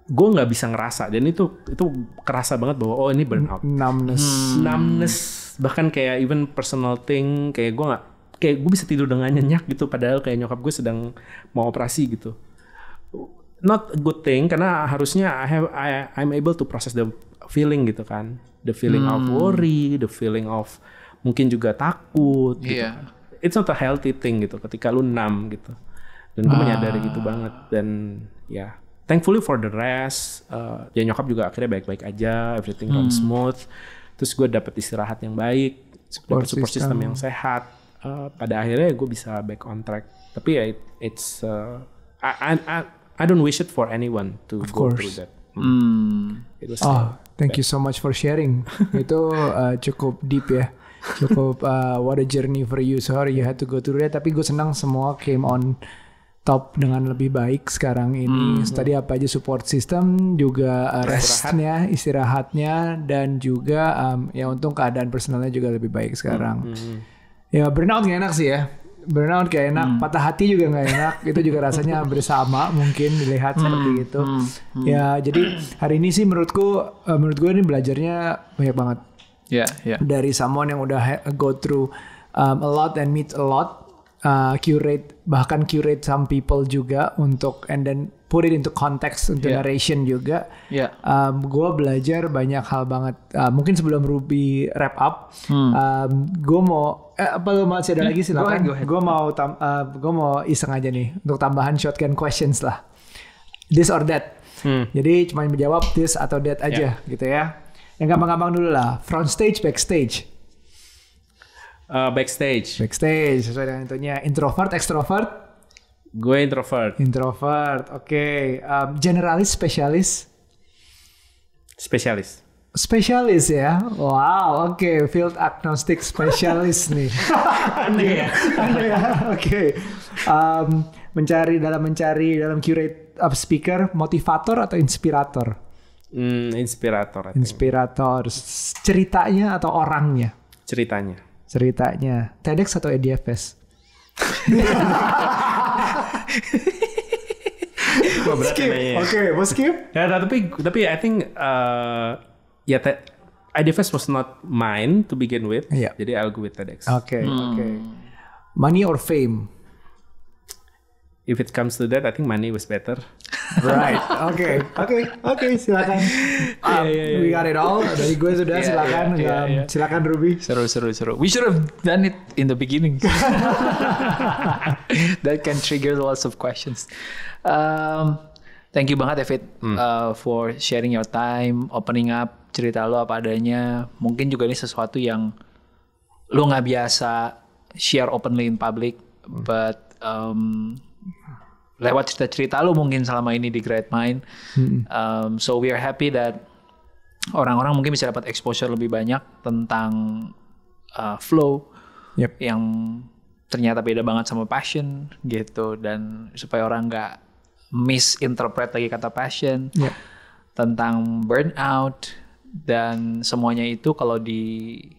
gue nggak bisa ngerasa dan itu itu kerasa banget bahwa oh ini burnout numbness hmm. numbness bahkan kayak even personal thing kayak gue nggak kayak gue bisa tidur dengan nyenyak gitu padahal kayak nyokap gue sedang mau operasi gitu not a good thing karena harusnya I have I I'm able to process the feeling gitu kan the feeling hmm. of worry the feeling of mungkin juga takut gitu yeah. it's not a healthy thing gitu ketika lu numb gitu dan gue ah. menyadari gitu banget dan ya thankfully for the rest uh, ya nyokap juga akhirnya baik-baik aja everything hmm. run smooth terus gue dapet istirahat yang baik support, support system. yang sehat uh, pada akhirnya gue bisa back on track tapi ya it, it's uh, I, I I don't wish it for anyone to of go course. through that hmm. hmm. it was oh thank bad. you so much for sharing itu uh, cukup deep ya cukup uh, what a journey for you sorry you had to go through that tapi gue senang semua came on top dengan lebih baik sekarang ini. Hmm. Tadi apa aja support system juga uh, restnya, istirahatnya dan juga um, ya untung keadaan personalnya juga lebih baik sekarang. Hmm. hmm. Ya burnout gak enak sih ya. Burnout kayak enak, hmm. patah hati juga gak enak. Itu juga rasanya bersama mungkin dilihat hmm. seperti itu. Hmm. Hmm. Ya jadi hari ini sih menurutku uh, menurut gue ini belajarnya banyak banget. Ya, yeah, yeah. Dari someone yang udah go through um, a lot and meet a lot uh, curate bahkan curate some people juga untuk and then put it into context into yeah. narration juga. Yeah. Um, gue belajar banyak hal banget. Uh, mungkin sebelum Ruby wrap up, hmm. um, gue mau eh, apa lo masih ada hmm. lagi silakan. Gue mau uh, gue mau iseng aja nih untuk tambahan shotgun questions lah. This or that. Hmm. Jadi cuma menjawab this atau that aja yeah. gitu ya. Yang gampang-gampang dulu lah. Front stage, backstage. Uh, backstage. Backstage sesuai dengan intinya. Introvert, extrovert. Gue introvert. Introvert, oke. Okay. Um, generalis, spesialis. Spesialis. Spesialis ya, wow, oke, okay. field agnostic spesialis nih. Aneh ya, aneh ya, oke. Okay. Um, mencari dalam mencari dalam curate of speaker, motivator atau inspirator? Hmm, inspirator. Inspirator, ceritanya atau orangnya? Ceritanya ceritanya TEDx atau EDFS oke okay, skip ya yeah, tapi tapi I think uh, ya yeah, IDFS was not mine to begin with yeah. jadi I'll go with TEDx oke okay, hmm. oke okay. money or fame if it comes to that, I think money was better. right. Oke. Oke. Oke. Silakan. Um, yeah, yeah, yeah. We got it all. Dari gue sudah. Yeah, silakan. Yeah, yeah, um, yeah. Silakan Ruby. Seru, seru, seru. We should have done it in the beginning. that can trigger lots of questions. Um, thank you banget David hmm. uh, for sharing your time, opening up cerita lo apa adanya. Mungkin juga ini sesuatu yang lo nggak biasa share openly in public, hmm. but um, lewat cerita-cerita lu mungkin selama ini di Great Mind. Hmm. Um, so we are happy that orang-orang mungkin bisa dapat exposure lebih banyak tentang uh, flow yep. yang ternyata beda banget sama passion gitu dan supaya orang nggak misinterpret lagi kata passion yep. tentang burnout dan semuanya itu kalau dibuat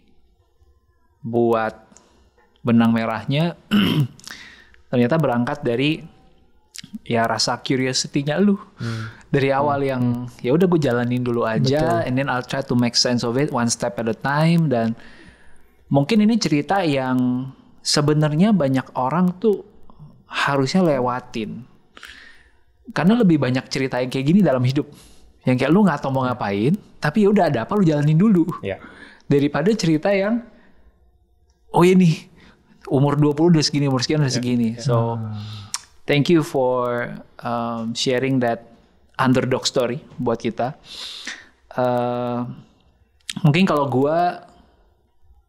benang merahnya ternyata berangkat dari ya rasa curiosity-nya lu hmm. dari awal hmm. yang ya udah gue jalanin dulu aja Betul. and then I'll try to make sense of it one step at a time dan mungkin ini cerita yang sebenarnya banyak orang tuh harusnya lewatin karena lebih banyak cerita yang kayak gini dalam hidup yang kayak lu nggak tau mau ngapain tapi ya udah ada apa lu jalanin dulu yeah. daripada cerita yang oh ini iya umur 20 udah segini umur sekian udah segini yeah. so hmm thank you for um, sharing that underdog story buat kita. Uh, mungkin kalau gue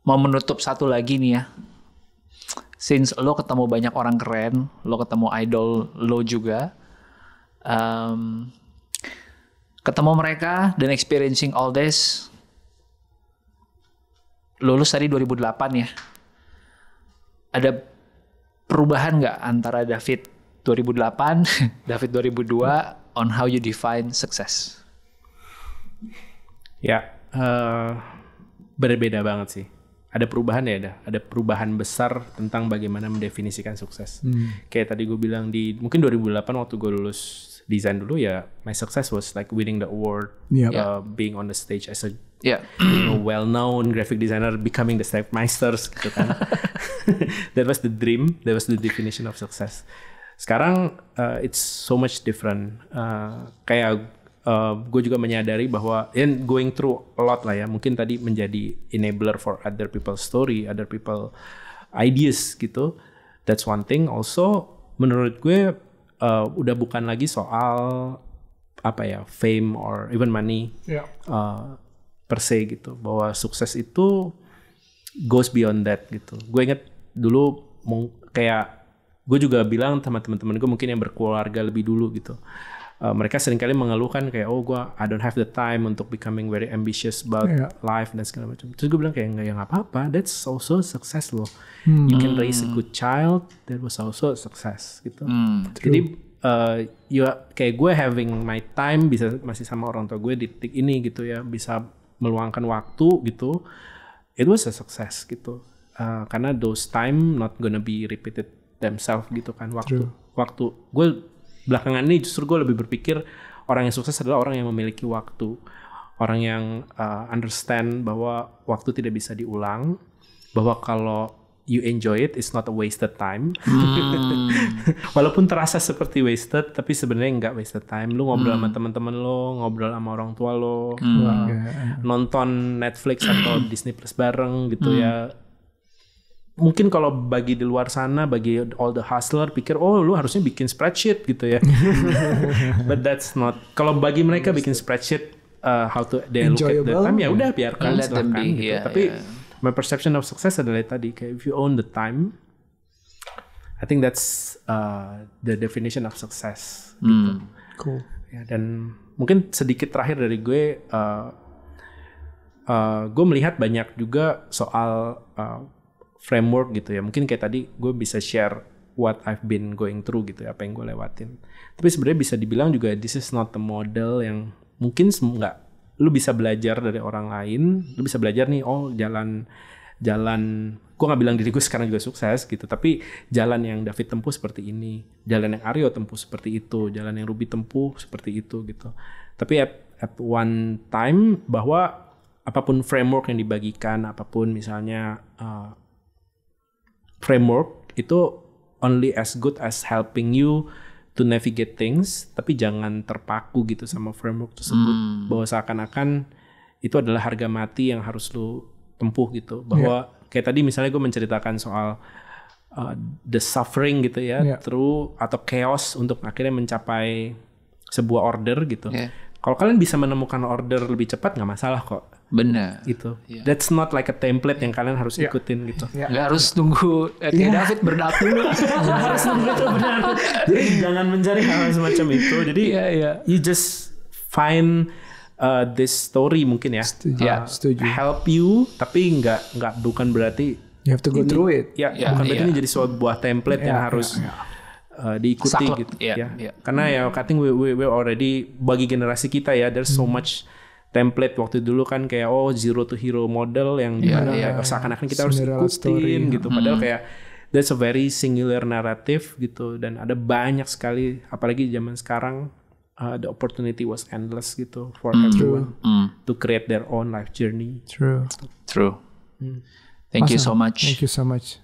mau menutup satu lagi nih ya. Since lo ketemu banyak orang keren, lo ketemu idol lo juga, um, ketemu mereka dan experiencing all this, lulus dari 2008 ya. Ada perubahan nggak antara David 2008, David 2002 on how you define success. Ya, uh, berbeda banget sih. Ada perubahan ya, ada ada perubahan besar tentang bagaimana mendefinisikan sukses. Hmm. Kayak tadi gue bilang di mungkin 2008 waktu gue lulus desain dulu ya, my success was like winning the award, yep. Iya. uh, iya. being on the stage as a yeah. you know, well-known graphic designer, becoming the step masters gitu kan. That was the dream, that was the definition of success. Sekarang uh, it's so much different. Uh, kayak uh, gue juga menyadari bahwa in going through a lot lah ya mungkin tadi menjadi enabler for other people's story other people ideas gitu that's one thing also menurut gue uh, udah bukan lagi soal apa ya fame or even money yeah. uh, per se gitu bahwa sukses itu goes beyond that gitu gue inget dulu kayak gue juga bilang sama teman-teman gue mungkin yang berkeluarga lebih dulu gitu uh, mereka seringkali mengeluhkan kayak oh gue I don't have the time untuk becoming very ambitious about yeah. life dan segala macam terus gue bilang kayak nggak yang apa apa that's also success loh hmm. you can raise a good child that was also a success gitu hmm. jadi uh, eh, you ya, kayak gue having my time bisa masih sama orang tua gue di titik ini gitu ya bisa meluangkan waktu gitu it was a success gitu uh, karena those time not gonna be repeated themselves gitu kan waktu True. waktu gue belakangan ini justru gue lebih berpikir orang yang sukses adalah orang yang memiliki waktu orang yang uh, understand bahwa waktu tidak bisa diulang bahwa kalau you enjoy it it's not a wasted time hmm. walaupun terasa seperti wasted tapi sebenarnya nggak wasted time lu ngobrol hmm. sama teman-teman lo ngobrol sama orang tua lo hmm. Uh, iya, iya. nonton Netflix atau Disney Plus bareng gitu hmm. ya mungkin kalau bagi di luar sana bagi all the hustler pikir oh lu harusnya bikin spreadsheet gitu ya but that's not kalau bagi mereka bikin spreadsheet uh, how to they Enjoyable. look at the time ya udah biarkan Let silakan be, gitu yeah, tapi yeah. my perception of success adalah tadi kayak if you own the time I think that's uh, the definition of success gitu. hmm. gitu cool ya dan mungkin sedikit terakhir dari gue uh, uh, gue melihat banyak juga soal uh, framework gitu ya mungkin kayak tadi gue bisa share what I've been going through gitu ya apa yang gue lewatin tapi sebenarnya bisa dibilang juga this is not the model yang mungkin nggak lu bisa belajar dari orang lain lu bisa belajar nih oh jalan jalan gue nggak bilang diriku sekarang juga sukses gitu tapi jalan yang David tempuh seperti ini jalan yang Aryo tempuh seperti itu jalan yang Ruby tempuh seperti itu gitu tapi at, at one time bahwa apapun framework yang dibagikan apapun misalnya uh, framework itu only as good as helping you to navigate things, tapi jangan terpaku gitu sama framework tersebut. Hmm. Bahwa seakan-akan itu adalah harga mati yang harus lu tempuh gitu. Ya. Bahwa yeah. kayak tadi misalnya gue menceritakan soal uh, the suffering gitu ya, yeah. through atau chaos untuk akhirnya mencapai sebuah order gitu. Yeah kalau kalian bisa menemukan order lebih cepat nggak masalah kok benar itu. yeah. that's not like a template yeah. yang kalian harus iya. ikutin yeah. gitu iya. nggak yeah. harus nunggu eh, yeah. Iya. David berdap harus nunggu tuh benar jadi jangan mencari hal semacam itu jadi yeah, yeah. you just find uh, this story mungkin ya setuju. Uh, setuju. help you tapi nggak nggak bukan berarti you have to go ini, through it ya yeah, bukan yeah. berarti ini jadi sebuah template yeah, yang harus yeah, yeah uh, diikuti Saklek, gitu yeah, ya. Yeah. Karena ya I think we, we we already bagi generasi kita ya there's so hmm. much template waktu dulu kan kayak oh zero to hero model yang yeah, dimana yeah. seakan-akan kita harus ikutin story, ya. gitu hmm. padahal kayak that's a very singular narrative gitu dan ada banyak sekali apalagi zaman sekarang uh, the opportunity was endless gitu for mm. everyone mm. to create their own life journey true true mm. thank awesome. you so much thank you so much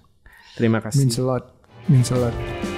terima kasih means a lot means a lot